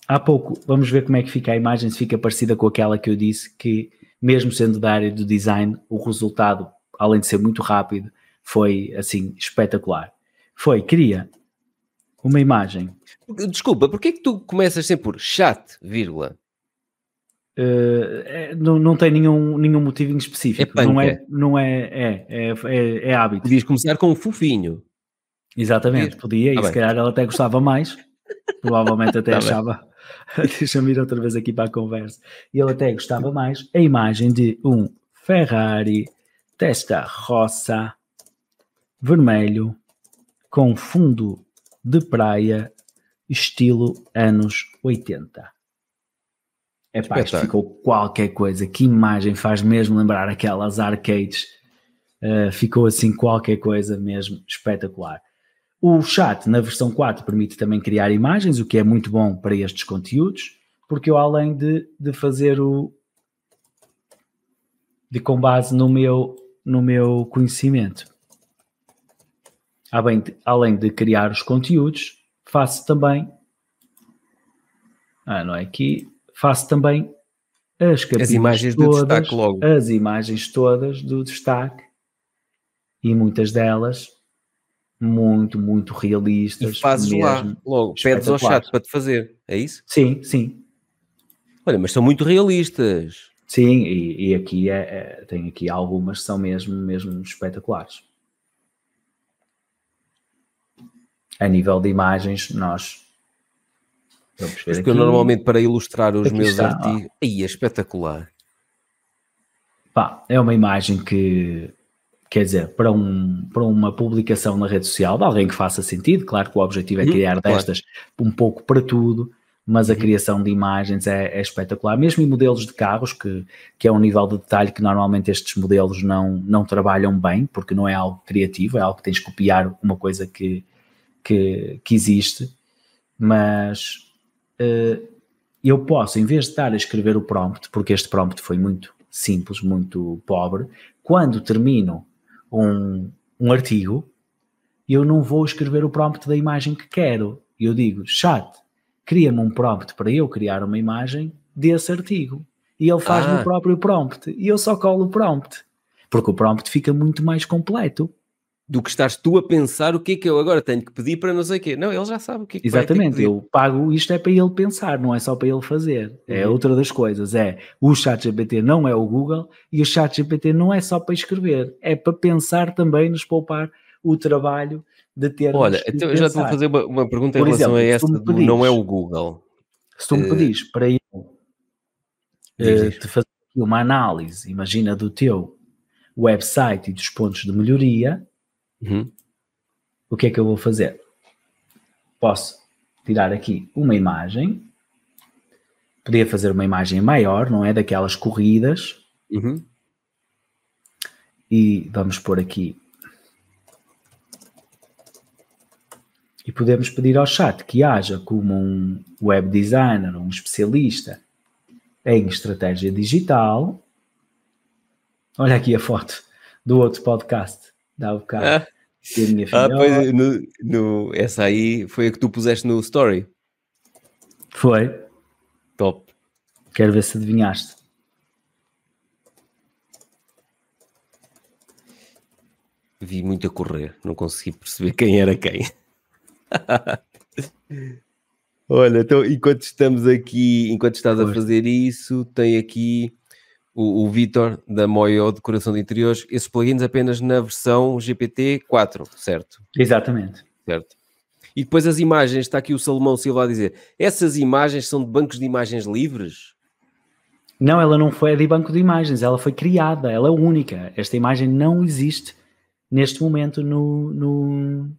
[SPEAKER 2] há pouco, vamos ver como é que fica a imagem, se fica parecida com aquela que eu disse, que mesmo sendo da área do design, o resultado, além de ser muito rápido, foi assim espetacular. Foi, queria uma imagem. Desculpa, porquê é que tu começas sempre por chat, vírgula? Uh, não, não tem nenhum, nenhum motivo específico. É não é, é, não é, é, é, é, é hábito. Podias começar com um fofinho. Exatamente, podia, e tá bem. se calhar ela até gostava mais. (laughs) Provavelmente até tá achava. Bem. (laughs) Deixa-me ir outra vez aqui para a conversa. E Ele até gostava mais a imagem de um Ferrari testa roça vermelho com fundo de praia estilo anos 80. É pá, isto ficou qualquer coisa. Que imagem faz mesmo lembrar aquelas arcades. Uh, ficou assim qualquer coisa mesmo espetacular. O chat na versão 4 permite também criar imagens, o que é muito bom para estes conteúdos, porque eu além de, de fazer o. de com base no meu, no meu conhecimento. Além de, além de criar os conteúdos, faço também. Ah, não é aqui. Faço também as capinhas as imagens todas, do destaque logo. as imagens todas do destaque e muitas delas muito, muito realistas. E fazes mesmo, lá logo, pedes ao chat para te fazer, é isso? Sim, sim. Olha, mas são muito realistas. Sim, e, e aqui é, é, tem aqui algumas que são mesmo, mesmo espetaculares. A nível de imagens, nós. Porque eu normalmente para ilustrar os aqui meus está, artigos.
[SPEAKER 1] Aí é espetacular.
[SPEAKER 2] Pá, é uma imagem que quer dizer, para, um, para uma publicação na rede social de alguém que faça sentido, claro que o objetivo é uhum, criar destas um pouco para tudo, mas a uhum. criação de imagens é, é, espetacular, mesmo em modelos de carros, que, que é um nível de detalhe que normalmente estes modelos não, não trabalham bem, porque não é algo criativo, é algo que tens de copiar uma coisa que, que, que existe, mas uh, eu posso, em vez de estar a escrever o prompt, porque este prompt foi muito simples, muito pobre, quando termino um, um artigo e eu não vou escrever o prompt da imagem que quero. Eu digo, chat, cria-me um prompt para eu criar uma imagem desse artigo. E ele faz ah. o próprio prompt. E eu só colo o prompt. Porque o prompt fica muito mais completo do que estás
[SPEAKER 1] tu a pensar o que é que eu agora
[SPEAKER 2] tenho que pedir para não sei o quê. Não, ele já sabe o que é que Exatamente, eu pago isto é para ele pensar, não é só para ele fazer. É uhum. É outra das coisas, é o chat GPT não é o Google e o chat GPT não é só para escrever, é para pensar também, nos poupar o trabalho de ter Olha, então eu já te vou fazer uma, uma pergunta Por em exemplo, relação a esta pedis, não é o Google. Se tu me eh, pedis uh, para eu uh, te fazer uma análise, imagina do teu website e dos pontos de melhoria, Uhum. O que é que eu vou fazer? Posso tirar aqui uma imagem. Podia fazer uma imagem maior, não é? Daquelas corridas. Uhum. E vamos pôr aqui. E podemos pedir ao chat que haja como um web designer, um especialista em estratégia digital. Olha aqui a foto do outro podcast dá cá. Ah. E a minha filha. Ah, pois,
[SPEAKER 1] no, no, essa aí foi a que tu puseste no story.
[SPEAKER 2] Foi. Top. Quero ver se adivinhaste. Vi muito a correr,
[SPEAKER 1] não consegui perceber quem era quem. (laughs) Olha, então enquanto estamos aqui, enquanto estás a fazer isso, tem aqui o, o Vitor da Moio Decoração de Interiores, esses plugins apenas na versão GPT-4, certo?
[SPEAKER 2] Exatamente.
[SPEAKER 1] Certo. E depois as imagens, está aqui o Salomão Silva a dizer, essas imagens são de bancos de imagens livres?
[SPEAKER 2] Não, ela não foi é de banco de imagens, ela foi criada, ela é única. Esta imagem não existe neste momento no, no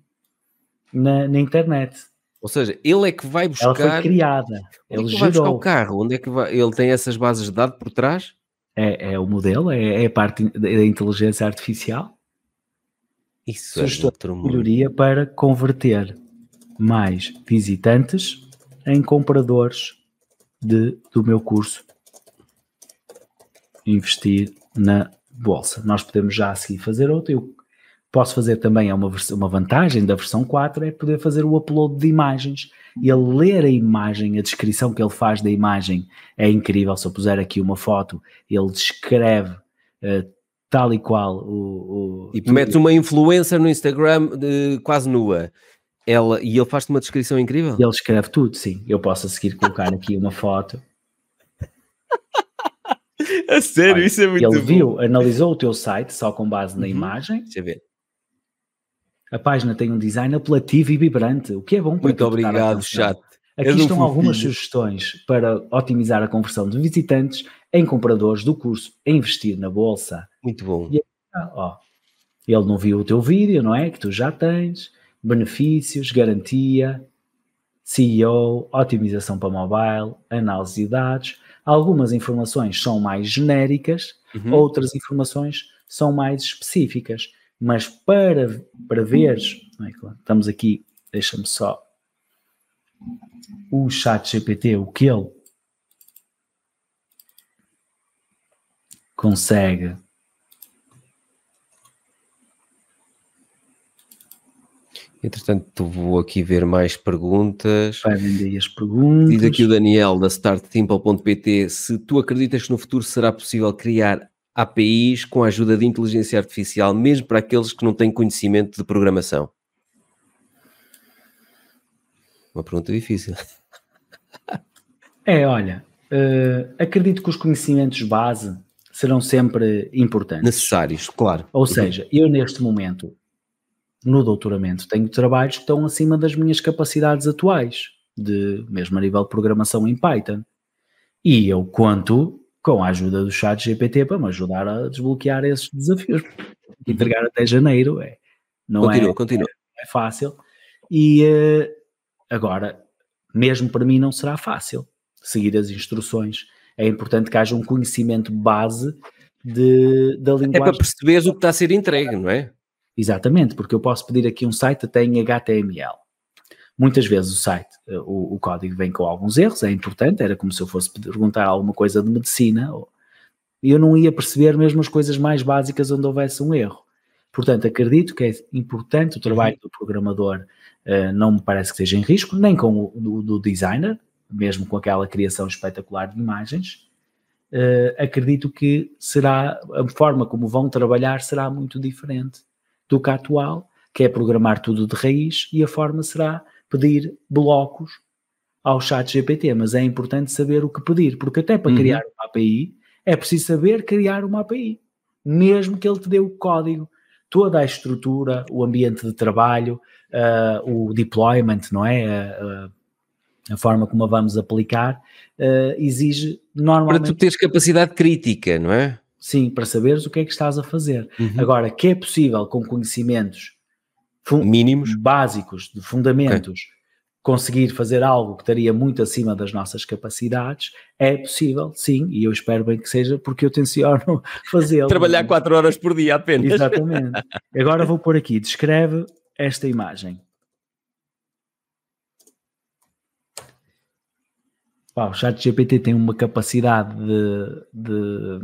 [SPEAKER 2] na, na, internet.
[SPEAKER 1] Ou seja, ele é que vai buscar. Ela foi criada. Ele, ele é que gerou. vai buscar o carro. Onde é que vai? Ele tem essas bases de dados por trás?
[SPEAKER 2] É, é o modelo, é, é, a parte da inteligência artificial. Isso Sugestão é melhoria para converter mais visitantes em compradores de, do meu curso. Investir na bolsa. Nós podemos já a seguir fazer outro. Eu Posso fazer também, é uma, uma vantagem da versão 4, é poder fazer o upload de imagens. e Ele ler a imagem, a descrição que ele faz da imagem é incrível. Se eu puser aqui uma foto, ele descreve uh, tal e qual o. o e tu metes uma
[SPEAKER 1] influencer no Instagram de, eh, quase nua.
[SPEAKER 2] Ela, e ele faz-te uma descrição incrível? Ele escreve tudo, sim. Eu posso a seguir colocar aqui uma foto. (laughs) A sério, Olha, isso é muito Ele bom. viu, analisou o teu site só com base na uhum. imagem. Deixa eu ver. A página tem um design apelativo e vibrante, o que é bom para Muito obrigado, chat. Aqui estão fofinho. algumas sugestões para otimizar a conversão de visitantes em compradores do curso a investir na bolsa. Muito bom. E, ah, ó, ele não viu o teu vídeo, não é? Que tu já tens. Benefícios, garantia, CEO, otimização para mobile, análise de dados. Algumas informações são mais genéricas, uhum. outras informações são mais específicas. Mas para, para veres, é, estamos aqui, deixa-me só, o chat GPT, o que ele consegue
[SPEAKER 1] Entretanto, vou aqui ver mais perguntas. Vai vender as perguntas. Diz aqui o Daniel da starttimple.pt se tu acreditas que no futuro será possível criar APIs com a ajuda de inteligência artificial, mesmo para aqueles que não têm conhecimento de programação? Uma pergunta difícil.
[SPEAKER 2] É, olha, uh, acredito que os conhecimentos base serão sempre importantes.
[SPEAKER 1] Necessários, claro. Ou seja,
[SPEAKER 2] eu neste momento, no doutoramento, tenho trabalhos que estão acima das minhas capacidades atuais, de mesmo a nível de programação em Python. E eu conto com a ajuda do chat GPT para me ajudar a desbloquear esses desafios. Entregar até janeiro é, não é, continua, é, continua. é, é fácil. E uh, agora, mesmo para mim não será fácil seguir as instruções. É importante que haja um conhecimento base de, da linguagem. É para perceberes o que está a ser entregue, não é? Exatamente, porque eu posso pedir aqui um site até em HTML. Muitas vezes o site, eh, o, o, código vem com alguns erros, é importante, era como se eu fosse perguntar alguma coisa de medicina, e eu não ia perceber mesmo as coisas mais básicas onde houvesse um erro. Portanto, acredito que é importante o trabalho do programador, eh, não me parece que seja em risco, nem com o do, do designer, mesmo com aquela criação espetacular de imagens, Uh, acredito que será a forma como vão trabalhar será muito diferente do que a atual, que é programar tudo de raiz, e a forma será pedir blocos ao chat GPT, mas é importante saber o que pedir, porque até para uhum. criar uma API é preciso saber criar uma API, mesmo que ele te dê o código, toda a estrutura, o ambiente de trabalho, uh, o deployment, não é? Uh, a forma como a vamos aplicar, uh, exige normalmente... Para tu teres capacidade crítica, não é? Sim, para saberes o que é que estás a fazer. Uhum. Agora, que é possível com conhecimentos mínimos básicos, de fundamentos, okay. conseguir fazer algo que estaria muito acima das nossas capacidades, é possível, sim, e eu espero bem que seja, porque eu tenciono (laughs) fazê-lo. É? Trabalhar quatro
[SPEAKER 1] horas por dia apenas. Exatamente.
[SPEAKER 2] Agora vou por aqui, descreve esta imagem. Pá, o chat GPT tem uma capacidade de, de,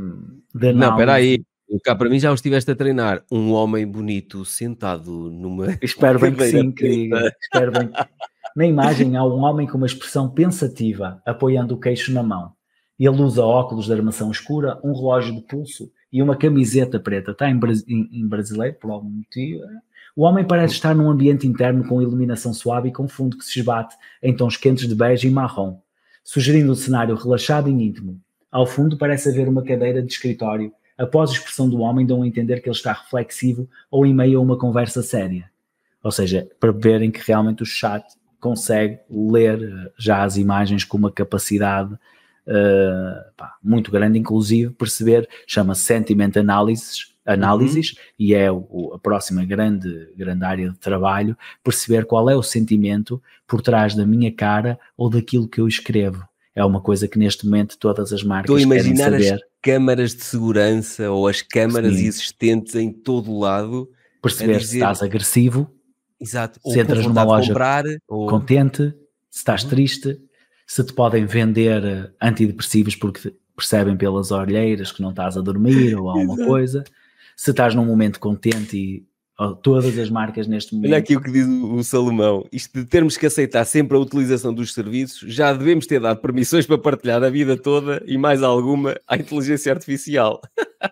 [SPEAKER 2] de análise. Não, espera aí.
[SPEAKER 1] Cá para mim já estiveste a treinar um homem bonito sentado numa. (laughs) Espero bem que sim, que
[SPEAKER 2] Espero bem. (laughs) Na imagem há um homem com uma expressão pensativa, apoiando o queixo na mão. Ele usa óculos de armação escura, um relógio de pulso e uma camiseta preta. Está em, em, em brasileiro, por algum motivo. É? O homem parece hum. estar num ambiente interno com iluminação suave e com fundo que se esbate em tons quentes de bege e marrom, sugerindo um cenário relaxado e íntimo. Ao fundo parece haver uma cadeira de escritório após a expressão do homem, dão a entender que ele está reflexivo ou em meio a uma conversa séria. Ou seja, para verem que realmente o chat consegue ler eh, já as imagens com uma capacidade uh, pá, muito grande, inclusive perceber, chama-se Sentiment Analysis, análises uhum. e é o, a próxima grande, grande área de trabalho, perceber qual é o sentimento por trás da minha cara ou daquilo que eu escrevo é uma coisa que neste momento todas as marcas Estou a imaginar querem saber. as
[SPEAKER 1] câmaras de segurança ou as câmaras Sim. existentes em todo o lado. Perceber dizer... se estás
[SPEAKER 2] agressivo, Exato. se ou entras numa loja comprar, ou... contente, se estás uhum. triste, se te podem vender eh, antidepressivos porque percebem pelas olheiras que não estás a dormir ou alguma coisa, se estás num momento contente e todas as marcas neste momento. Olha aqui
[SPEAKER 1] o que diz o Salomão: isto de termos que aceitar sempre a utilização dos serviços, já devemos ter dado permissões para partilhar a vida toda e mais alguma à inteligência artificial. (laughs)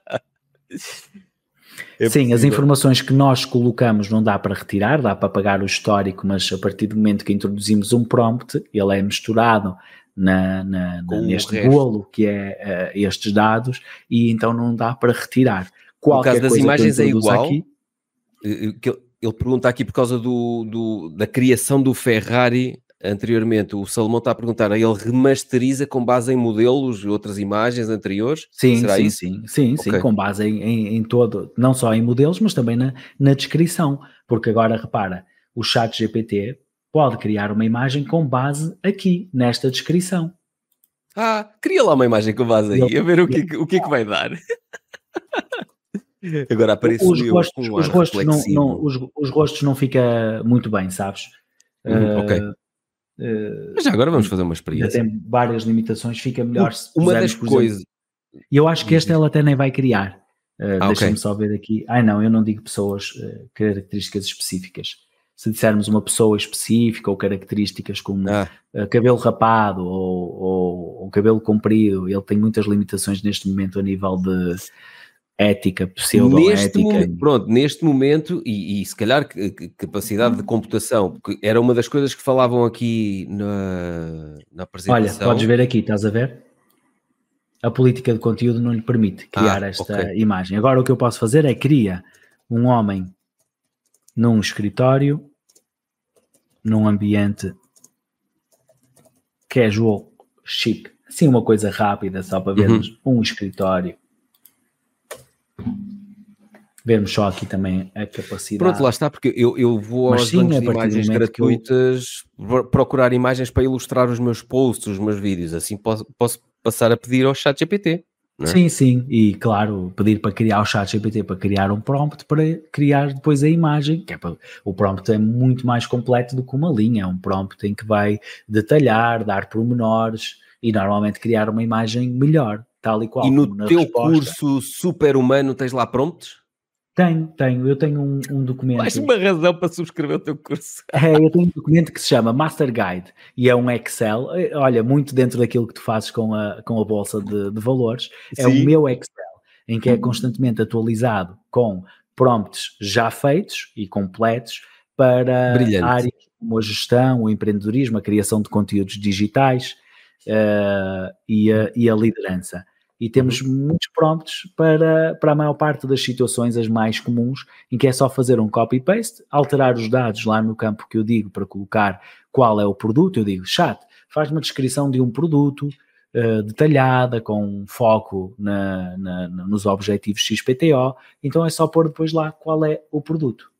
[SPEAKER 1] É Sim, as
[SPEAKER 2] informações que nós colocamos não dá para retirar, dá para apagar o histórico, mas a partir do momento que introduzimos um prompt, ele é misturado na, na, na neste bolo que é uh, estes dados e então não dá para retirar. Qualquer no caso das imagens é igual. Aqui, eh, ele pergunta
[SPEAKER 1] aqui por causa do, do, da criação do Ferrari anteriormente. O Salomão está a perguntar, ele remasteriza com base em modelos e outras imagens anteriores? Sim, Será sim, isso? sim, sim, okay. sim, com
[SPEAKER 2] base em, em, em, todo, não só em modelos, mas também na, na descrição. Porque agora repara, o chat GPT pode criar uma imagem com base aqui, nesta descrição.
[SPEAKER 1] Ah, cria lá uma imagem com base aí, a ver o que, o que é que vai dar. (laughs)
[SPEAKER 2] Agora apareço os com os rostos não, não, os, os rostos não fica muito bem, sabes? Uhum, uh, ok. Uh, Mas já agora vamos fazer uma experiência. Tem várias limitações, fica melhor se Uma das coisas. E eu acho que esta uhum. ela até nem vai criar. Uh, ah, ah Deixa-me okay. só ver aqui. Ah, não, eu não digo pessoas, uh, características específicas. Se dissermos uma pessoa específica ou características como ah. uh, cabelo rapado ou, ou, ou, cabelo comprido, ele tem muitas limitações neste momento a nível de ética, pseudo-ética.
[SPEAKER 1] pronto, neste momento, e, e se calhar capacidade de computação, porque era uma das coisas que falavam aqui na, na apresentação. Olha, podes ver
[SPEAKER 2] aqui, estás a ver? A política de conteúdo não lhe permite criar ah, esta okay. imagem. Agora o que eu posso fazer é criar um homem num escritório, num ambiente casual, chique, assim uma coisa rápida, só para uhum. vermos uhum. um escritório vermos só aqui também a capacidade. Pronto, lá
[SPEAKER 1] está, porque eu, eu vou Mas aos sim, bancos é de imagens gratuitas eu... procurar imagens para ilustrar os meus posts, os meus vídeos, assim posso, posso passar a pedir ao chat GPT.
[SPEAKER 2] É? Sim, sim, e claro, pedir para criar o chat GPT, para criar um prompt, para criar depois a imagem, que é para, o prompt é muito mais completo do que uma linha, é um prompt em que vai detalhar, dar pormenores e normalmente criar uma imagem melhor, tal e qual. E no teu resposta.
[SPEAKER 1] curso super humano tens lá prompts?
[SPEAKER 2] Tenho, tenho. Eu tenho um, um documento. Mais
[SPEAKER 1] uma razão para
[SPEAKER 2] subscrever o teu curso. é, eu tenho um documento que se chama Master Guide e é um Excel. Eh, olha, muito dentro daquilo que tu fazes com a, com a Bolsa de, de Valores. Sim. É o meu Excel, em que é constantemente atualizado com prompts já feitos e completos para Brilhante. áreas como a gestão, o empreendedorismo, a criação de conteúdos digitais uh, e, a, e a liderança e temos uhum. muitos prompts para, para a maior parte das situações, as mais comuns, em que é só fazer um copy-paste, alterar os dados lá no campo que eu digo para colocar qual é o produto, eu digo, chat, faz uma descrição de um produto uh, detalhada, com foco na, na, nos objetivos XPTO, então é só pôr depois lá qual é o produto.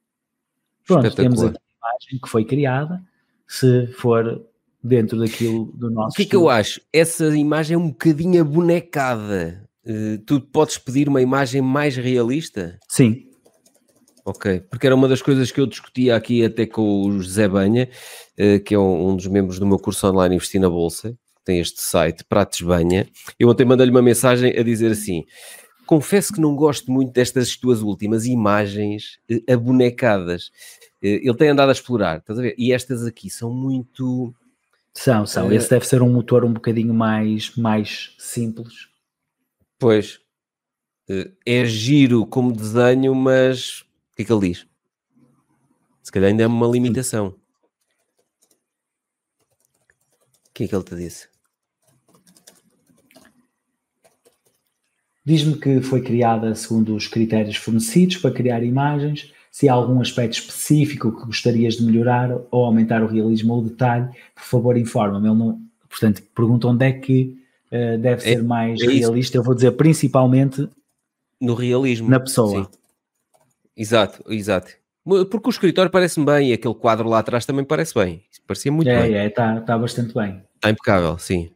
[SPEAKER 2] Pronto, temos aqui a imagem que foi criada, se for dentro daquilo do nosso. O que é que eu
[SPEAKER 1] acho? Essa imagem é um bocadinho abonecada. Uh, tu podes pedir uma imagem mais realista? Sim. Ok, porque era uma das coisas que eu discutia aqui até com o José Banha, uh, que é um, um, dos membros do meu curso online Investir na Bolsa, que tem este site, Prates Banha. Eu ontem mandei-lhe uma mensagem a dizer assim: confesso que não gosto muito destas tuas últimas imagens eh, abonecadas. Ele tem andado a explorar, estás a ver? E estas aqui são muito
[SPEAKER 2] são, são. Esse eh, deve ser um motor um bocadinho mais, mais simples. Pois.
[SPEAKER 1] Eh, é giro como desenho, mas o que é que ele diz? Se calhar ainda é uma limitação. O que é que ele te disse?
[SPEAKER 2] Diz-me que foi criada segundo os critérios fornecidos para criar imagens se há algum aspecto específico que gostarias de melhorar ou aumentar o realismo ou o detalhe, por favor, informa-me. Não... Portanto, pergunta onde é que uh, deve é, ser mais é realista. Eu vou dizer principalmente
[SPEAKER 1] no realismo. Na pessoa. Sim. Exato, exato. Porque o escritório parece-me bem e aquele quadro lá atrás também parece bem. parecia muito é, bem. É,
[SPEAKER 2] está tá bastante bem.
[SPEAKER 1] Está impecável,
[SPEAKER 2] sim.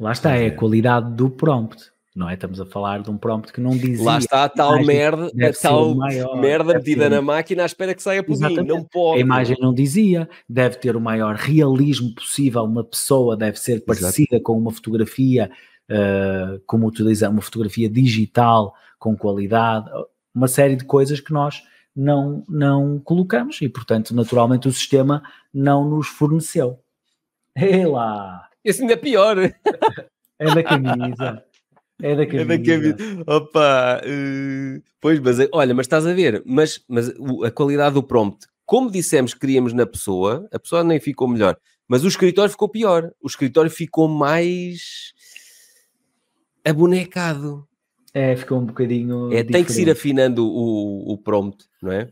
[SPEAKER 2] Lá está, é a qualidade do prompt não é? Estamos a falar de um prompt que não dizia. Lá está a tal a merda, a tal maior, merda metida na máquina à espera que saia por mim, não pode. A imagem não dizia, deve ter o maior realismo possível, uma pessoa deve ser parecida Exato. com uma fotografia, uh, como utilizar uma fotografia digital com qualidade, uma série de coisas que nós não, não colocamos e, portanto, naturalmente o sistema não nos forneceu. (laughs) Ei lá! Esse ainda é pior! (laughs) É da camisa. É da Cavilha. É da
[SPEAKER 1] Cavilha. Opa! Uh, pois, mas eh, olha, mas estás a ver, mas, mas a qualidade do prompt, como dissemos que queríamos na pessoa, a pessoa nem ficou melhor, mas o escritório ficou pior. O escritório ficou mais abonecado.
[SPEAKER 2] É, ficou um bocadinho. É, tem diferente. que se ir
[SPEAKER 1] afinando o, o prompt, não é?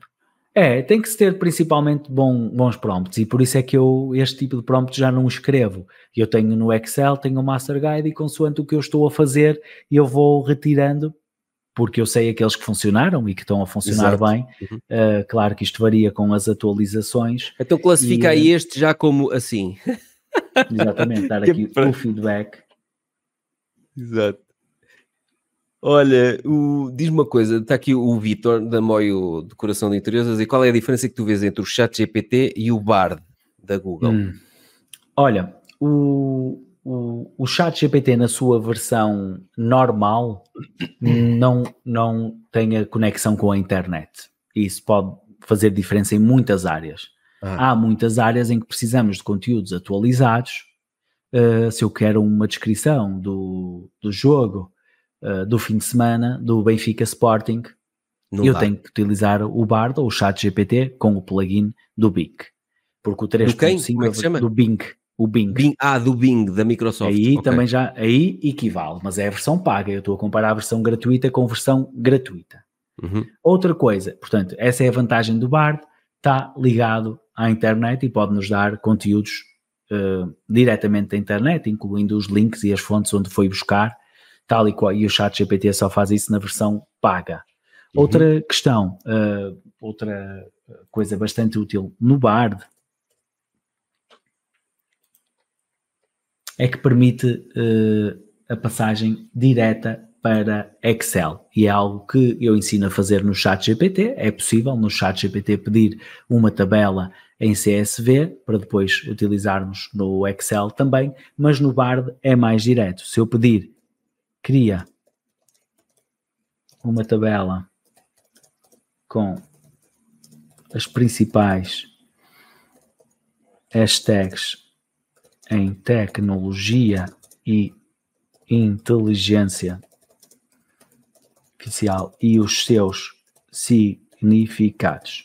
[SPEAKER 2] É, tem que ter principalmente bom, bons prompts e por isso é que eu este tipo de prompts já não escrevo. Eu tenho no Excel, tenho o um Master Guide e consoante o que eu estou a fazer, eu vou retirando porque eu sei aqueles que funcionaram e que estão a funcionar Exato. bem. Uhum. Uh, claro que isto varia com as atualizações. Então classifica e,
[SPEAKER 1] este já como assim.
[SPEAKER 2] Exatamente, dar (laughs) aqui o feedback.
[SPEAKER 1] Exato. Olha, diz-me uma coisa, está aqui o Vitor da Moio de Coração de Interiores e qual é a diferença que tu vês entre o chat GPT e o Bard da Google?
[SPEAKER 2] Hum. Olha, o, o, o chat GPT na sua versão normal não, não tem a conexão com a internet. Isso pode fazer diferença em muitas áreas. Ah. Há muitas áreas em que precisamos de conteúdos atualizados. Uh, se eu quero uma descrição do, do jogo, eh, do fim de semana do Benfica Sporting, Não eu dá. tenho que utilizar o Bard ou o Chat GPT com o plugin do Bing. Porque o 3.5 é, é do Bing. O Bing. Bing. Ah, do Bing, da Microsoft. Aí okay. também já aí equivale, mas é a versão paga. Eu estou a comparar a versão gratuita com a versão gratuita. Uhum. Outra coisa, portanto, essa é a vantagem do Bard, está ligado à internet e pode nos dar conteúdos uh, diretamente da internet, incluindo os links e as fontes onde foi buscar tal e qual. E o chat GPT só faz isso na versão paga. Uhum. Outra questão, uh, outra coisa bastante útil no Bard é que permite uh, a passagem direta para Excel e é algo que eu ensino a fazer no chat GPT. É possível no chat GPT pedir uma tabela em CSV para depois utilizarmos no Excel também, mas no Bard é mais direto. Se eu pedir cria uma tabela com as principais hashtags em tecnologia e inteligência artificial e os seus significados.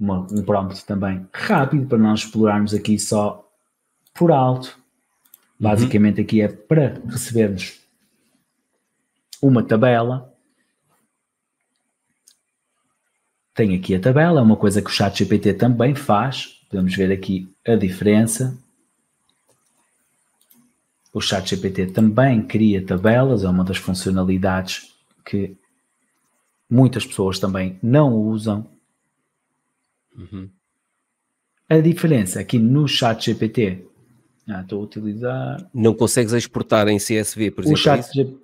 [SPEAKER 2] um prompt também rápido para não explorarmos aqui só por alto. Uhum. Basicamente, uhum. aqui é para recebermos uma tabela. Tem aqui a tabela, é uma coisa que o ChatGPT também faz. Podemos ver aqui a diferença. O ChatGPT também cria tabelas, é uma das funcionalidades que muitas pessoas também não usam. Uhum. A diferença aqui no ChatGPT ah, estou a utilizar.
[SPEAKER 1] Não consegues exportar em CSV, por exemplo? O chat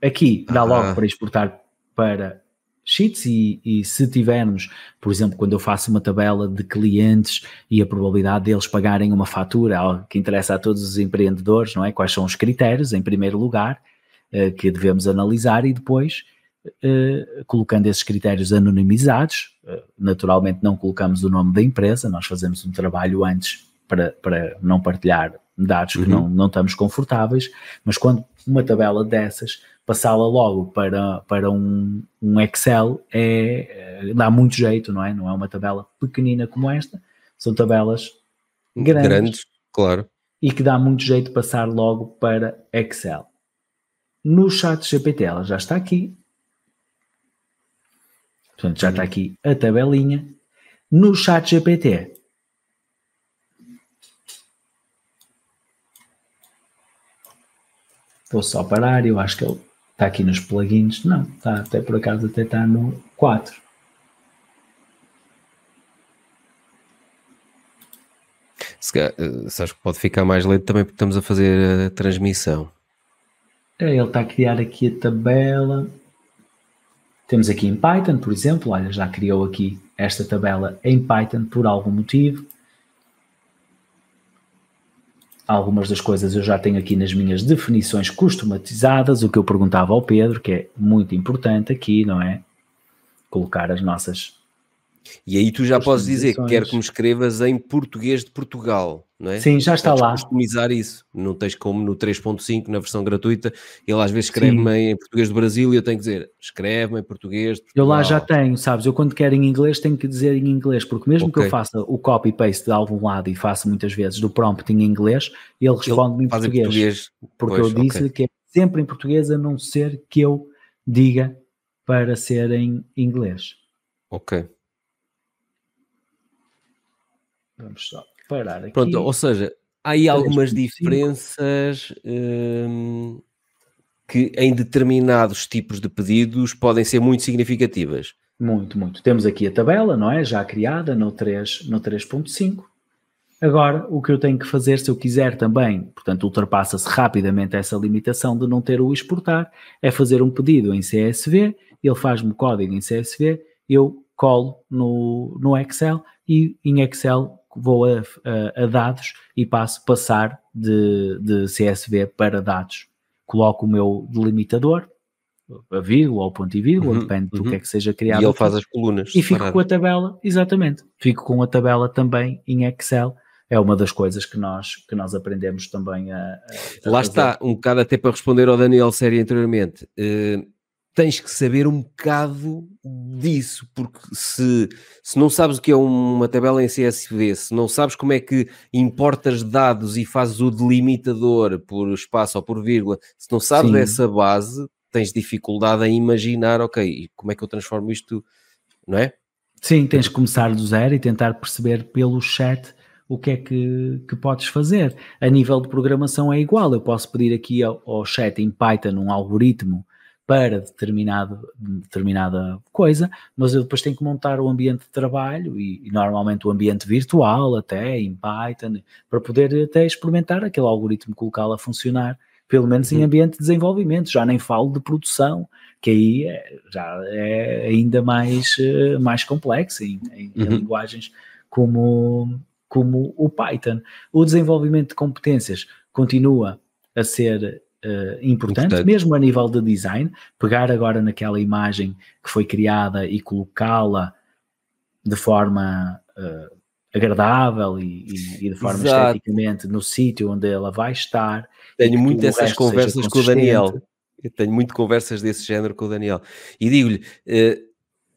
[SPEAKER 2] é aqui dá ah. logo para exportar para sheets e, e, se tivermos, por exemplo, quando eu faço uma tabela de clientes e a probabilidade deles pagarem uma fatura, é algo que interessa a todos os empreendedores, não é? Quais são os critérios, em primeiro lugar, eh, que devemos analisar e depois, eh, colocando esses critérios anonimizados, eh, naturalmente não colocamos o nome da empresa, nós fazemos um trabalho antes para, para não partilhar dados que uhum. não, não estamos confortáveis, mas quando uma tabela dessas, passá-la logo para, para um, um Excel é, é, dá muito jeito, não é? Não é uma tabela pequenina como esta, são tabelas grandes. Grandes, claro. E que dá muito jeito passar logo para Excel. No chat GPT ela já está aqui. Portanto, já uhum. está aqui a tabelinha. No chat GPT vou só parar, eu acho que ele está aqui nos plugins, não, está até por acaso até está no 4.
[SPEAKER 1] Se, eh, se acho que pode ficar mais lento também porque estamos a fazer a transmissão.
[SPEAKER 2] É, ele está a criar aqui a tabela. Temos aqui em Python, por exemplo, olha, já criou aqui esta tabela em Python por algum motivo. Algumas das coisas eu já tenho aqui nas minhas definições customatizadas, o que eu perguntava ao Pedro, que é muito importante aqui, não é? Colocar as nossas e aí tu já podes dizer que quero que
[SPEAKER 1] me escrevas em português de Portugal,
[SPEAKER 2] não é? Sim, já está podes lá.
[SPEAKER 1] customizar isso. Não tens como no 3.5, na versão gratuita, ele às vezes escreve-me em português do Brasil e eu tenho que dizer, escreve-me em português de
[SPEAKER 2] Portugal. Eu lá já tenho, sabes? Eu quando quero em inglês tenho que dizer em inglês, porque mesmo okay. que eu faça o copy-paste de algum lado e faço muitas vezes do prompt em inglês, ele responde-me em português. português. Porque pois, eu disse okay. que é sempre em português, a não ser que eu diga para ser em inglês. Ok. Vamos só parar aqui. Pronto, ou seja, há aí algumas
[SPEAKER 1] diferenças hum, que em determinados tipos de pedidos podem ser muito significativas.
[SPEAKER 2] Muito, muito. Temos aqui a tabela, não é? Já criada no 3.5. No 3 Agora, o que eu tenho que fazer, se eu quiser também, portanto, ultrapassa-se rapidamente essa limitação de não ter o exportar, é fazer um pedido em CSV, ele faz-me o código em CSV, eu colo no, no Excel e em Excel vou a, a, a dados e passo passar de, de CSV para dados. Coloco o meu delimitador, a vírgula ou ponto e vírgula, uhum, depende do uhum. que é que seja criado. E ele faz as colunas. E fico parado. com a tabela, exatamente. Fico com a tabela também em Excel. É uma das coisas que nós, que nós aprendemos também a. a
[SPEAKER 1] Lá fazer. está, um bocado até para responder ao Daniel Série anteriormente. Uh tens que saber um bocado disso, porque se, se não sabes o que é uma tabela em CSV, se não sabes como é que importas dados e fazes o delimitador por espaço ou por vírgula, se não sabes Sim. essa base, tens dificuldade em imaginar, ok, como é que eu transformo isto, não é?
[SPEAKER 2] Sim, tens que começar do zero e tentar perceber pelo chat o que é que, que podes fazer. A nível de programação é igual, eu posso pedir aqui ao, ao chat em Python um algoritmo para determinado, determinada coisa, mas eu depois tenho que montar o ambiente de trabalho e, e normalmente o ambiente virtual, até em Python, para poder até experimentar aquele algoritmo, colocá-lo a funcionar, pelo menos uhum. em ambiente de desenvolvimento. Já nem falo de produção, que aí é, já é ainda mais, eh, mais complexo em, em, uhum. em linguagens como, como o Python. O desenvolvimento de competências continua a ser eh, importante, mesmo a nível de design, pegar agora naquela imagem que foi criada e colocá-la de forma uh, agradável e, e, e, de forma Exato. esteticamente no sítio onde ela vai estar. Tenho muito essas conversas com o Daniel.
[SPEAKER 1] Eu tenho muito conversas desse género com o Daniel. E digo-lhe, uh,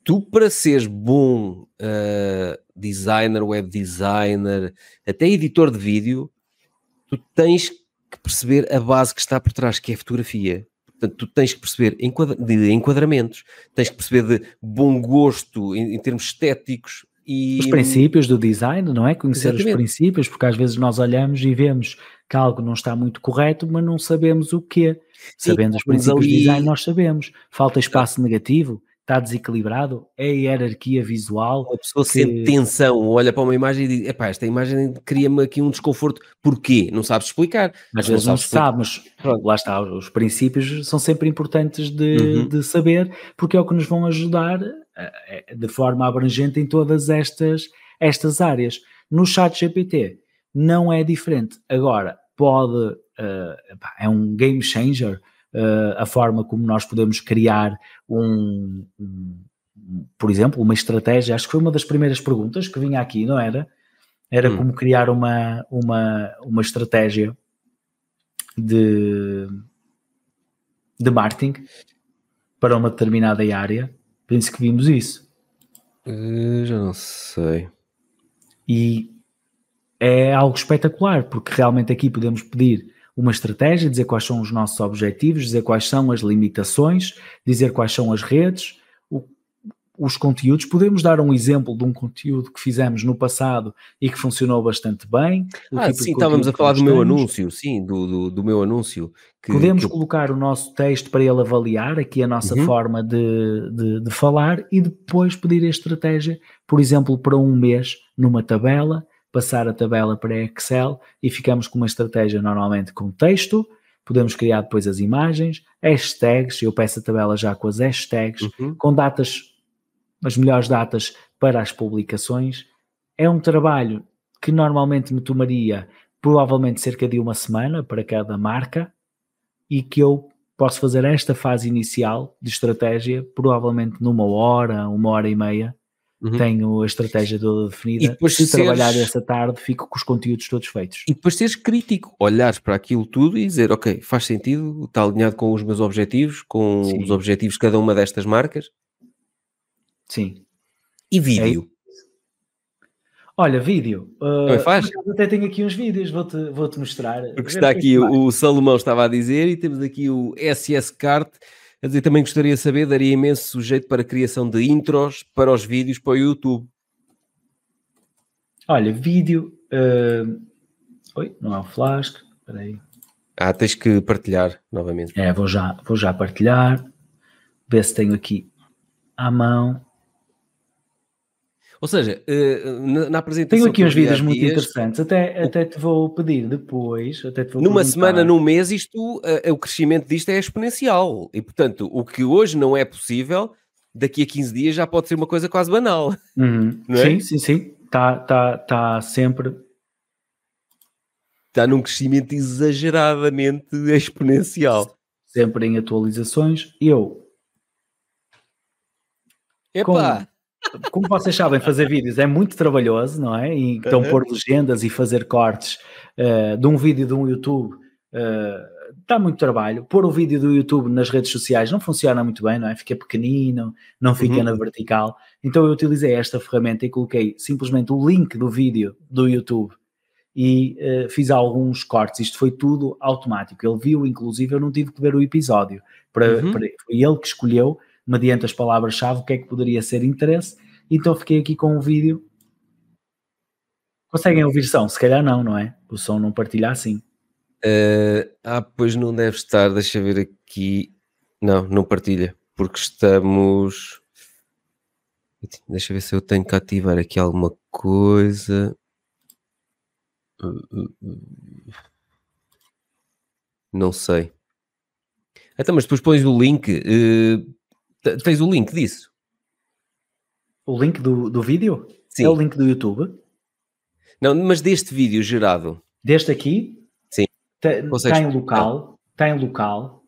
[SPEAKER 1] tu para seres bom uh, designer, web designer, até editor de vídeo, tu tens que perceber a base que está por trás, que é a fotografia. Portanto, tu tens que perceber de enquadramentos, tens que perceber de bom gosto em, em termos estéticos. E... Os princípios
[SPEAKER 2] do design, não é? Conhecer Exatamente. os princípios, porque às vezes nós olhamos e vemos que algo não está muito correto, mas não sabemos o quê. Sabendo os princípios ali... do design, nós sabemos. Falta espaço negativo, está desequilibrado, é a hierarquia visual. A
[SPEAKER 1] pessoa que... sente tensão, olha para uma imagem e diz: epá, esta imagem cria-me aqui um
[SPEAKER 2] desconforto, porquê? Não sabes explicar. Às vezes não, sabes sabe, mas pronto, lá está, os princípios são sempre importantes de, uhum. de saber, porque é o que nos vão ajudar eh, eh, de forma abrangente em todas estas, estas áreas. No chat GPT não é diferente. Agora, pode, uh, é um game changer uh, a forma como nós podemos criar um, um, por exemplo, uma estratégia. Acho que foi uma das primeiras perguntas que vinha aqui, não era? Era hum. como criar uma, uma, uma estratégia de, de marketing para uma determinada área. Penso que vimos isso. Eh, já não sei. E é algo espetacular, porque realmente aqui podemos pedir uma estratégia, dizer quais são os nossos objetivos, dizer quais são as limitações, dizer quais são as redes, o, os conteúdos. Podemos dar um exemplo de um conteúdo que fizemos no passado e que funcionou bastante bem. ah, tipo sim, estávamos a falar do meu anúncio,
[SPEAKER 1] sim, do, do, do meu anúncio. Que, Podemos que...
[SPEAKER 2] colocar o nosso texto para ele avaliar aqui a nossa uhum. forma de, de, de falar e depois pedir a estratégia, por exemplo, para um mês numa tabela passar a tabela para Excel e ficamos com uma estratégia normalmente com texto, podemos criar depois as imagens, hashtags, eu peço a tabela já com as hashtags, uhum. com datas, as melhores datas para as publicações. É um trabalho que normalmente me tomaria provavelmente cerca de uma semana para cada marca e que eu posso fazer esta fase inicial de estratégia provavelmente numa hora, uma hora e meia Uhum. Tenho a estratégia toda definida. E depois se trabalhar seres... essa tarde, fico com os conteúdos todos feitos.
[SPEAKER 1] E depois seres crítico, olhares para aquilo tudo e dizer, ok, faz sentido, está alinhado com os meus objetivos, com Sim. os objetivos de cada uma destas marcas. Sim. E vídeo. É
[SPEAKER 2] Olha, vídeo. Uh, faz? Até tenho aqui uns vídeos, vou-te vou -te mostrar. Porque está é aqui, o
[SPEAKER 1] Salomão estava a dizer, e temos aqui o SS Cart a também gostaria de saber, daria imenso sujeito para a criação de intros para os vídeos
[SPEAKER 2] para o YouTube. Olha, vídeo. Uh... Oi, não há o um flask. Espera aí. Ah, tens que partilhar novamente. É, vou já, vou já partilhar. Ver se tenho aqui à mão.
[SPEAKER 1] Ou seja, eh, na apresentação. Tenho aqui uns vídeos muito interessantes,
[SPEAKER 2] até, até te vou pedir depois. Até te vou numa perguntar. semana, num
[SPEAKER 1] mês, isto, eh, eh, o crescimento disto é exponencial. E, portanto, o que hoje não é possível, daqui a 15 dias já pode ser uma coisa quase banal.
[SPEAKER 2] Uhum. É? Sim, sim, sim. Está tá, tá sempre. Está
[SPEAKER 1] num crescimento exageradamente exponencial. Sempre em
[SPEAKER 2] atualizações. Eu. Epá! como vocês sabem, fazer vídeos é muito trabalhoso, não é? E, então, pôr legendas e fazer cortes uh, de um vídeo de um YouTube uh, dá muito trabalho. Pôr o vídeo do YouTube nas redes sociais não funciona muito bem, não é? Fica pequenino, não fica uhum. na vertical. Então, eu utilizei esta ferramenta e coloquei simplesmente o link do vídeo do YouTube e uh, fiz alguns cortes. Isto foi tudo automático. Ele viu, inclusive, eu não tive que ver o episódio. Para, uhum. para, foi ele que escolheu mediante as palavras-chave, o que é que poderia ser interesse. Então fiquei aqui com o um vídeo. Conseguem ouvir som? Se calhar não, não é? O som não partilha assim.
[SPEAKER 1] Uh, ah, pois não deve estar, deixa ver aqui. Não, não partilha, porque estamos. Deixa ver se eu tenho que ativar aqui alguma coisa. Não sei. Então, mas depois pões o link. Uh, T tens o link disso?
[SPEAKER 2] O link do, do vídeo? Sim. É o link do YouTube? Não,
[SPEAKER 1] mas deste vídeo gerado.
[SPEAKER 2] Deste aqui? Sim. Está em local. Está em local.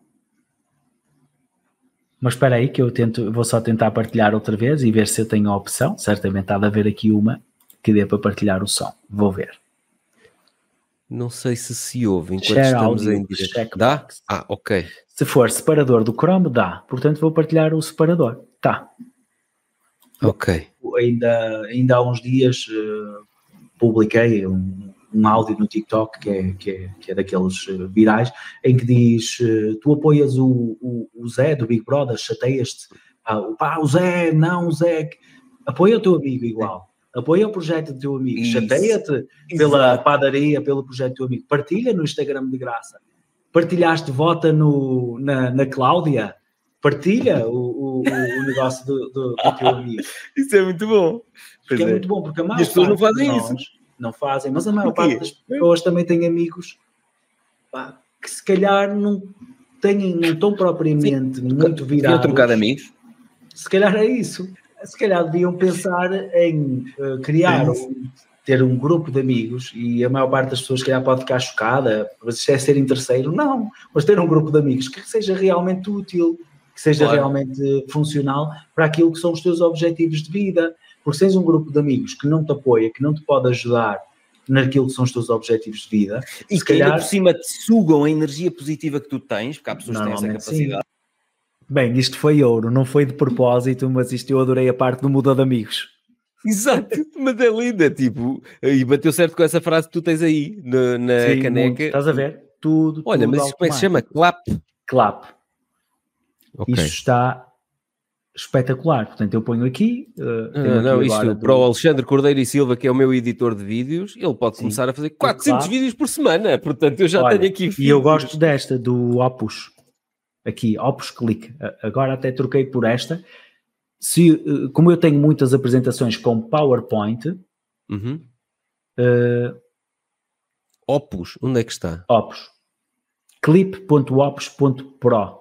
[SPEAKER 2] Mas espera aí que eu tento, vou só tentar partilhar outra vez e ver se eu tenho a opção. Certamente há de haver aqui uma que dê para partilhar o som. Vou ver. Não sei se se ouve enquanto Share estamos audio, em Dá? Ah, ok. Se for separador do Chrome, dá. Portanto, vou partilhar o separador. Tá. Ok. Ainda, ainda há uns dias uh, publiquei um, um áudio no TikTok que é, que é, que é daqueles eh, virais, em que diz: uh, Tu apoias o, o, o, Zé do Big Brother, chateias-te. Ah, pá, o Zé, não, o Zé. Apoia o teu amigo igual. Apoia o projeto do teu amigo. Chateia-te pela padaria, pelo projeto do teu amigo. Partilha no Instagram de graça. Partilhaste Vota no, na, na Cláudia? Partilha o, o, o negócio do, do, do, teu amigo. (laughs) isso é muito bom. Pois é, é muito bom, porque a maior as pessoas não fazem nós, isso. Não fazem, mas a maior parte das pessoas também tem amigos pá, que se calhar não têm, não estão propriamente Sim, muito virados. trocar amigos. Se calhar é isso. Se calhar deviam pensar em uh, criar um ter um grupo de amigos, e a maior parte das pessoas que calhar pode ficar chocada, mas isso é ser em terceiro, não, mas ter um grupo de amigos que seja realmente útil, que seja claro. realmente funcional para aquilo que são os teus objetivos de vida. Porque se tens um grupo de amigos que não te apoia, que não te pode ajudar naquilo que são os teus objetivos de vida, e que calhar... ainda por cima te sugam a energia positiva que tu tens, porque há pessoas que têm essa capacidade.
[SPEAKER 1] Sim.
[SPEAKER 2] Bem, isto foi ouro, não foi de propósito, mas isto eu adorei a parte do muda de amigos.
[SPEAKER 1] (laughs) Exato, Madalena, é tipo, e bateu certo com essa frase que tu tens aí na Sim, caneca. Muito. Estás a ver?
[SPEAKER 2] Tudo. Olha, tudo mas isso como é que se chama?
[SPEAKER 1] Clap. Clap.
[SPEAKER 2] Okay. Isso está espetacular. Portanto, eu ponho aqui. Uh, não, não, aqui isto do... para o
[SPEAKER 1] Alexandre Cordeiro e Silva, que é o meu editor de vídeos, ele pode Sim. começar a fazer 400 vídeos por semana. Portanto, eu já Olha, tenho aqui. E eu gosto
[SPEAKER 2] desta do Opus. Aqui, Opus Click. Agora até troquei por esta, se, eh, como eu tenho muitas apresentações com PowerPoint, uhum. uh, Opus, onde é que está? Opus. clip.opus.pro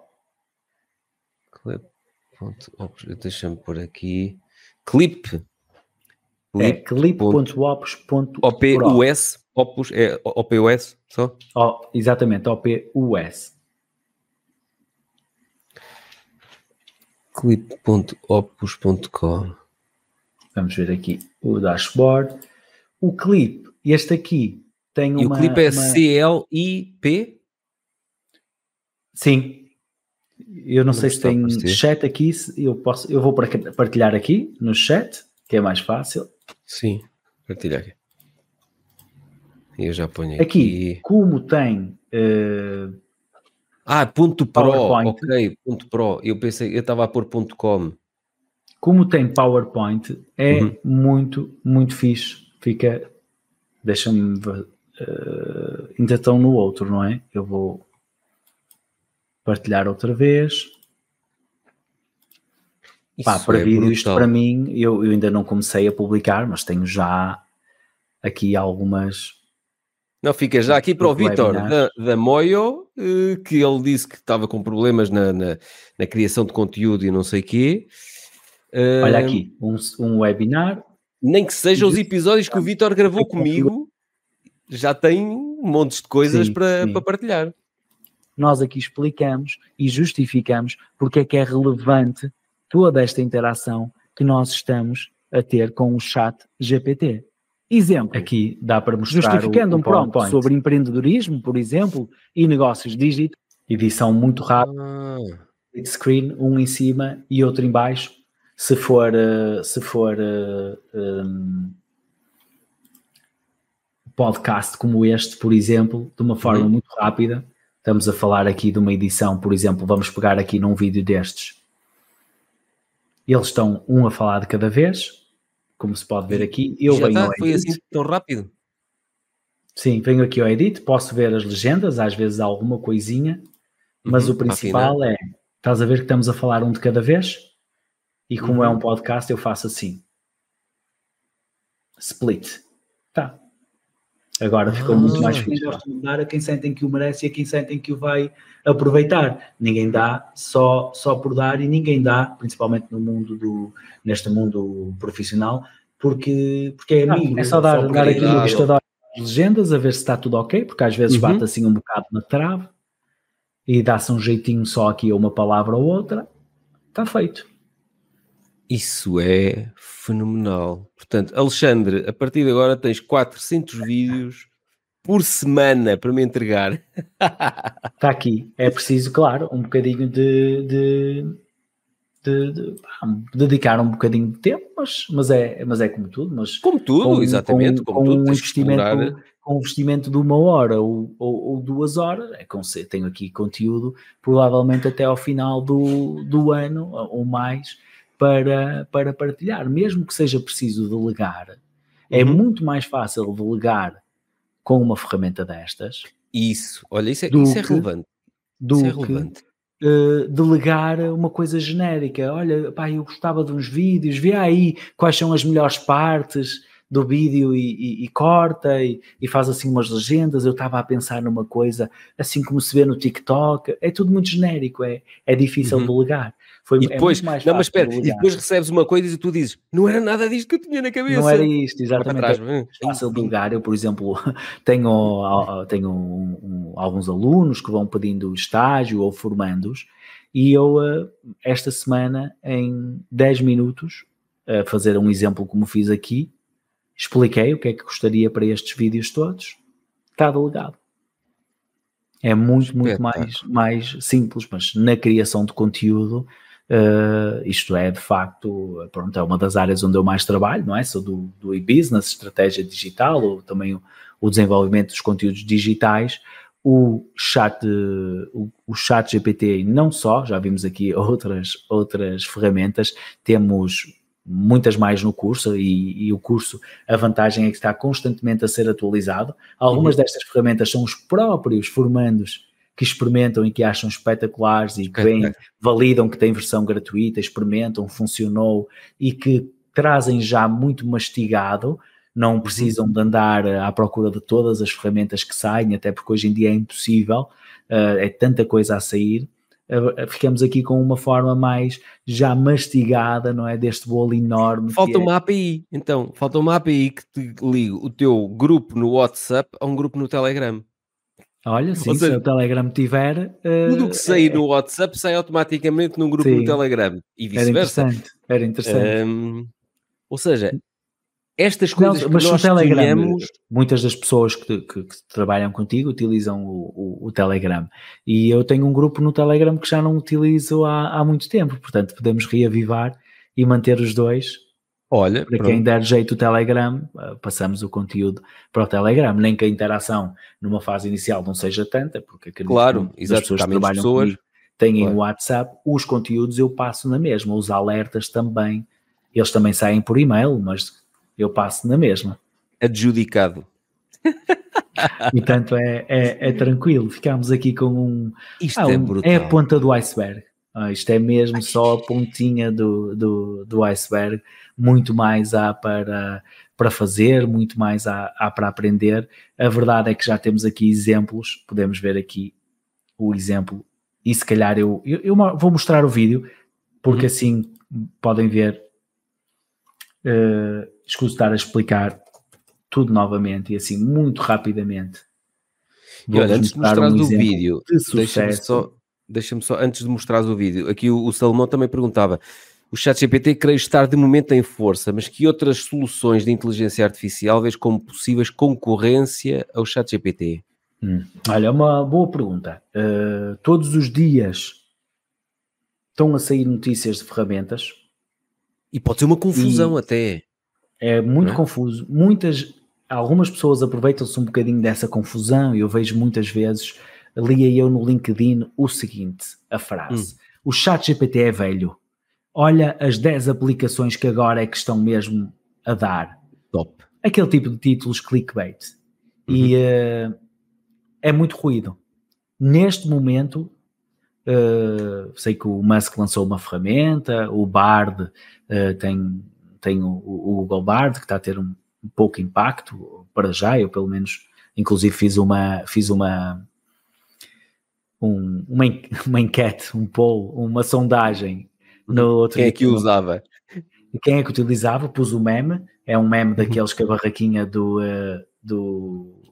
[SPEAKER 1] clip.opus, deixa-me por aqui. Clip. É clip. É
[SPEAKER 2] clip.opus.pro OPUS, Opus, é OPUS só? Oh, exatamente, OPUS. clip.opus.com. Vamos ver aqui o dashboard. O clip, este aqui, tem uma. E o clip é uma... C-L-I-P? Sim. Eu não, não é sei se tem chat aqui, eu, posso, eu vou partilhar aqui no chat, que é mais fácil.
[SPEAKER 1] Sim, partilhar aqui. Eu já ponho aqui. Aqui,
[SPEAKER 2] como tem
[SPEAKER 1] uh, ah, ponto pro, ok, ponto pro. Eu pensei, eu estava a pôr ponto com.
[SPEAKER 2] Como tem PowerPoint, é uhum. muito, muito fixe. Fica, deixa-me, uh, ainda estão no outro, não é? Eu vou partilhar outra vez. Isso Pá, para é vídeo, isto para mim, eu, eu ainda não comecei a publicar, mas tenho já aqui algumas
[SPEAKER 1] não, fica já aqui para o Vitor da, da, Moyo, eh, que ele disse que estava com problemas na, na, na criação de conteúdo e não sei o quê. Olha eh, aqui, um, um webinar. Nem que sejam os episódios que o Vitor gravou comigo, já tem montes de coisas sim, para, sim. para
[SPEAKER 2] partilhar. Nós aqui explicamos e justificamos porque é que é relevante toda esta interação que nós estamos a ter com o chat GPT. Exemplo. Aqui dá para mostrar Justificando o, um prompt sobre empreendedorismo, por exemplo, e negócios digitais. Edição muito rápida. Ah. Screen, um em cima e outro em baixo. Se for, eh, se for um, eh, ehm, podcast como este, por exemplo, de uma forma uhum. muito rápida, estamos a falar aqui de uma edição, por exemplo, vamos pegar aqui num vídeo destes. Eles estão um a falar de cada vez, como se pode ver aqui. Eu Já venho tá, foi assim tão rápido. Sim, venho aqui ao edit, posso ver as legendas, às vezes há alguma coisinha, mas uhum, o tá principal é, estás a ver que estamos a falar um de cada vez? E como é uhum. é um podcast, eu faço assim. Split. Tá. Agora ah, ficou muito mais fixe. de dar a quem sentem que o merece e a quem sentem que o vai aproveitar. Ninguém dá só, só por dar e ninguém dá, principalmente no mundo do, neste mundo profissional, porque, porque é amigo. Ah, é só dar, só dar aqui uma vista das legendas, a ver se está tudo ok, porque às vezes uhum. bate assim um bocado na trave e dá-se um jeitinho só aqui a uma palavra ou outra. Está feito.
[SPEAKER 1] Isso é fenomenal. Portanto, Alexandre, a partir de agora tens 400 vídeos por semana
[SPEAKER 2] para me entregar. Está (laughs) aqui. É preciso, claro, um bocadinho de, de, de, de dedicar um bocadinho de tempo, mas, mas, é, mas é como tudo. Mas como tudo, com, exatamente. Com, como com tudo, um investimento, com investimento de uma hora ou, ou, ou duas horas, é com, tenho aqui conteúdo, provavelmente até ao final do, do ano ou mais para, para partilhar, mesmo que seja preciso delegar. É uhum. muito mais fácil delegar com uma ferramenta destas.
[SPEAKER 1] Isso, olha, isso é, isso é que, relevante.
[SPEAKER 2] Do isso é relevante. Que, uh, delegar uma coisa genérica. Olha, pá, eu gostava de uns vídeos, vê aí quais são as melhores partes do vídeo e, e, e corta e, e, faz assim umas legendas. Eu estava a pensar numa coisa assim como se vê no TikTok. É tudo muito genérico, é, é difícil uhum. delegar. Foi, e é depois, é mais não, mas espera, e depois
[SPEAKER 1] recebes uma coisa e tu dizes, não era nada disto que eu tinha na cabeça. Não era isto, exatamente. Para é
[SPEAKER 2] fácil de ligar. Eu, por exemplo, (laughs) tenho, tenho um, um, alguns alunos que vão pedindo estágio ou formandos, e eu, eh, esta semana, em 10 minutos, a fazer um exemplo como fiz aqui, expliquei o que é que gostaria para estes vídeos todos, está delegado. É muito, muito mais, mais simples, mas na criação de conteúdo Uh, isto é, de facto, pronto, é uma das áreas onde eu mais trabalho, não é? Sou do, do e-business, estratégia digital, ou também o, o desenvolvimento dos conteúdos digitais. O chat, o, o chat GPT não só, já vimos aqui (laughs) outras, outras ferramentas, temos muitas mais no curso e, e, o curso, a vantagem é que está constantemente a ser atualizado. Algumas uhum. destas ferramentas são os próprios formandos que experimentam e que acham espetaculares e bem, validam que tem versão gratuita, experimentam, funcionou e que trazem já muito mastigado, não uhum. precisam de andar eh, à procura de todas as ferramentas que saem, até porque hoje em dia é impossível, eh, é tanta coisa a sair. Eh, ficamos aqui com uma forma mais já mastigada, não é? Deste bolo enorme. Falta é uma é...
[SPEAKER 1] API, então, falta uma API que te liga o teu grupo no WhatsApp a um grupo no Telegram.
[SPEAKER 2] Olha, sim, seja, se o Telegram tiver. Uh, tudo que sai é, no
[SPEAKER 1] WhatsApp sai automaticamente num grupo sim, no Telegram e vice-versa. Era interessante,
[SPEAKER 2] era interessante.
[SPEAKER 1] Um, ou seja, estas coisas não, mas que nós Telegram, tínhamos...
[SPEAKER 2] Muitas das pessoas que, que, que trabalham contigo utilizam o, o, o, Telegram. E eu tenho um grupo no Telegram que já não utilizo há, há muito tempo, portanto podemos reavivar e manter os dois Olha, para pronto. quem der jeito o Telegram, eh, passamos o conteúdo para o Telegram, nem que a interação numa fase inicial não seja tanta, porque acredito claro, que as pessoas que trabalham pessoas. comigo têm claro. o WhatsApp, os conteúdos eu passo na mesma, os alertas também, eles também saem por e-mail, mas eu passo na mesma. Adjudicado. Portanto, é, é, é tranquilo, ficamos aqui com um... Isto ah, é um, é É a ponta do iceberg. Uh, isto é mesmo só a pontinha do, do, do iceberg, muito mais há para, para fazer, muito mais há, há para aprender. A verdade é que já temos aqui exemplos, podemos ver aqui o exemplo, e se calhar eu, eu, eu vou mostrar o vídeo, porque uhum. assim podem ver, uh, escuso estar a explicar tudo novamente e assim muito rapidamente. e olha, antes de mostrar um o vídeo, de sucesso. só,
[SPEAKER 1] deixa-me só, antes de mostrares o vídeo, aqui o, o Salomão também perguntava: o ChatGPT creio estar de momento em força, mas que outras soluções de inteligência artificial vês como possíveis concorrência ao ChatGPT?
[SPEAKER 2] Hum. Olha, é uma boa pergunta. Uh, todos os dias estão a sair notícias de ferramentas. E pode ser uma confusão até. É muito é? confuso. Muitas, algumas pessoas aproveitam-se um bocadinho dessa confusão. e Eu vejo muitas vezes lia eu no LinkedIn o seguinte, a frase, hum. o chat GPT é velho, olha as 10 aplicações que agora é que estão mesmo a dar. Top. Aquele tipo de títulos clickbait. Uhum. E uh, é muito ruído. Neste momento, uh, sei que o Musk lançou uma ferramenta, o Bard uh, tem, tem o, o, Google Bard, que está a ter um, um pouco impacto, para já, eu pelo menos, inclusive fiz uma, fiz uma um, uma, (laughs) uma enquete, um poll, uma sondagem uhum. no outro. Quem é que usava? Quem é que utilizava? Pus o meme, é um meme daqueles que a barraquinha do, eh, do,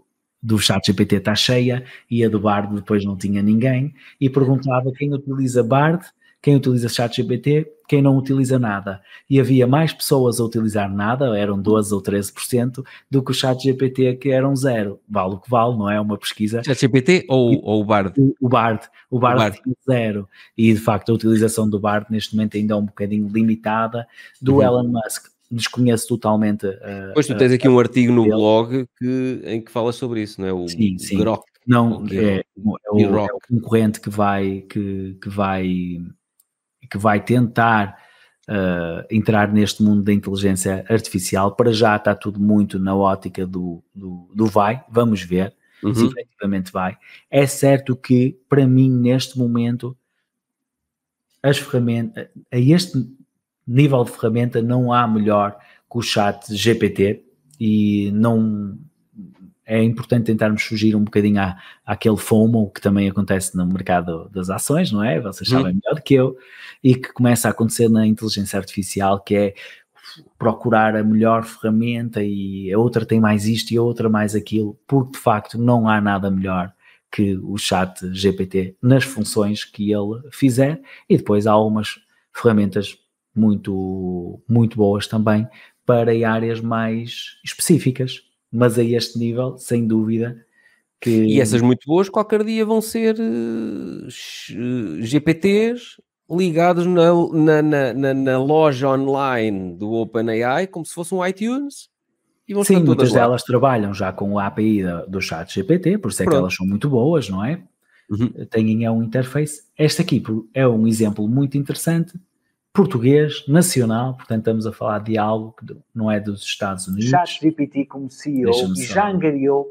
[SPEAKER 2] do chat GPT está cheia e a do Bard depois não tinha ninguém, e perguntava quem utiliza Bard quem utiliza ChatGPT, quem não utiliza nada. E havia mais pessoas a utilizar nada, eram 12 ou 13%, do que o ChatGPT, que eram zero. Vale o que vale, não é? Uma pesquisa. ChatGPT ou, ou o Bard? O Bard. O Bard, o é Bard. zero. E de facto a utilização do Bard neste momento ainda é um bocadinho limitada. Do uhum. Elon Musk, desconheço totalmente. Uh, pois tu eh, tens aqui um artigo no dele. blog
[SPEAKER 1] que, em que falas sobre isso, não é? O sim, sim. Grok. Não, é, é, o, é, o,
[SPEAKER 2] concorrente que vai, que, que vai que vai tentar uh, entrar neste mundo da inteligência artificial. Para já está tudo muito na ótica do, do, do vai, vamos ver uhum. se efetivamente vai. É certo que, para mim, neste momento, as ferramentas, a este nível de ferramenta, não há melhor que o chat GPT e não é importante tentarmos fugir um bocadinho à, àquele FOMO que também acontece no mercado das ações, não é? Vocês uhum. sabem melhor do que eu, e que começa a acontecer na inteligência artificial, que é procurar a melhor ferramenta e a outra tem mais isto e a outra mais aquilo, porque de facto não há nada melhor que o chat GPT nas funções que ele fizer e depois há algumas ferramentas muito muito boas também para áreas mais específicas mas a este nível, sem dúvida. Que... E essas muito
[SPEAKER 1] boas, qualquer dia vão ser uh, eh, eh, GPTs ligados na, na, na, na, loja online do OpenAI, como se fosse um iTunes. E vão Sim, muitas lá. delas
[SPEAKER 2] trabalham já com a API do chat GPT, por isso é Pronto. que elas são muito boas, não é? Uhum. Têm é um interface. Esta aqui é um exemplo muito interessante português, nacional, portanto estamos a falar de algo que não é dos Estados Unidos. ChatGPT como CEO e já angariou.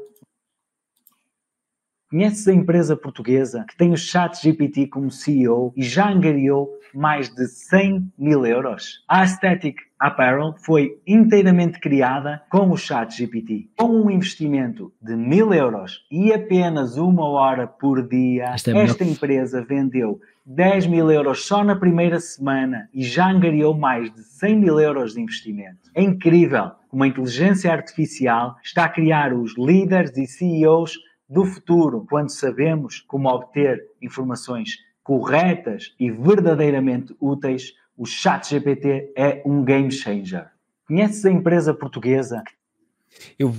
[SPEAKER 2] Conheces a empresa portuguesa que tem o ChatGPT como CEO e já angariou mais de 100 mil euros? A Aesthetic Apparel foi inteiramente criada com o ChatGPT. Com um investimento de mil euros e apenas uma hora por dia, é esta empresa vendeu 10 mil euros só na primeira semana e já angariou mais de 100 mil euros de investimento. É incrível como a inteligência artificial está a criar os líderes e CEOs do futuro, quando sabemos como obter informações corretas e verdadeiramente úteis, o ChatGPT é um game changer. Conheces a empresa portuguesa que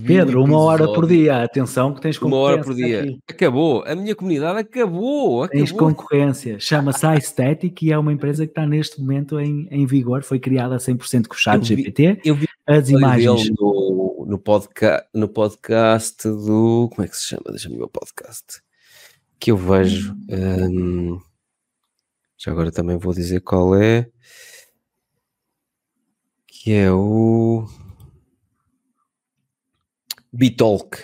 [SPEAKER 2] Pedro, uma hora por dia, atenção que tens concorrência. Uma hora por
[SPEAKER 1] dia. Aqui. Acabou, a minha comunidade acabou. acabou. Tens concorrência.
[SPEAKER 2] Chama-se Aesthetic e é uma empresa que está neste momento em, em vigor, foi criada 100% com o chat eu GPT. eu vi as imagens. No,
[SPEAKER 1] no, podca, no podcast do. Como é que se chama? Deixa-me ver o podcast. Que eu vejo. Hum, já agora também vou dizer qual é. Que é o. Bitalk.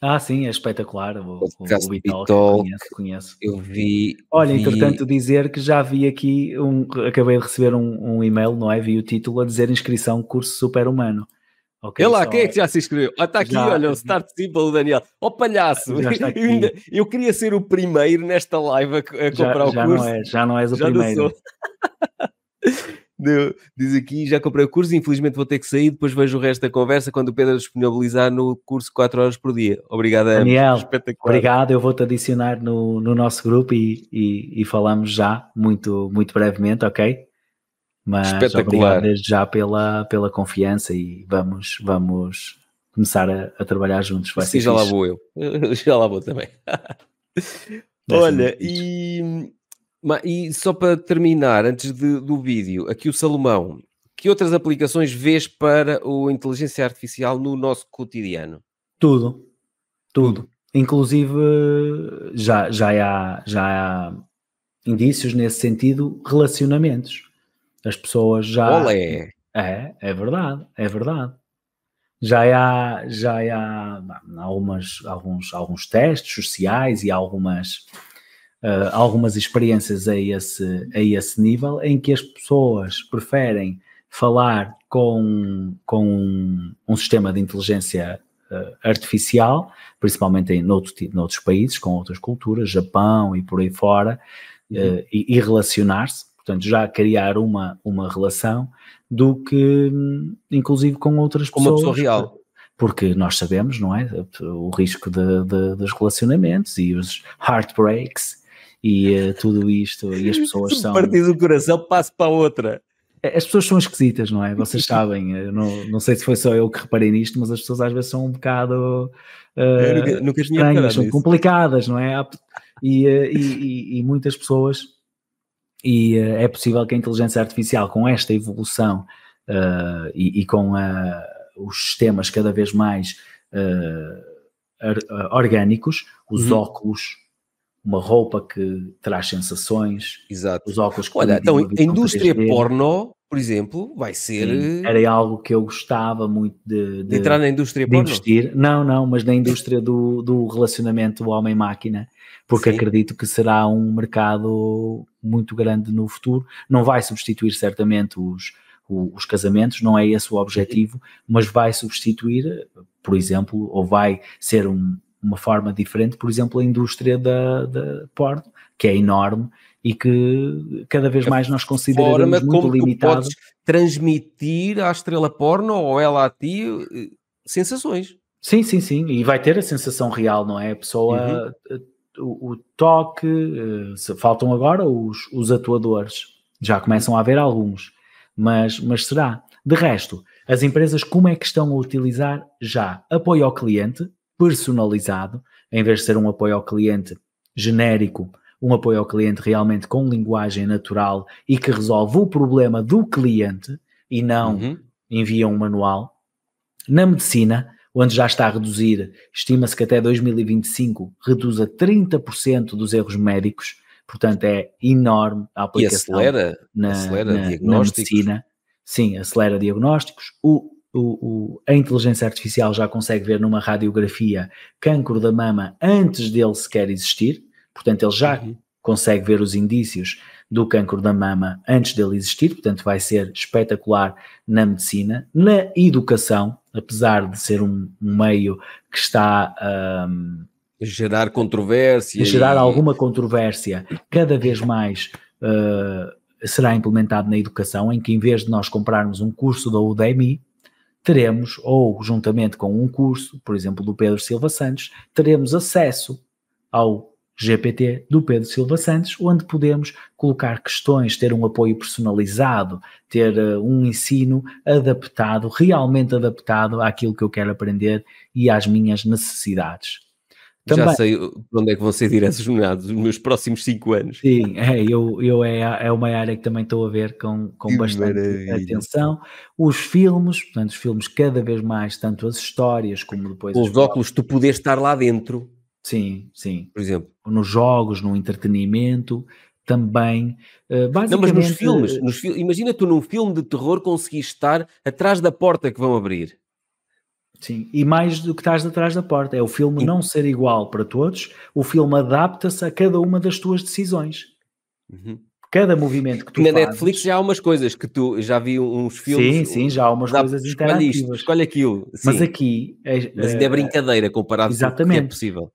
[SPEAKER 2] Ah, sim, é espetacular. O, podcast o Bitalk,
[SPEAKER 1] Bitalk. Conheço, conheço. Eu vi. Olha, vi... entretanto,
[SPEAKER 2] dizer que já vi aqui, um, acabei de receber um, um e-mail, não é? Vi o título a dizer inscrição curso super-humano. Okay, lá, só... quem é que já
[SPEAKER 1] se inscreveu? Ah, está aqui, já... olha, o Start Simple o Daniel. oh, palhaço, eu, queria ser o primeiro nesta live a, a comprar já, o já curso. Não é, já não és o já primeiro. (laughs) Deu. Diz aqui, já comprei o curso, infelizmente vou ter que sair, depois vejo o resto da conversa quando o Pedro disponibilizar no curso 4 horas por dia. Obrigado, Daniel. Obrigado,
[SPEAKER 2] eu vou-te adicionar no, no nosso grupo e, e, e, falamos já, muito, muito brevemente, ok? Mas Espetacular. desde já pela, pela confiança e vamos, vamos começar a, a trabalhar juntos. Vai Sim, já fixe. lá vou eu.
[SPEAKER 1] (laughs) Já lá vou também. Olha, e e só para terminar, antes de, do vídeo, aqui o Salomão, que outras aplicações vês para a inteligência artificial no nosso cotidiano?
[SPEAKER 2] Tudo, tudo. Inclusive, já, já, há, já há indícios nesse sentido, relacionamentos. As pessoas já. Olé. É, é verdade, é verdade. Já há, já há, há algumas, alguns, alguns testes sociais e algumas uh, algumas experiências a esse, a esse nível, em que as pessoas preferem falar com, com um, sistema de inteligência uh, artificial, principalmente em noutro, noutros países, com outras culturas, Japão e por aí fora, eh, uhum. e, e relacionar-se portanto, já criar uma, uma relação do que, inclusive, com outras com pessoas. Uma pessoa real. Porque nós sabemos, não é? O risco de, de dos relacionamentos e os heartbreaks e eh, tudo isto, e as (laughs) pessoas são. Partir do coração, passo para outra. É, as pessoas são esquisitas, não é? Vocês (laughs) sabem, eh, não, não sei se foi só eu que reparei nisto, mas as pessoas às vezes são um bocado uh, nunca, nunca estranhas, são complicadas, não é? E, e, e muitas pessoas, e é possível que a inteligência artificial, com esta evolução uh, e, e, com os sistemas cada vez mais uh, orgânicos, os uhum. óculos uma roupa que traz sensações, Exato. os óculos que Olha, então a indústria 3D. porno, por exemplo, vai ser. Sim, era algo que eu gostava muito de, de, de entrar na indústria de porno. investir. Não, não, mas na indústria do, do relacionamento homem-máquina, porque Sim. acredito que será um mercado muito grande no futuro. Não vai substituir certamente os, os casamentos, não é esse o objetivo, mas vai substituir, por exemplo, ou vai ser um, uma forma diferente, por exemplo, a indústria da, da porno, que é enorme e que cada vez mais nós consideramos muito como Tu podes
[SPEAKER 1] transmitir à estrela porno ou ela a ti eh, sensações.
[SPEAKER 2] Sim, sim, sim, e vai ter a sensação real, não é? A pessoa, uhum. Eh, o, o, toque, eh, faltam agora os, os atuadores, já começam a haver alguns, mas, mas será. De resto, as empresas como é que estão a utilizar já apoio ao cliente, personalizado, em vez de ser um apoio ao cliente genérico, um apoio ao cliente realmente com linguagem natural e que resolve o problema do cliente e não uhum. envia um manual. Na medicina, onde já está a reduzir, estima-se que até 2025 reduza 30% dos erros médicos, portanto é enorme a aplicação. E acelera, na, acelera na, diagnósticos. Na medicina. Sim, acelera diagnósticos. O o, o, a inteligência artificial já consegue ver numa radiografia cancro da mama antes dele sequer existir, portanto, ele já uhum. consegue ver os indícios do cancro da mama antes dele existir, portanto, vai ser espetacular na medicina, na educação, apesar de ser um, um meio que está. Um, a gerar controvérsia. gerar e... alguma controvérsia, cada vez mais uh, será implementado na educação, em que em vez de nós comprarmos um curso da Udemy, teremos, ou juntamente com um curso, por exemplo, do Pedro Silva Santos, teremos acesso ao GPT do Pedro Silva Santos, onde podemos colocar questões, ter um apoio personalizado, ter uh, um ensino adaptado, realmente adaptado àquilo que eu quero aprender e às minhas necessidades. Também. Já sei
[SPEAKER 1] para onde é que vão ser diretos nomeados nos meus próximos 5 anos.
[SPEAKER 2] Sim, é, eu, eu é, é uma área que também estou a ver com, com bastante maravilha. atenção. Os filmes, portanto, os filmes cada vez mais, tanto as histórias como depois. Os óculos, tu poder estar lá dentro. Sim, sim. Por exemplo. Nos jogos, no entretenimento, também. Basicamente... Eh, Não, mas nos filmes, nos,
[SPEAKER 1] imagina tu num filme de terror conseguir estar atrás da porta
[SPEAKER 2] que vão abrir. Sim, e mais do que estás atrás da porta, é o filme não ser igual para todos, o filme adapta-se a cada uma das tuas decisões. Uhum cada movimento que tu na fazes. Na
[SPEAKER 1] Netflix já há umas coisas que tu já vi uns filmes. Sim, sim, já há umas coisas interativas. Isto, escolhe aquilo. Sim. Mas
[SPEAKER 2] aqui. É, Mas ainda é eh, brincadeira
[SPEAKER 1] comparado exatamente. com o que é possível.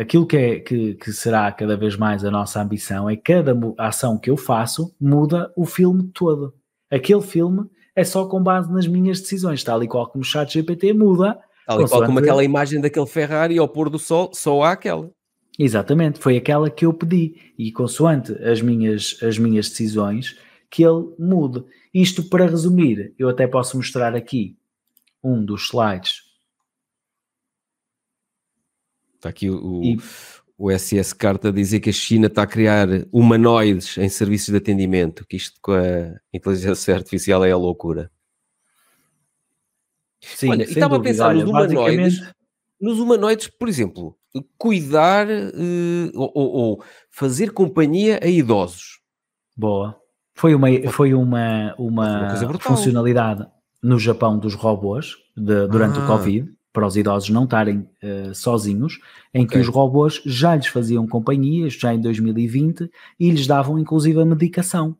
[SPEAKER 2] Aquilo que, é, que, que será cada vez mais a nossa ambição é cada ação que eu faço muda o filme todo. Aquele filme é só com base nas minhas decisões, tal e qual como o chat GPT muda. Tal e qual como aquela imagem daquele Ferrari ao pôr do sol, só há aquela. Exatamente, foi aquela que eu pedi e consoante as minhas, as minhas decisões que ele mude. Isto para resumir, eu até posso mostrar aqui um dos slides. Está aqui
[SPEAKER 1] o, e, o SS Carta a dizer que a China está a criar humanoides em serviços de atendimento, que isto com a inteligência artificial é a loucura. Sim, Olha, e estava a pensar nos humanoides, basicamente... nos humanoides, por exemplo, cuidar uh, ou, ou, fazer companhia a idosos.
[SPEAKER 2] Boa. Foi uma, foi uma, uma, uma funcionalidade no Japão dos robôs de, durante ah. o Covid para os idosos não estarem uh, sozinhos, em okay. que os robôs já lhes faziam companhia, já em 2020, e lhes davam inclusive a medicação.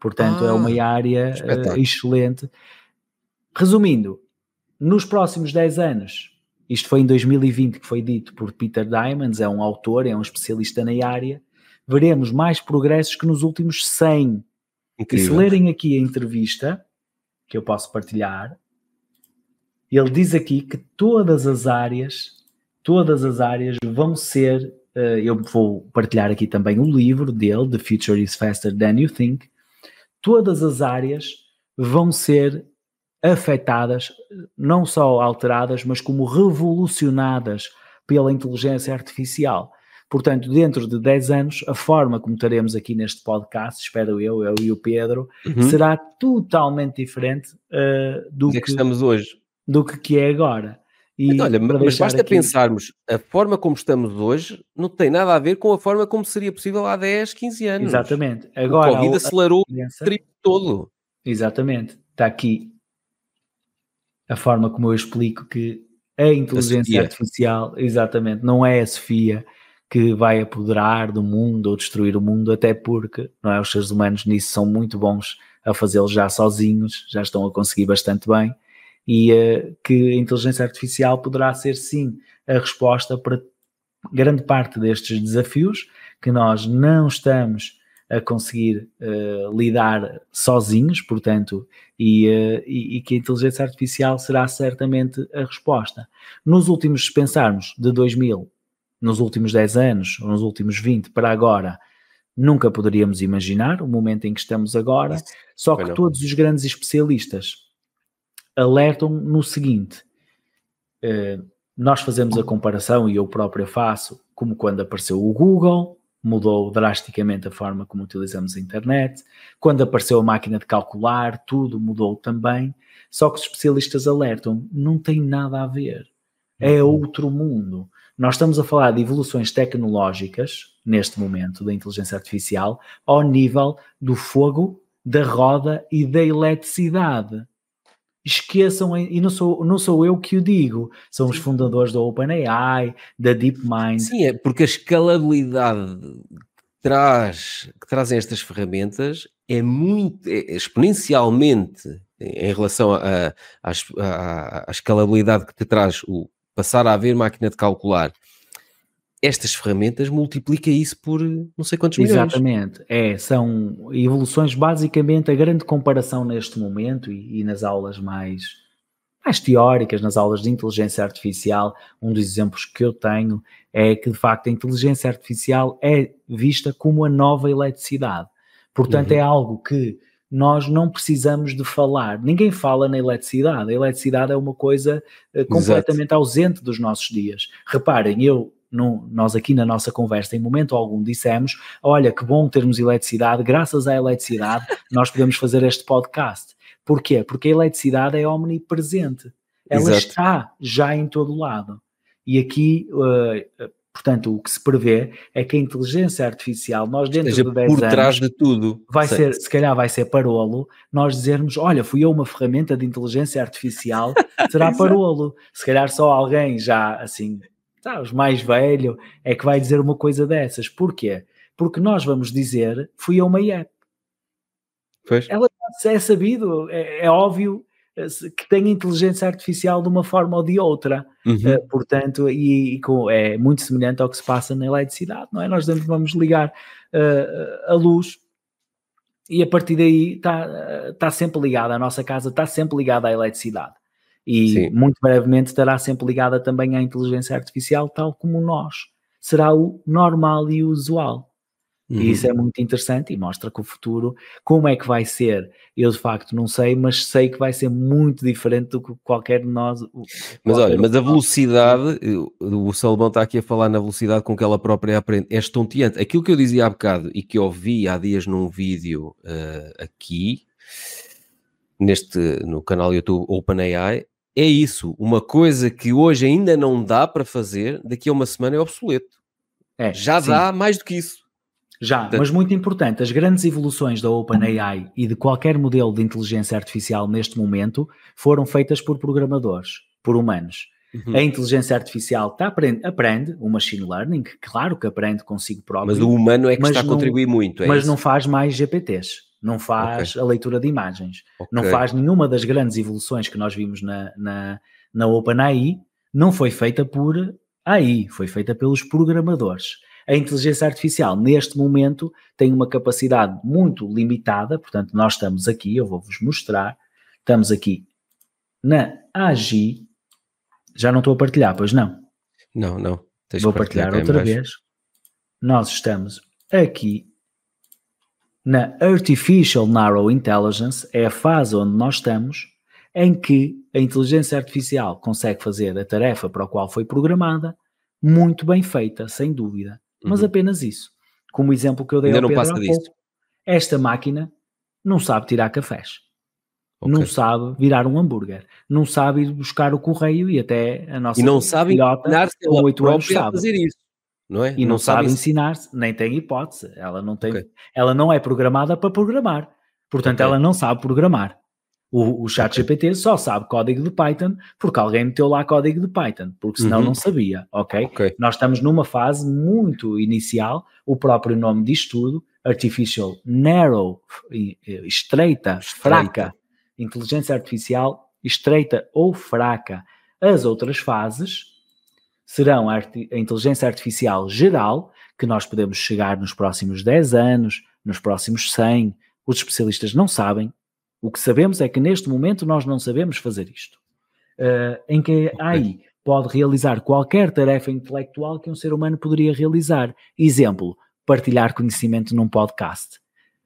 [SPEAKER 2] Portanto, é ah, é uma área uh, excelente. Resumindo, nos próximos 10 anos, isto foi em 2020 que foi dito por Peter Diamonds, é um autor, é um especialista na área, veremos mais progressos que nos últimos 100. Incrível. E se lerem aqui a entrevista, que eu posso partilhar, ele diz aqui que todas as áreas, todas as áreas vão ser, uh, eu vou partilhar aqui também o livro dele, The Future is Faster Than You Think, todas as áreas vão ser afetadas, não só alteradas, mas como revolucionadas pela inteligência artificial. Portanto, dentro de 10 anos, a forma como estaremos aqui neste podcast, espero eu, eu e o Pedro, uhum. será totalmente diferente uh, do é
[SPEAKER 1] que, que estamos hoje
[SPEAKER 2] do que, que é agora. E olha, mas basta aqui...
[SPEAKER 1] pensarmos, a forma
[SPEAKER 2] como estamos hoje não tem
[SPEAKER 1] nada a ver com a forma como seria possível há 10, 15 anos. Exatamente.
[SPEAKER 2] Agora, o Covid a, acelerou a o todo. Exatamente. Está aqui a forma como eu explico que a inteligência a artificial, exatamente, não é a Sofia que vai apoderar do mundo ou destruir o mundo, até porque não é, os seres humanos nisso são muito bons a fazê-lo já sozinhos, já estão a conseguir bastante bem e uh, que a inteligência artificial poderá ser sim a resposta para grande parte destes desafios que nós não estamos a conseguir uh, lidar sozinhos, portanto, e, uh, e, e, que a inteligência artificial será certamente a resposta. Nos últimos, se pensarmos, de 2000, nos últimos 10 anos, nos últimos 20 para agora, nunca poderíamos imaginar o momento em que estamos agora, só que todos os grandes especialistas alertam no seguinte: uh, nós fazemos a comparação, e eu próprio faço, como quando apareceu o Google, mudou drasticamente a forma como utilizamos a internet, quando apareceu a máquina de calcular, tudo mudou também. Só que os especialistas alertam: não tem nada a ver, é uhum. outro mundo. Nós estamos a falar de evoluções tecnológicas, neste momento, da inteligência artificial, ao nível do fogo, da roda e da eletricidade esqueçam, e não sou, não sou eu que o digo, são Sim. os fundadores da OpenAI, da DeepMind. Sim, é porque a escalabilidade que, traz, que trazem estas
[SPEAKER 1] ferramentas é muito é, é exponencialmente em relação à escalabilidade que te traz o passar a haver máquina de calcular
[SPEAKER 2] estas ferramentas multiplica isso por não sei quantos Exatamente. milhões. Exatamente, é, são evoluções basicamente a grande comparação neste momento e, e, nas aulas mais, mais teóricas, nas aulas de inteligência artificial, um dos exemplos que eu tenho é que de facto a inteligência artificial é vista como a nova eletricidade. Portanto, uhum. é algo que nós não precisamos de falar. Ninguém fala na eletricidade. A eletricidade é uma coisa eh, completamente Exato. ausente dos nossos dias. Reparem, eu nós aqui na nossa conversa, em momento algum, dissemos: olha, que bom termos eletricidade, graças à eletricidade (laughs) nós podemos fazer este podcast. Porquê? Porque a eletricidade é omnipresente, ela Exato. está já em todo lado. E aqui, uh, portanto, o que se prevê é que a inteligência artificial, nós dentro Esteja de 10 por anos, trás de tudo. vai ser, se calhar vai ser parolo, nós dizermos, olha, fui eu uma ferramenta de inteligência artificial, será (laughs) parolo. Se calhar só alguém já, assim, Tá, os mais velho, é que vai dizer uma coisa dessas. Porquê? Porque nós vamos dizer, fui a uma IEP. Pois. Ela é sabido, é, é óbvio eh, que tem inteligência artificial de uma forma ou de outra, uhum. uh, portanto, e, e com, é muito semelhante ao que se passa na eletricidade, não é? Nós vamos ligar uh, a luz e a partir daí está tá sempre ligada, a nossa casa está sempre ligada à eletricidade. E Sim. muito brevemente estará sempre ligada também à inteligência artificial, tal como nós. Será o normal e o usual. Uhum. E isso é muito interessante e mostra que o futuro, como é que vai ser? Eu de facto não sei, mas sei que vai ser muito diferente do que qualquer de nós. Qualquer mas olha, mas a
[SPEAKER 1] velocidade, o Salomão está aqui a falar na velocidade com que ela própria aprende, é estonteante. Aquilo que eu dizia há bocado e que eu vi há dias num vídeo uh, aqui, neste, no canal YouTube OpenAI, é isso. Uma coisa que hoje ainda não dá para fazer, daqui a uma semana é obsoleto. É, Já sim. dá mais do que isso. Já, mas
[SPEAKER 2] muito importante, as grandes evoluções da OpenAI e de qualquer modelo de inteligência artificial neste momento foram feitas por programadores, por humanos. Uhum. A inteligência artificial tá, aprende, aprende o machine learning, claro que aprende consigo próprio. Mas o humano é que está não, a contribuir muito. É mas isso? não faz mais GPTs não faz okay. a leitura de imagens, okay. não faz nenhuma das grandes evoluções que nós vimos na, na, na OpenAI, não foi feita por AI, foi feita pelos programadores. A inteligência artificial, neste momento, tem uma capacidade muito limitada, portanto, nós estamos aqui, eu vou-vos mostrar, estamos aqui na AGI, já não estou a partilhar, pois não? Não, não. Vou partilhar, partilhar outra vez. Nós estamos aqui na Artificial Narrow Intelligence é a fase onde nós estamos em que a inteligência artificial consegue fazer a tarefa para a qual foi programada muito bem feita, sem dúvida, mas uhum. apenas isso. Como exemplo que eu dei Ainda ao Pedro não passa Pouco, esta máquina não sabe tirar cafés, okay. não sabe virar um hambúrguer, não sabe ir buscar o correio e até a nossa e não sabe pilota com 8 anos sabe. fazer isso não é? E não, não sabe, sabe ensinar, nem tem hipótese. Ela não tem, okay. ela não é programada para programar. Portanto, okay. ela não sabe programar. O, o chat okay. GPT só sabe código de Python porque alguém meteu lá código de Python, porque senão uhum. não sabia, okay? ok? Nós estamos numa fase muito inicial, o próprio nome diz tudo, Artificial Narrow, estreita, estreita, fraca, inteligência artificial estreita ou fraca. As outras fases serão a, a inteligência artificial geral que nós podemos chegar nos próximos 10 anos, nos próximos 100. Os especialistas não sabem. O que sabemos é que neste momento nós não sabemos fazer isto. Uh, em que a AI pode realizar qualquer tarefa intelectual que um ser humano poderia realizar. Exemplo, partilhar conhecimento num podcast.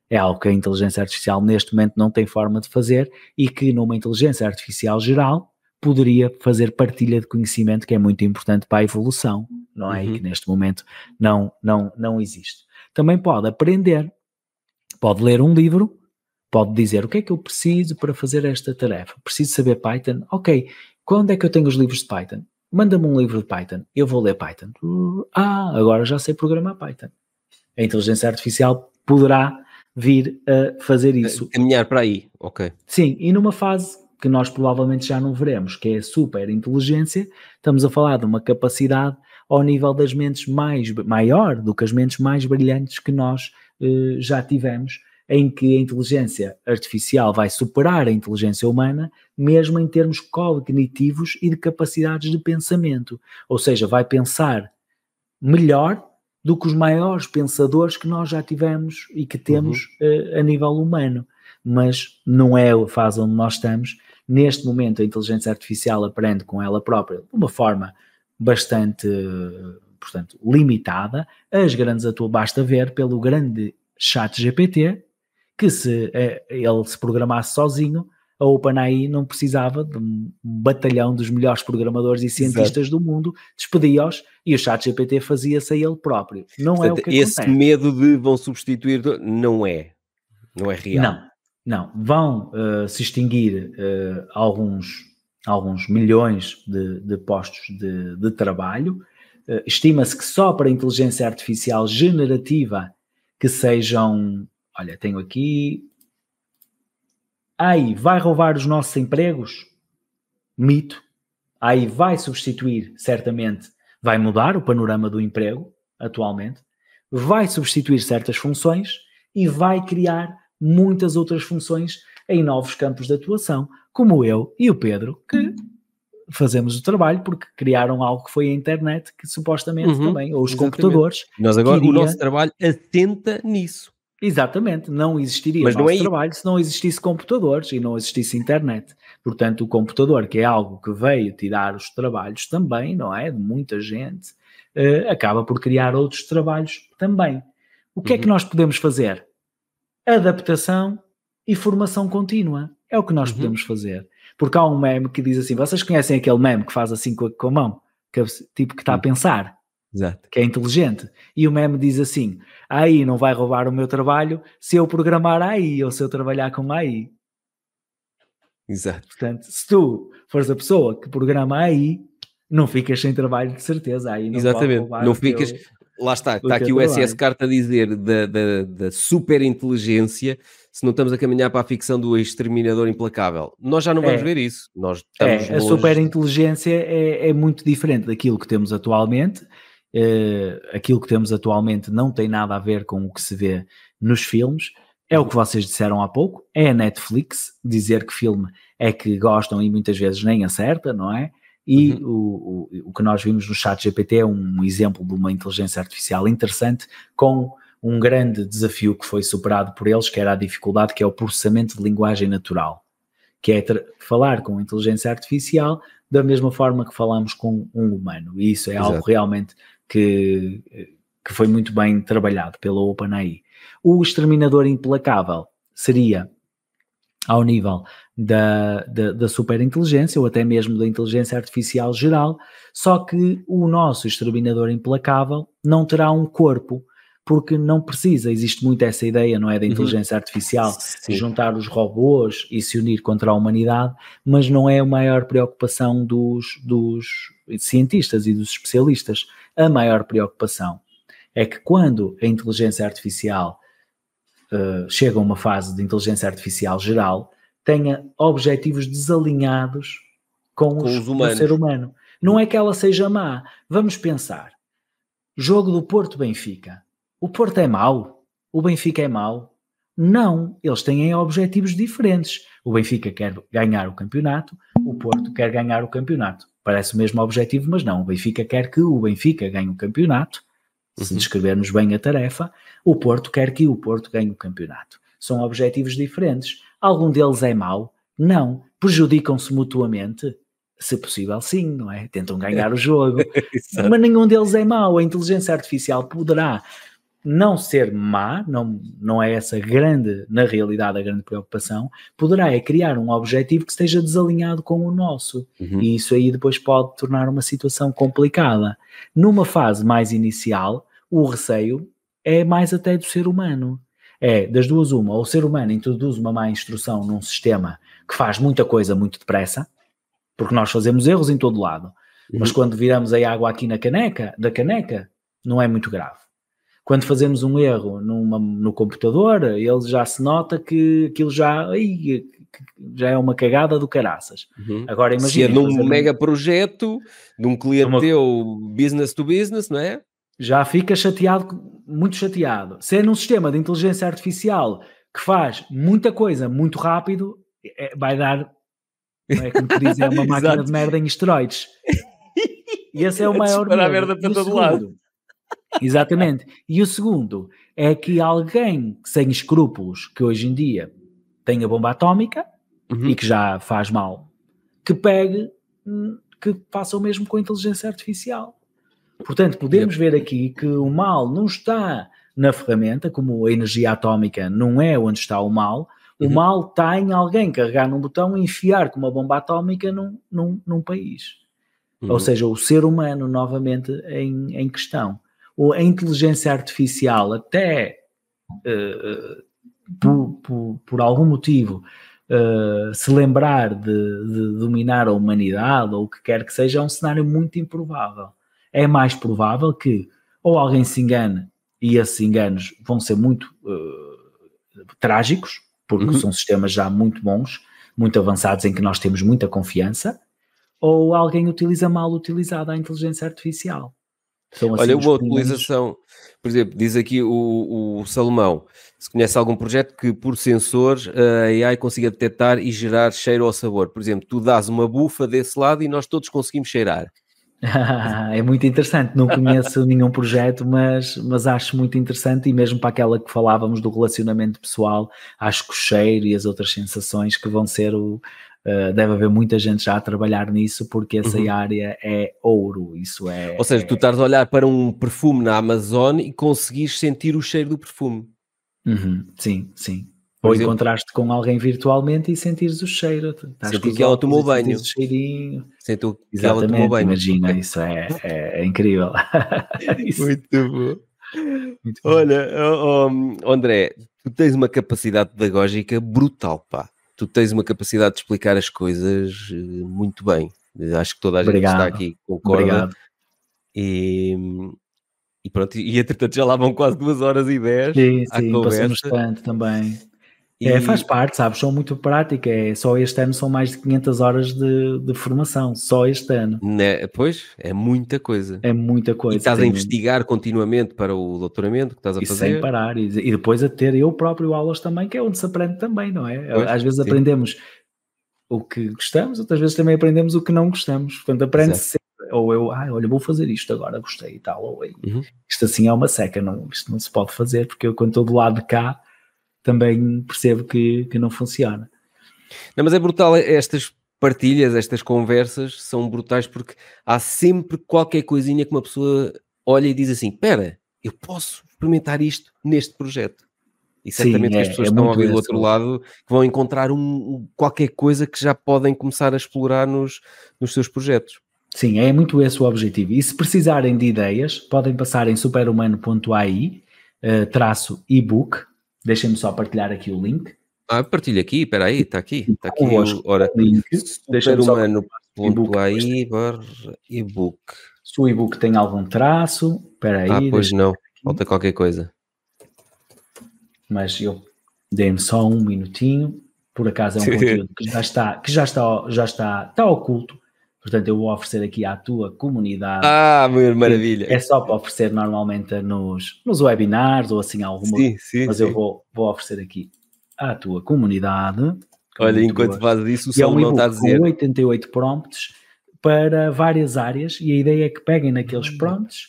[SPEAKER 2] É algo que a inteligência artificial neste momento não tem forma de fazer e que numa inteligência artificial geral poderia fazer partilha de conhecimento que é muito importante para a evolução, não é? Uhum. E que neste momento não, não, não existe. Também pode aprender, pode ler um livro, pode dizer o que é que eu preciso para fazer esta tarefa. Preciso saber Python? Ok, quando é que eu tenho os livros de Python? Manda-me um livro de Python, eu vou ler Python. Ah, agora já sei programar Python. A inteligência artificial poderá vir a fazer isso. Caminhar para aí, ok. Sim, e numa fase que nós provavelmente já não veremos, que é a super inteligência. Estamos a falar de uma capacidade ao nível das mentes mais maior do que as mentes mais brilhantes que nós eh, já tivemos, em que a inteligência artificial vai superar a inteligência humana, mesmo em termos cognitivos e de capacidades de pensamento. Ou seja, vai pensar melhor do que os maiores pensadores que nós já tivemos e que temos uhum. eh, a nível humano mas não é a fase onde nós estamos Neste momento, a inteligência artificial aprende com ela própria de uma forma bastante, portanto, limitada. As grandes atuam, basta ver pelo grande chat GPT, que se eh, ele se programasse sozinho, a OpenAI não precisava de um batalhão dos melhores programadores e cientistas Exato. do mundo, despedia-os e o chat GPT fazia-se a ele próprio. Não é Portanto, é o que Esse acontece. medo de vão substituir, não é. Não é real. Não, não, vão uh, se extinguir uh, alguns, alguns milhões de, de postos de, de trabalho. Uh, Estima-se que só para inteligência artificial generativa que sejam, olha, tenho aqui. Aí vai roubar os nossos empregos? Mito. Aí vai substituir, certamente, vai mudar o panorama do emprego atualmente, vai substituir certas funções e vai criar muitas outras funções em novos campos de atuação, como eu e o Pedro, que fazemos o trabalho porque criaram algo que foi a internet que supostamente uhum, também, ou os exatamente. computadores. Nós agora iria... o nosso trabalho atenta nisso. Exatamente, não existiria Mas não é trabalho se não existisse computadores e não existisse internet. Portanto, o computador, que é algo que veio tirar os trabalhos também, não é? De muita gente, uh, acaba por criar outros trabalhos também. O que uhum. é que uhum. nós podemos fazer? adaptação e formação contínua. É o que nós uhum. podemos fazer. Porque há um meme que diz assim: vocês conhecem aquele meme que faz assim com a, com a mão, que, é tipo que está uhum. a pensar, Exato. que é inteligente. E o meme diz assim: aí não vai roubar o meu trabalho se eu programar aí ou se eu trabalhar com aí. Exato. Portanto, se tu fores a pessoa que programa aí, não ficas sem trabalho de certeza. Aí não Exatamente. Não ficas, Lá está, está
[SPEAKER 1] aqui o SS é Carta a dizer da, da, da super inteligência se não estamos a caminhar para a ficção do exterminador implacável. Nós já não vamos é. ver isso. Nós é, A
[SPEAKER 2] superinteligência é, é, muito diferente daquilo que temos atualmente. Uh, aquilo que temos atualmente não tem nada a ver com o que se vê nos filmes. É o que vocês disseram há pouco. É a Netflix dizer que filme é que gostam e muitas vezes nem acerta, não é? e uhum. o, o, o que nós vimos no chat GPT é um exemplo de uma inteligência artificial interessante com um grande desafio que foi superado por eles, que era a dificuldade que é o processamento de linguagem natural, que é falar com inteligência artificial da mesma forma que falamos com um humano. E isso é Exato. algo realmente que, que foi muito bem trabalhado pela OpenAI. O exterminador implacável seria ao nível da, da, da superinteligência ou até mesmo da inteligência artificial geral, só que o nosso exterminador implacável não terá um corpo, porque não precisa, existe muito essa ideia, não é, da uhum. inteligência uhum. artificial, Sim. juntar os robôs e se unir contra a humanidade, mas não é a maior preocupação dos, dos cientistas e dos especialistas. A maior preocupação é que quando a inteligência artificial eh, chega a uma fase de inteligência artificial geral, tenha objetivos desalinhados com, com os, os Com o ser humano. Não é que ela seja má. Vamos pensar. Jogo do Porto-Benfica. O Porto é mau? O Benfica é mau? Não, eles têm objetivos diferentes. O Benfica quer ganhar o campeonato, o Porto quer ganhar o campeonato. Parece o mesmo objetivo, mas não. O Benfica quer que o Benfica ganhe o campeonato se uhum. descrevermos bem a tarefa, o Porto quer que o Porto ganhe o campeonato. São objetivos diferentes. Algum deles é mau? Não. Prejudicam-se mutuamente? Se possível, sim, não é? Tentam ganhar o (laughs) jogo. Mas nenhum deles é mau. A inteligência artificial poderá não ser má, não, não é essa grande, na realidade, a grande preocupação, poderá é criar um objetivo que esteja desalinhado com o nosso. Uhum. E isso aí depois pode tornar uma situação complicada. Numa fase mais inicial, o receio é mais até do ser humano. É, das duas, uma, ou o ser humano introduz uma má instrução num sistema que faz muita coisa muito depressa, porque nós fazemos erros em todo lado, uhum. mas quando viramos a água aqui na caneca, da caneca, não é muito grave. Quando fazemos um erro numa, no computador, ele já se nota que aquilo já, ai, já é uma cagada do caraças. Uhum. Agora
[SPEAKER 1] imagina. Se é num mega um...
[SPEAKER 2] projeto, de um cliente uma... teu business to business, não é? já fica chateado, muito chateado. Se é num sistema de inteligência artificial que faz muita coisa muito rápido, é, vai dar, é como diz, é uma (laughs) máquina de merda em esteroides. E esse é o (laughs) maior Para a merda para todo lado. Exatamente. E o segundo é que alguém sem escrúpulos, que hoje em dia tem a bomba atómica uhum. e que já faz mal, que pegue, hum, que faça o mesmo com a inteligência artificial. Portanto, podemos ver aqui que o mal não está na ferramenta, como a energia atómica não é onde está o mal, o uhum. mal está em alguém carregar num botão e enfiar com uma bomba atómica num, num, num país. Uhum. Ou seja, o ser humano novamente em, em questão. Ou a inteligência artificial, até uh, por, por, por, algum motivo, uh, se lembrar de, de dominar a humanidade ou o que quer que seja, é um cenário muito improvável é mais provável que ou alguém se engane e esses enganos vão ser muito uh, trágicos, porque uhum. são sistemas já muito bons, muito avançados, em que nós temos muita confiança, ou alguém utiliza mal utilizada a inteligência artificial. São Olha, assim uma utilização,
[SPEAKER 1] por exemplo, diz aqui o, o, Salomão, se conhece algum projeto que por sensores a AI consiga detectar e gerar cheiro ou sabor. Por exemplo, tu dás uma bufa desse lado e nós todos conseguimos cheirar.
[SPEAKER 2] (laughs) é muito interessante, não conheço nenhum projeto, mas, mas acho muito interessante e mesmo para aquela que falávamos do relacionamento pessoal, acho que o cheiro e as outras sensações que vão ser o... Uh, deve haver muita gente já a trabalhar nisso porque essa uhum. área é ouro, isso é... Ou
[SPEAKER 1] seja, é... tu estás a olhar para um perfume na Amazon e conseguires sentir o cheiro do perfume.
[SPEAKER 2] Uhum. Sim, sim. Ou encontrar encontraste com alguém virtualmente e sentires o cheiro. Sentiu que ela tomou banho. Cheirinho. Sentiu que Exatamente, ela tomou banho. Imagina, (laughs) isso é, é, é incrível.
[SPEAKER 1] (laughs) Muito bom. Muito Olha, André, tu tens uma capacidade pedagógica brutal, pá. Tu tens uma capacidade de explicar as coisas eh, muito bem. Acho que toda a gente Obrigado. está aqui concorda. Obrigado. E, e pronto, e entretanto já lá vão quase duas horas e dez. Sim, sim, passamos tanto também. É, e... É, faz
[SPEAKER 2] parte, sabes? São muito prática. É, só este ano são mais de 500 horas de, de formação. Só este ano.
[SPEAKER 1] Né? Pois, é muita coisa. É muita coisa. E estás sim. a investigar continuamente para o doutoramento que estás a e fazer. Sem parar. E, e, depois a ter eu próprio aulas também,
[SPEAKER 2] que é onde se aprende também, não é? Pois, Às vezes sim. aprendemos o que gostamos, outras vezes também aprendemos o que não gostamos. Portanto, aprende-se ou eu, ah, olha, vou fazer isto agora, gostei e tal, ou uhum. isto assim é uma seca, não, isto não se pode fazer, porque eu quando estou do lado de cá também percebo que, que não funciona.
[SPEAKER 1] Não, mas é brutal estas partilhas, estas conversas são brutais porque há sempre qualquer coisinha que uma pessoa olha e diz assim: espera, eu posso experimentar isto neste projeto. E certamente Sim, é, é, que as pessoas é estão a ouvir do outro lado que vão encontrar um, qualquer coisa que já podem começar a explorar nos,
[SPEAKER 2] nos seus projetos. Sim, é muito esse o objetivo. E se precisarem de ideias, podem passar em superhumano.ai, eh, traço ebook, Deixem-me só partilhar aqui o link.
[SPEAKER 1] Ah, partilha aqui, espera aí, está aqui. Está aqui o, ora,
[SPEAKER 2] superhumano.ai e ebook. Se o ebook tem algum traço, espera ah, aí. Ah, pois não, falta qualquer coisa. Mas eu dei-me só um minutinho, por acaso é um (laughs) conteúdo que já está, que já está, já está, está oculto, Portanto, eu vou oferecer aqui à tua comunidade. Ah, maravilha! É só para oferecer normalmente nos, nos webinars ou assim alguma sim, sim, mas sim. eu vou, vou oferecer aqui à tua comunidade. Olha, enquanto fazes isso, o Saulo é um não está a dizer. Com 88 prompts para várias áreas e a ideia é que peguem naqueles hum. prompts,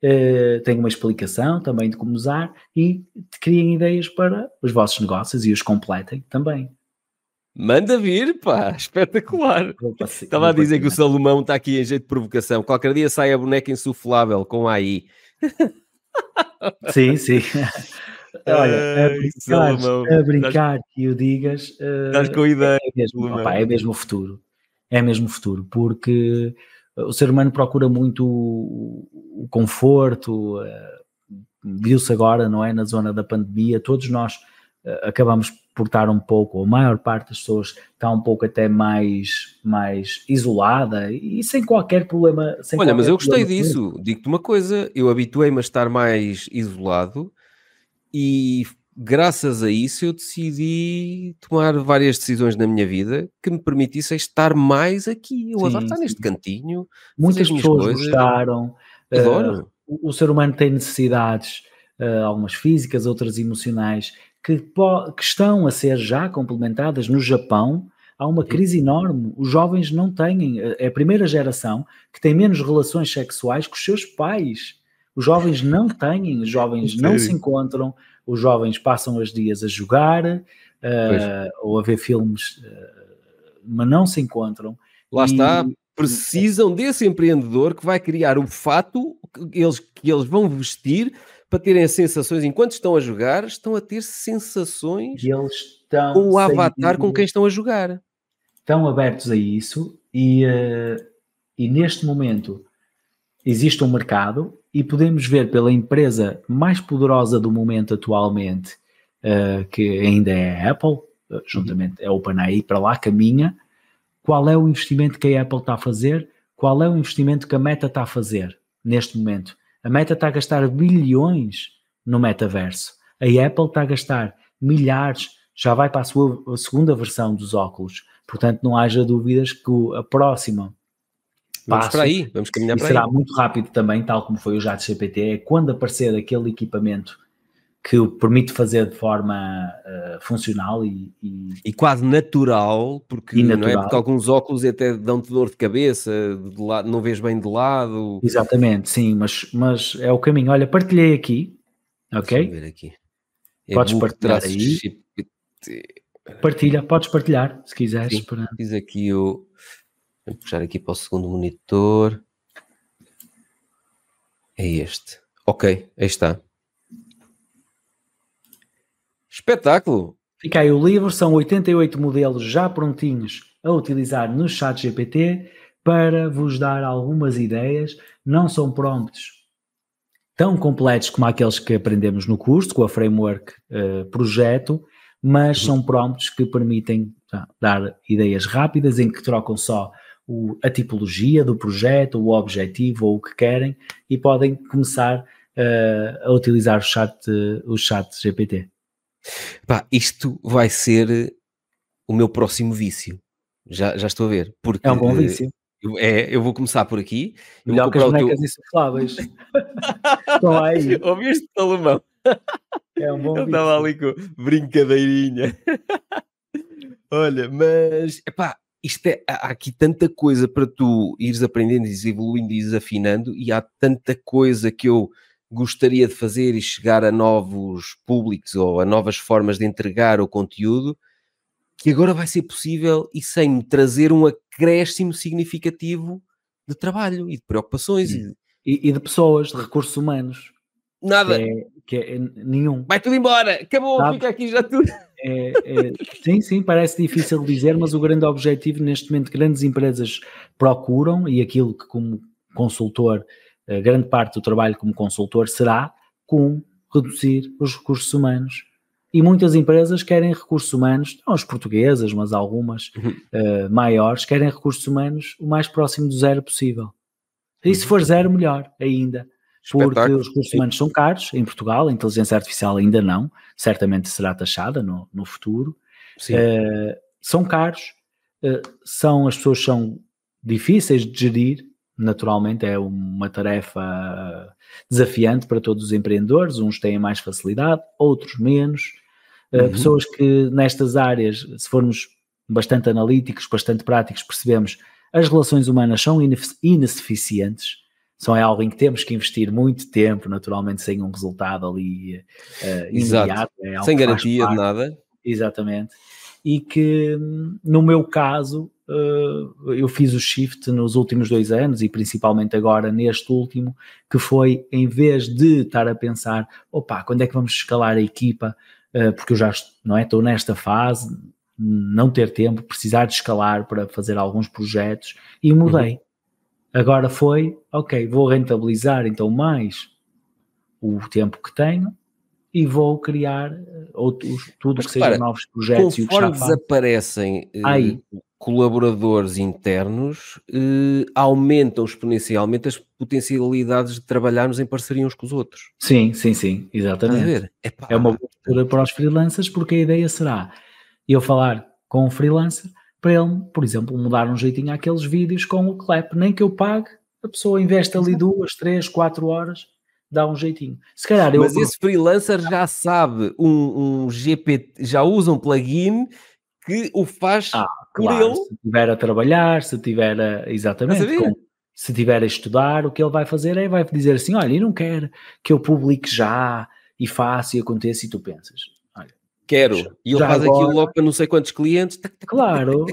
[SPEAKER 2] eh, tenham uma explicação também de como usar e criem ideias para os vossos negócios e os completem também.
[SPEAKER 1] Manda vir, pá, (laughs) espetacular. Estava a dizer que o Salomão está aqui em jeito de provocação. Qualquer dia sai a boneca insuflável com AI. (laughs)
[SPEAKER 2] Sim, sim. (laughs) Olha, a brincar, Ai, a brincar que o digas. Eh, estás com ideia. É mesmo, é mesmo o futuro. É mesmo o futuro, porque eh, o ser humano procura muito o conforto. Eh, viu-se agora, não é? Na zona da pandemia, todos nós acabamos por estar um pouco, a maior parte das pessoas está um pouco até mais, mais isolada e sem qualquer problema. Sem Olha, qualquer mas eu gostei disso.
[SPEAKER 1] Digo-te uma coisa, eu habituei-me a estar mais isolado e graças a isso eu decidi tomar várias decisões na minha vida que me permitissem estar mais aqui. Eu sim, adoro estar sim. neste cantinho. Muitas pessoas coisas. gostaram. Eh, adoro.
[SPEAKER 2] Uh, o, o ser humano tem necessidades, uh, algumas físicas, outras emocionais que, que estão a ser já complementadas no Japão. Há uma crise enorme. Os jovens não têm, eh, é a primeira geração que tem menos relações sexuais que os seus pais. Os jovens não (laughs) têm, os jovens não se encontram, os jovens passam os dias a jogar uh, ou a ver filmes, uh, mas não se encontram. Lá
[SPEAKER 1] e... está, precisam desse empreendedor que vai criar o fato que eles, que eles vão vestir para terem sensações enquanto estão a jogar, estão a ter sensações
[SPEAKER 2] com o avatar com quem estão a jogar. Estão abertos a isso e, uh, e neste momento existe um mercado e podemos ver pela empresa mais poderosa do momento atualmente, uh, que ainda é a Apple, eh, uhum. juntamente a OpenAI, para lá caminha, qual é o investimento que a Apple está a fazer, qual é o investimento que a Meta está a fazer neste momento. A Meta está a gastar bilhões no metaverso. A Apple está a gastar milhares, já vai para a sua a segunda versão dos óculos. Portanto, não haja dúvidas que a próxima Vamos para aí, vamos caminhar para será aí. será muito rápido também, tal como foi o JAT GPT, é quando aparecer aquele equipamento que o permite fazer de forma uh, funcional e, e,
[SPEAKER 1] e... quase natural, porque natural. não é porque alguns óculos até dão-te dor de cabeça, de lado, não vês bem de lado.
[SPEAKER 2] Exatamente, sim, mas, mas é o caminho. Olha, partilhei aqui, ok? Ver aqui. É Podes partilhar aí. Chip... Partilha, podes partilhar se quiseres. Sim, para...
[SPEAKER 1] aqui o. Vou puxar aqui para o segundo monitor. É este. Ok, aí está. Espetáculo!
[SPEAKER 2] Fica aí o livro, são 88 modelos já prontinhos a utilizar no chat GPT para vos dar algumas ideias. Não são prompts tão completos como aqueles que aprendemos no curso, com a framework uh, projeto, mas são prompts que permitem tá, dar ideias rápidas em que trocam só o, a tipologia do projeto, o objetivo ou o que querem e podem começar uh, a utilizar o chat, eh, o chat GPT. Pá, isto
[SPEAKER 1] vai ser eh, o meu próximo vício. Já, já estou a ver. Porque, é um bom vício. Eu, é, eu vou começar por aqui. Eu Melhor que as bonecas teu...
[SPEAKER 2] insufláveis. (laughs)
[SPEAKER 1] Estão aí. Ouviste, Salomão?
[SPEAKER 2] É um
[SPEAKER 3] bom
[SPEAKER 1] Ele vício. estava ali com brincadeirinha. Olha, mas, epá, isto é, há aqui tanta coisa para tu ires aprendendo, ires evoluindo, ires afinando e há tanta coisa que eu gostaria de fazer e chegar a novos públicos ou a novas formas de entregar o conteúdo, que agora vai ser possível e sem me trazer um acréscimo significativo de trabalho e de preocupações. E, e, e de pessoas, de recursos humanos. Nada. Que é,
[SPEAKER 2] que é nenhum. Vai
[SPEAKER 1] tudo embora, acabou, Sabe? fica aqui já tudo.
[SPEAKER 2] É, é, sim, sim, parece difícil dizer, mas o grande objetivo neste momento, grandes empresas procuram, e aquilo que como consultor grande parte do trabalho como consultor será com reduzir os recursos humanos. E muitas empresas querem recursos humanos, não as portuguesas, mas algumas uhum. uh, maiores, querem recursos humanos o mais próximo do zero possível. E uhum. se for uhum. zero, melhor ainda. Espetáculo. Porque os recursos humanos são caros em Portugal, a inteligência artificial ainda não, certamente será taxada no, no futuro. Uh, são caros, uh, são, as pessoas são difíceis de gerir naturalmente é uma tarefa desafiante para todos os empreendedores, uns têm mais facilidade, outros menos. Eh, uhum. Pessoas que nestas áreas, se formos bastante analíticos, bastante práticos, percebemos as relações humanas são insuficientes, são é algo em que temos que investir muito tempo, naturalmente sem um resultado ali uh, imediato. É sem garantia de nada. Exatamente e que, no meu caso, eh, eu fiz o shift nos últimos dois anos e principalmente agora neste último, que foi em vez de estar a pensar, opa, quando é que vamos escalar a equipa, eh, porque eu já não é, estou nesta fase, não ter tempo, precisar de escalar para fazer alguns projetos e mudei. Uhum. Agora foi, ok, vou rentabilizar então mais o tempo que tenho e vou criar eh, outros, tudo Mas que seja novos projetos. Conforme e o que desaparecem eh, Aí.
[SPEAKER 1] colaboradores internos, eh, aumentam exponencialmente as potencialidades de trabalharmos em parceria uns com
[SPEAKER 2] os outros. Sim, sim, sim, exatamente. É uma boa para os freelancers, porque a ideia será eu falar com um freelancer para ele, por exemplo, mudar um jeitinho aqueles vídeos com o clap, nem que eu pague, a pessoa investe ali duas, três, quatro horas dá um jeitinho. Se calhar eu... Mas esse
[SPEAKER 1] freelancer já sabe um, um GPT, já usa
[SPEAKER 2] um plugin que o faz ah, por claro, ele. Se estiver a trabalhar, se estiver a. Exatamente. Com, se estiver a estudar, o que ele vai fazer é vai dizer assim: olha, eu não quero que eu publique já e faça e aconteça, e tu pensas.
[SPEAKER 1] quero. e ele faz aquilo logo para não sei quantos clientes.
[SPEAKER 2] Claro,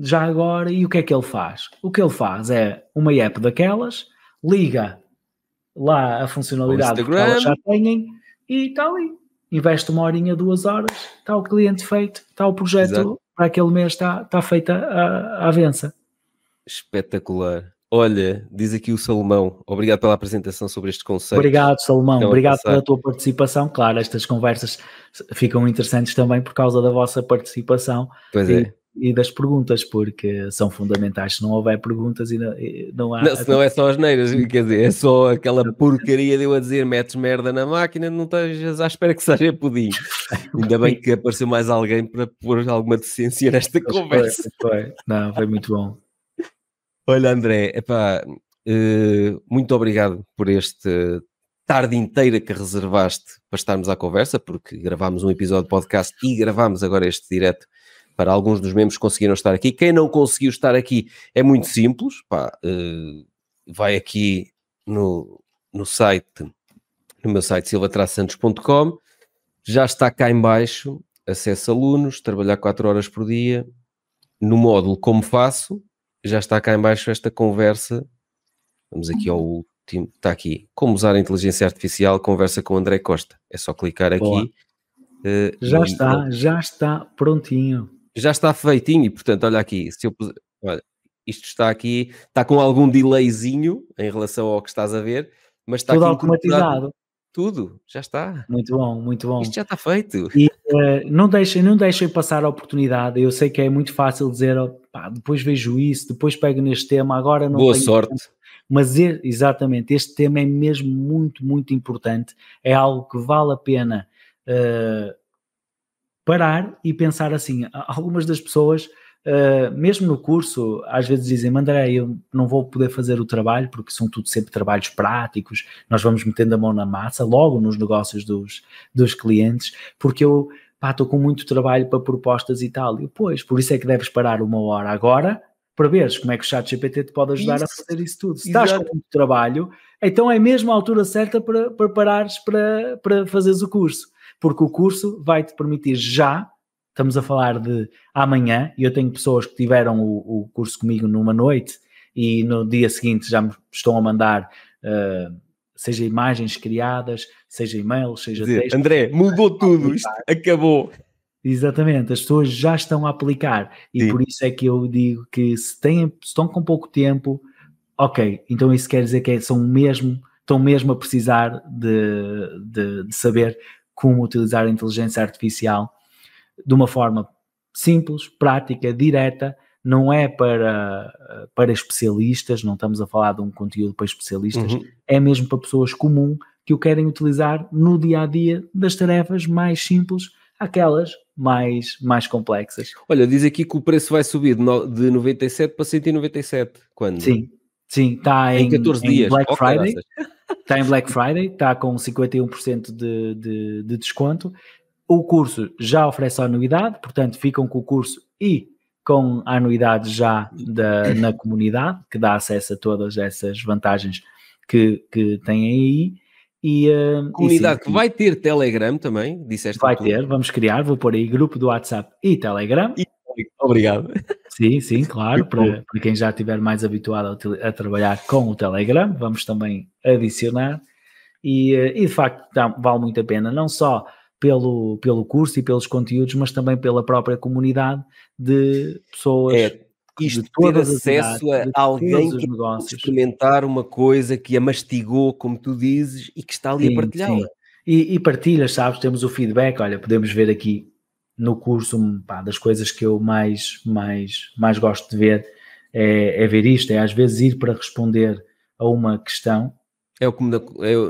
[SPEAKER 2] já agora. E o que é que ele faz? O que ele faz é uma app daquelas, liga lá a funcionalidade que elas já têm e tal. E investe uma horinha, duas horas, está o cliente feito, está o projeto Exato. para aquele mês, está, está feita a, a
[SPEAKER 1] Espetacular. Olha, diz aqui o Salomão, obrigado pela apresentação sobre este conceito. Obrigado, Salomão, então, obrigado pela
[SPEAKER 2] tua participação. Claro, estas conversas ficam interessantes também por causa da vossa participação. Pois e, é e das perguntas, porque são fundamentais. Se não houver perguntas, e não, e não há. Não, é só
[SPEAKER 1] as neiras, quer dizer, é só aquela porcaria de eu a dizer metes merda na máquina, não estás à espera que seja pudim. Ainda bem que apareceu mais alguém para pôr alguma decência nesta conversa.
[SPEAKER 2] Foi, foi. Não, foi muito bom.
[SPEAKER 1] Olha, André, epá, eh, muito obrigado por este tarde inteira que reservaste para estarmos à conversa, porque gravámos um episódio de podcast e gravámos agora este direto para alguns dos membros conseguiram estar aqui. Quem não conseguiu estar aqui é muito simples, pá, uh, vai aqui no, no site, no meu site silvatrasantos.com, já está cá em baixo, acesso alunos, trabalhar 4 horas por dia, no módulo como faço, já está cá em baixo esta conversa, vamos aqui ao último, está aqui, como usar a inteligência artificial, conversa com o André Costa, é só clicar aqui. Boa. Uh, já está,
[SPEAKER 2] já está prontinho
[SPEAKER 1] já está feitinho e, portanto, olha aqui, se eu puser, olha, isto está aqui, está com algum delayzinho em relação ao que estás a ver, mas está Tudo automatizado. Tudo, já está.
[SPEAKER 2] Muito bom, muito bom. Isto já está feito. E uh, não, deixem, não deixem passar a oportunidade. Eu sei que é muito fácil dizer, oh, pá, depois vejo isso, depois pego neste tema, agora não Boa sorte. Tempo. Mas exatamente, este tema é mesmo muito, muito importante. É algo que vale a pena uh, parar e pensar assim. Algumas das pessoas, uh, mesmo no curso, às vezes dizem: André, eu não vou poder fazer o trabalho, porque são tudo sempre trabalhos práticos, nós vamos metendo a mão na massa logo nos negócios dos, dos clientes, porque eu. estou com muito trabalho para propostas e tal. E, pois, por isso é que deves parar uma hora agora para veres como é que o chat GPT te pode ajudar isso, a fazer isso tudo. Se exato. estás com muito trabalho, então é mesmo a altura certa para, para parares para, para fazeres o curso porque o curso vai te permitir já, estamos a falar de amanhã, e eu tenho pessoas que tiveram o, o, curso comigo numa noite e no dia seguinte já me estão a mandar. Uh, seja imagens criadas, seja e-mails, seja dizer, texto. André, mudou ah, tudo, isto acabou. Exatamente, as pessoas já estão a aplicar e Sim. por isso é que eu digo que se, têm, se estão com pouco tempo, ok, então isso quer dizer que é, são mesmo, estão mesmo a precisar de, de, de saber como utilizar a inteligência artificial de uma forma simples, prática, direta, não é para, para especialistas, não estamos a falar de um conteúdo para especialistas, uhum. é mesmo para pessoas comuns que o querem utilizar no dia a dia das tarefas mais simples aquelas mais, mais complexas.
[SPEAKER 1] Olha, diz aqui que o preço vai subir de 97 para 197,
[SPEAKER 2] quando? Sim, sim, está em, em, 14 em dias. Black oh, Friday. Está em Black Friday, está com 51% de, de, de desconto. O curso já oferece a anuidade, portanto, ficam com o curso e com a anuidade já da, na comunidade, que dá acesso a todas essas vantagens que, que têm aí. E, comunidade eh, e sim, que vai ter Telegram também, disseste. Vai ter, vamos criar, vou pôr aí grupo do WhatsApp e Telegram. E, obrigado. Sim, sim, claro. Tipo, para, para quem já estiver mais habituado a, a, trabalhar com o Telegram, vamos também adicionar. E, eh, e de facto, vale muito a pena, não só pelo, pelo curso e pelos conteúdos, mas também pela própria comunidade de pessoas. É isto ter acesso a alguém que
[SPEAKER 1] negócios. experimentar uma coisa que a mastigou, como tu dizes, e que está ali sim, a partilhá-la.
[SPEAKER 2] E, e partilhas, sabes? Temos o feedback. Olha, podemos ver aqui no curso, pá, das coisas que eu mais, mais, mais gosto de ver é, é, ver isto, é às vezes ir para responder a uma questão.
[SPEAKER 1] É o como é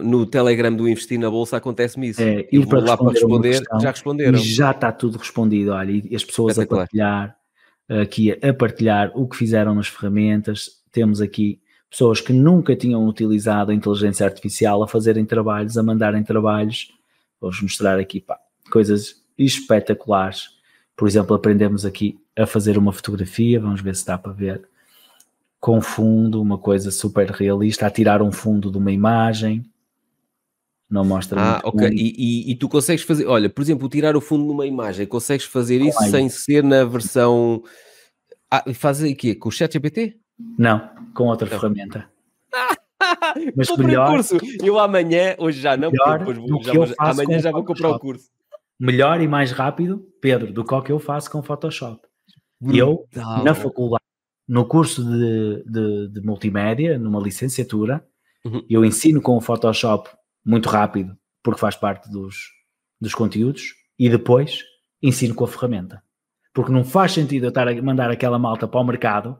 [SPEAKER 1] no Telegram do Investir na Bolsa acontece-me isso. É, ir para lá para responder, questão, já responderam. já
[SPEAKER 2] está tudo respondido, olha, e as pessoas é a partilhar, aqui a partilhar o que fizeram nas ferramentas. Temos aqui pessoas que nunca tinham utilizado a inteligência artificial a fazerem trabalhos, a mandarem trabalhos. Vou-vos mostrar aqui, pá, coisas espetaculares. Por exemplo, aprendemos aqui a fazer uma fotografia, vamos ver se dá para ver, com fundo, uma coisa super realista, a tirar um fundo de uma imagem. Não mostra Ah, ok. E,
[SPEAKER 1] e, e, tu consegues fazer, olha, por exemplo, tirar o fundo de uma imagem, consegues fazer com isso aí. sem ser na versão. Ah, fazer o quê? Com o ChatGPT?
[SPEAKER 2] Não, com outra ferramenta.
[SPEAKER 1] (laughs) Mas Outro melhor. Curso. Eu amanhã, hoje já não, porque depois vou, já, amanhã já vou comprar o curso
[SPEAKER 2] melhor e mais rápido, Pedro, do que o que eu faço com Photoshop. Brutal. Eu, na faculdade, no curso de, de, de multimédia, numa licenciatura, uhum. eu ensino com o Photoshop muito rápido, porque faz parte dos, dos conteúdos, e depois ensino com a ferramenta. Porque não faz sentido eu estar a mandar aquela malta para o mercado,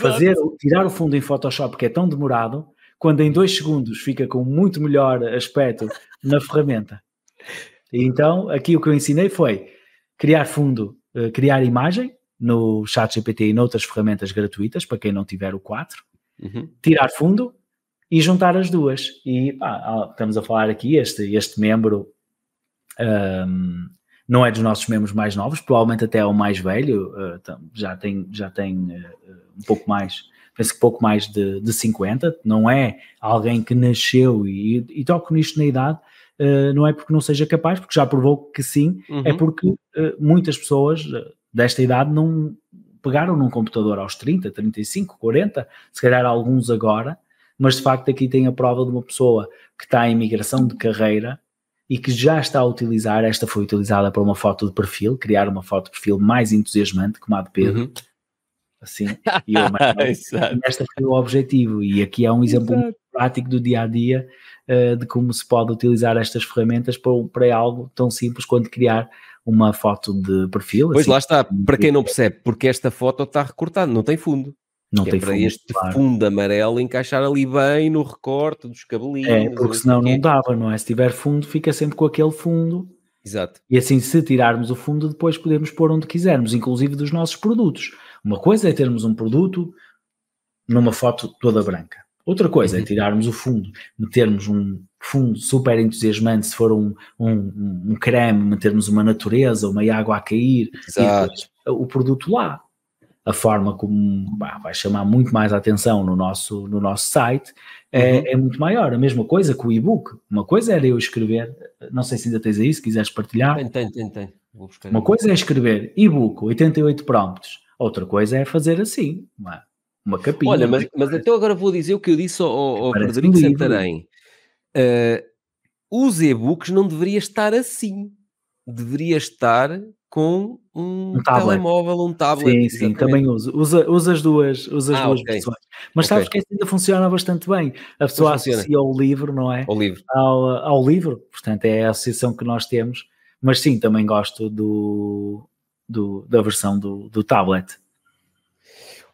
[SPEAKER 2] fazer, tirar o fundo em Photoshop, que é tão demorado, quando em dois segundos fica com muito melhor aspecto na ferramenta. Então, aqui o que eu ensinei foi criar fundo, eh, criar imagem no chat GPT e noutras ferramentas gratuitas, para quem não tiver o 4, uhum. tirar fundo e juntar as duas. E pá, estamos a falar aqui, este, este membro um, ehm, não é dos nossos membros mais novos, provavelmente até é o mais velho, eh, já tem, já tem eh, um pouco mais, penso que pouco mais de, de 50, não é alguém que nasceu e, e toco nisto na idade, uh, não é porque não seja capaz, porque já provou que sim, uhum. é porque uh, muitas pessoas eh, desta idade não pegaram num computador aos 30, 35, 40, se calhar alguns agora, mas de facto aqui tem a prova de uma pessoa que está em migração de carreira e que já está a utilizar, esta foi utilizada para uma foto de perfil, criar uma foto de perfil mais entusiasmante, como a de Pedro, uhum. assim, e eu, mas, (laughs) este foi o objetivo, e aqui é um exemplo prático do dia-a-dia, eh, de como se pode utilizar estas ferramentas para, para algo tão simples quanto criar uma foto de perfil. Pois assim, lá está, para quem não percebe, porque esta foto está recortada, não tem fundo. Não que é tem é para fundo, este claro.
[SPEAKER 1] fundo amarelo encaixar ali bem no recorte dos é, cabelinhos. É, porque senão
[SPEAKER 2] não dava, não é? Se tiver fundo, fica sempre com aquele fundo. Exato. E assim, se tirarmos o fundo, depois podemos pôr onde quisermos, inclusive dos nossos produtos. Uma coisa é termos um produto numa foto toda branca. Outra coisa é uhum. tirarmos o fundo, metermos um fundo super entusiasmante, se for um, um, um, um creme, metermos uma natureza, uma água a cair, eh, o produto lá. A forma como bah, vai chamar muito mais a atenção no nosso, no nosso site é, uhum. é muito maior. A mesma coisa com o e-book. Uma coisa era eu escrever, não sei se ainda tens aí, se quiseres partilhar. Tem, tem, tem. tem. Uma coisa é escrever e-book, 88 prompts. Outra coisa é fazer assim, não é? uma capinha. Olha, mas,
[SPEAKER 1] mas até agora vou dizer o que eu disse ao, ao Frederico um Santarém. Uh, os e-books não deveria estar assim. Deveria estar com
[SPEAKER 2] um, um telemóvel, um tablet. Sim, sim, também uso. Usa, usa as duas, usa as ah, duas okay. versões. Mas okay. sabes que isso ainda funciona bastante bem. A pessoa associa ao livro, não é? Ao livro. Ao, ao livro, portanto, é a associação que nós temos. Mas sim, também gosto do, do da versão do, do tablet.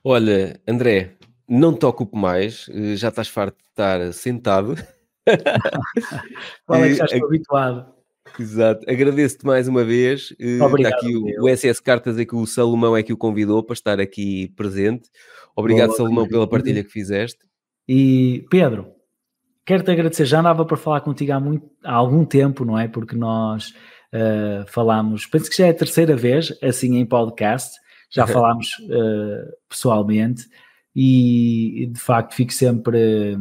[SPEAKER 1] Olha, André, não te ocupo mais, eh, já estás farto de estar sentado. (laughs) é que já eh, estou habituado. Exato, agradeço-te mais uma vez. Eh, Obrigado, Está aqui o, o, SS Cartas, e é que o Salomão é que o convidou para estar aqui presente. Obrigado, Boa, Salomão, pela partilha que fizeste.
[SPEAKER 2] E Pedro, quero-te agradecer. Já andava para falar contigo há, muito, há algum tempo, não é? Porque nós uh, falámos, penso que já é a terceira vez, assim em podcast já uhum. falámos uh, pessoalmente, e de facto fico sempre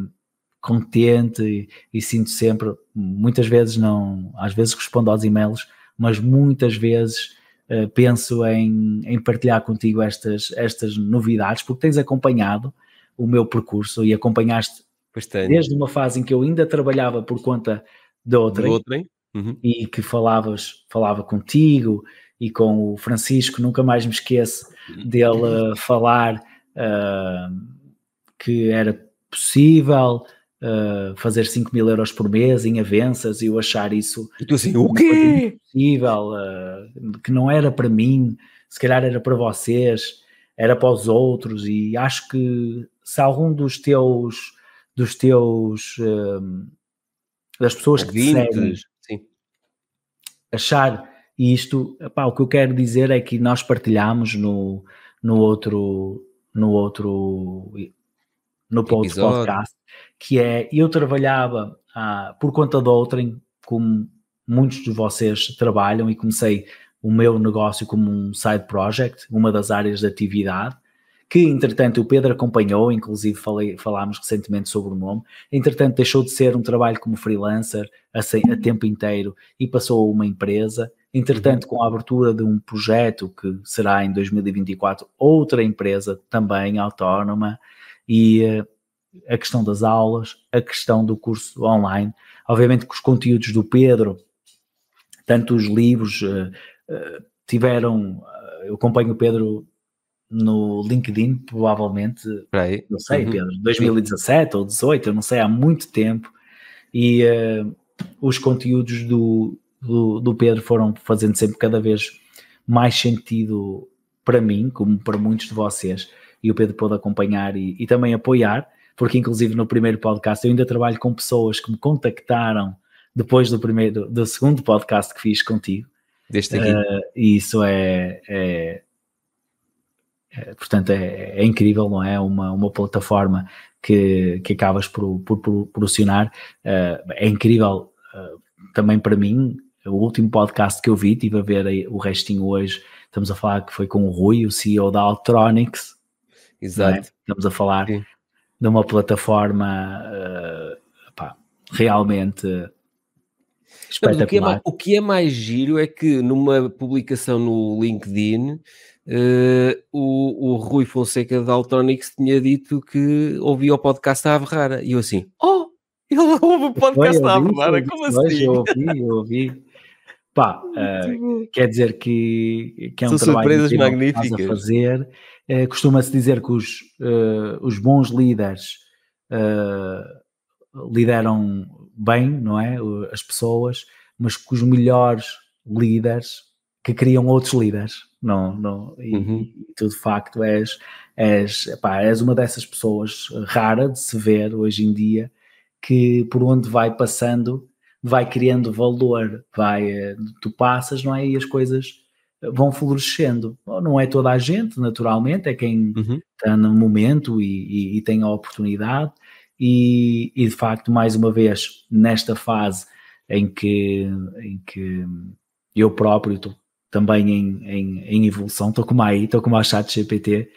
[SPEAKER 2] contente e, e, sinto sempre, muitas vezes não, às vezes respondo aos e-mails, mas muitas vezes uh, penso em, em partilhar contigo estas, estas novidades, porque tens acompanhado o meu percurso e acompanhaste Bastante. desde uma fase em que eu ainda trabalhava por conta da outra, uhum. e que falavas, falava contigo, e com o Francisco, nunca mais me esqueço dele uh, falar uh, que era possível uh, fazer 5 mil euros por mês em avanças e eu achar isso e tu assim, o quê? impossível, ah, que não era para mim, se calhar era para vocês, era para os outros e acho que se algum dos teus dos teus das pessoas que Vintes, te seguem, achar e isto, pá, o que eu quero dizer é que nós partilhamos no, no outro, no outro, no outro podcast, que é, eu trabalhava ah, por conta de outrem, como muitos de vocês trabalham, e comecei o meu negócio como um side project, uma das áreas de atividade, que entretanto o Pedro acompanhou, inclusive falei, falámos recentemente sobre o nome, entretanto deixou de ser um trabalho como freelancer a, a tempo inteiro e passou a uma empresa, Entretanto, uhum. com a abertura de um projeto que será em 2024, outra empresa também autónoma e eh, a questão das aulas, a questão do curso online, obviamente que os conteúdos do Pedro, tanto os livros eh, eh, tiveram, eu acompanho o Pedro no LinkedIn, provavelmente, não sei, uhum. Pedro, 2017 Sim. ou 2018, eu não sei, há muito tempo, e uh, os conteúdos do, do, do Pedro foram fazendo sempre cada vez mais sentido para mim, como para muitos de vocês, e o Pedro pôde acompanhar e, e também apoiar, porque inclusive no primeiro podcast eu ainda trabalho com pessoas que me contactaram depois do primeiro, do segundo podcast que fiz contigo. Deste aqui. Uh, e isso é, é, é portanto, é, é, incrível, não é? Uma, uma plataforma que, que acabas por, por, por proporcionar. Uh, é incrível uh, também para mim o último podcast que eu vi, estive a ver o restinho hoje, estamos a falar que foi com o Rui, o CEO da Altronics. É? Exato. É? Estamos a falar Sim. de uma plataforma uh, pá, realmente espetacular. Não,
[SPEAKER 1] o, que é, o, que é, mais giro é que numa publicação no LinkedIn, uh, o, o, Rui Fonseca da Altronics tinha dito que ouvia o podcast da Averrara. E eu assim, oh! Ele ouve o podcast da Averrara, como assim? Eu
[SPEAKER 2] ouvi, eu ouvi. Pá, uh, quer dizer que, que é um trabalho que magníficas. a fazer. Uh, Costuma-se dizer que os, uh, os bons líderes lideram bem, não é? As pessoas, mas que os melhores líderes que criam outros líderes, não, não, e, uhum. e tu de facto és, és, epá, és uma dessas pessoas rara de se ver hoje em dia que por onde vai passando vai criando valor, vai, eh, tu passas, não é? E as coisas eh, vão florescendo. Não é toda a gente, naturalmente, é quem uhum. está no momento e, e, e, tem a oportunidade. E, e, de facto, mais uma vez, nesta fase em que, em que eu próprio estou também em, em, em evolução, estou como aí, estou como a chat GPT,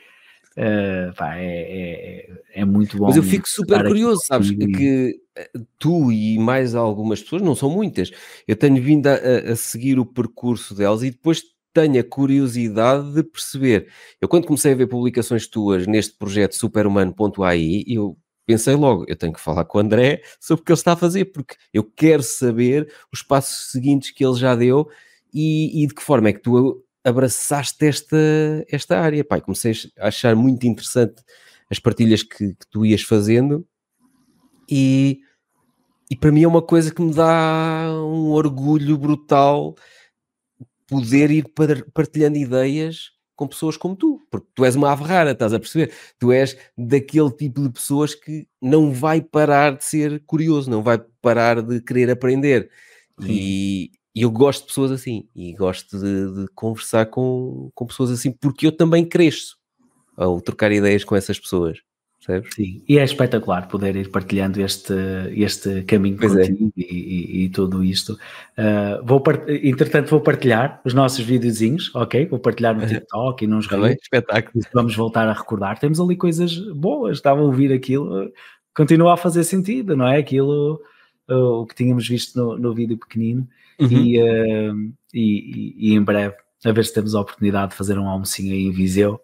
[SPEAKER 2] eh, pá, é, é, é, é, muito bom. Mas eu fico super curioso, sabes, que
[SPEAKER 1] eh, tu e mais algumas pessoas, não são muitas, eu tenho vindo a, a, seguir o percurso delas e depois tenho a curiosidade de perceber. Eu quando comecei a ver publicações tuas neste projeto superhumano.ai, eu pensei logo, eu tenho que falar com o André sobre o que ele está a fazer, porque eu quero saber os passos seguintes que ele já deu e, e de que forma é que tu abraçaste esta, esta área. Pai, comecei a achar muito interessante as partilhas que, que tu ias fazendo e, e para mim é uma coisa que me dá um orgulho brutal poder ir partilhando ideias com pessoas como tu, porque tu és uma ave rara, estás a perceber? Tu és daquele tipo de pessoas que não vai parar de ser curioso, não vai parar de querer aprender. E, e eu gosto de pessoas assim, e gosto de, de conversar com, com pessoas assim, porque eu também cresço ao trocar ideias com essas pessoas. Sabes?
[SPEAKER 2] Sim, e é espetacular poder ir partilhando este, este caminho pois é. contigo é. e, e, e, tudo isto. Uh, vou part... Entretanto, vou partilhar os nossos videozinhos, ok? Vou partilhar no TikTok e nos Também, tá redes. espetáculo. Vamos voltar a recordar. Temos ali coisas boas, estava a ouvir aquilo, continua a fazer sentido, não é? Aquilo eh, o que tínhamos visto no, no vídeo pequenino uhum. e, uh, e, e, e, em breve a ver se temos a oportunidade de fazer um almocinho aí em Viseu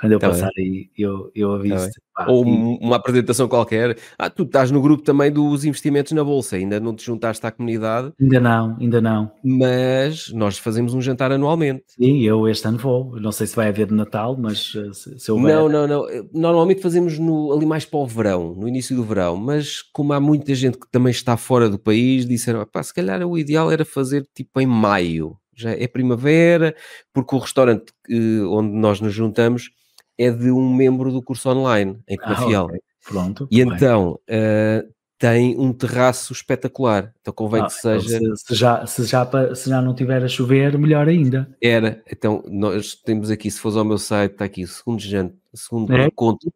[SPEAKER 2] quando eu tá passar bem. aí, eu, eu aviso. Tá Ou
[SPEAKER 1] uma apresentação qualquer. Ah, tu estás no grupo também dos investimentos na Bolsa, ainda não te juntaste à
[SPEAKER 2] comunidade? Ainda não, ainda não. Mas nós fazemos um jantar anualmente. Sim, eu este ano vou. Não sei se vai haver de Natal, mas eh, se, se Não,
[SPEAKER 1] não, não. Eh, normalmente fazemos no, ali mais para o verão, no início do verão, mas como há muita gente que também está fora do país, disseram, pá, se calhar o ideal era fazer tipo em maio. Já é primavera, porque o restaurante eh, onde nós nos juntamos é de um membro do curso online, em Penafiel. Ah, okay. Pronto. E bem. então uh, tem um terraço espetacular. Então convém ah, que seja. Então se, se, já,
[SPEAKER 2] se, já, se já não tiver a chover, melhor ainda.
[SPEAKER 1] Era. Então, nós temos aqui, se fores ao meu site, está aqui o segundo, jant... segundo é.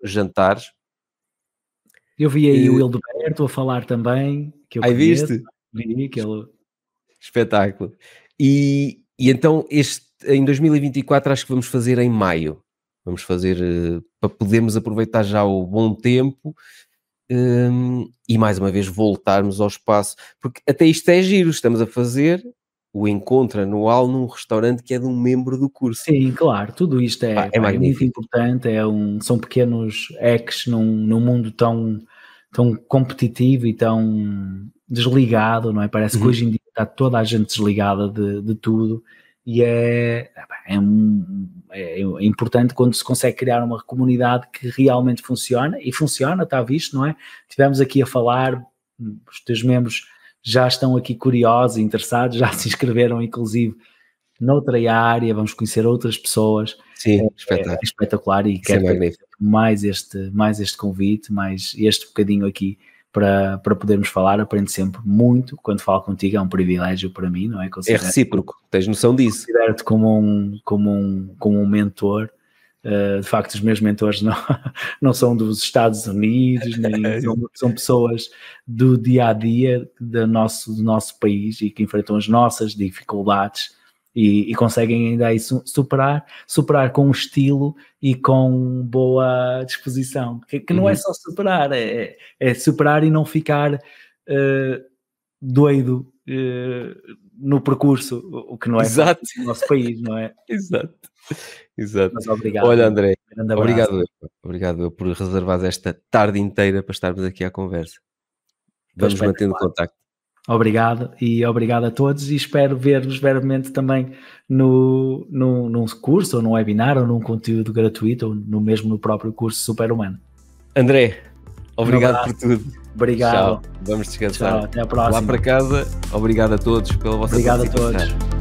[SPEAKER 1] jantares.
[SPEAKER 2] Eu vi aí e... Eh, o Hildeberto a falar também. Que eu aí viste?
[SPEAKER 1] Vi, que ele... Espetáculo. E, e então, este, em 2024, acho que vamos fazer em maio. Vamos fazer eh, para podermos aproveitar já o bom tempo um, e mais uma vez voltarmos ao espaço, porque até isto é giro, estamos a fazer o encontro anual num restaurante que é de um membro do curso.
[SPEAKER 2] Sim, claro, tudo isto é, ah, é, é muito importante, é um, são pequenos hacks num, num mundo tão, tão competitivo e tão desligado, não é? Parece uhum. que hoje em dia está toda a gente desligada de, de tudo e é, é, um, é, é, importante quando se consegue criar uma comunidade que realmente funciona, e funciona, está visto, não é? Tivemos aqui a falar, os teus membros já estão aqui curiosos, interessados, já se inscreveram, inclusive, noutra área, vamos conhecer outras pessoas. Sim, é, espetacular. É espetacular e Isso é quero é mais este, mais este convite, mais este bocadinho aqui para, para podermos falar, aprendo sempre muito quando falo contigo, é um privilégio para mim, não é? Considero, é recíproco, tens noção disso. Considero-te como um, como, um, como um mentor, uh, de facto os meus mentores não, (laughs) não são dos Estados Unidos, nem (laughs) são, são, pessoas do dia-a-dia do, nosso, do nosso país e que enfrentam as nossas dificuldades e, e, conseguem ainda aí superar, superar com estilo e com boa disposição, que, que não é uhum. é só superar, é, é, é, superar e não ficar uh, doido uh, no percurso, o que não é Exato. no nosso país, não é? (laughs) Exato. Exato. Mas obrigado. Olha, André, um obrigado,
[SPEAKER 1] obrigado por reservar esta tarde inteira para estarmos aqui à conversa. Vamos mantendo contacto.
[SPEAKER 2] Obrigado e obrigado a todos e espero ver-vos brevemente também no, no, num curso ou num webinar ou num conteúdo gratuito ou no mesmo no próprio curso Superhumano. André, obrigado por tudo. Obrigado. Tchau. Vamos descansar. Tchau, até a próxima. Lá para casa,
[SPEAKER 1] obrigado a todos pela vossa Obrigado a todos.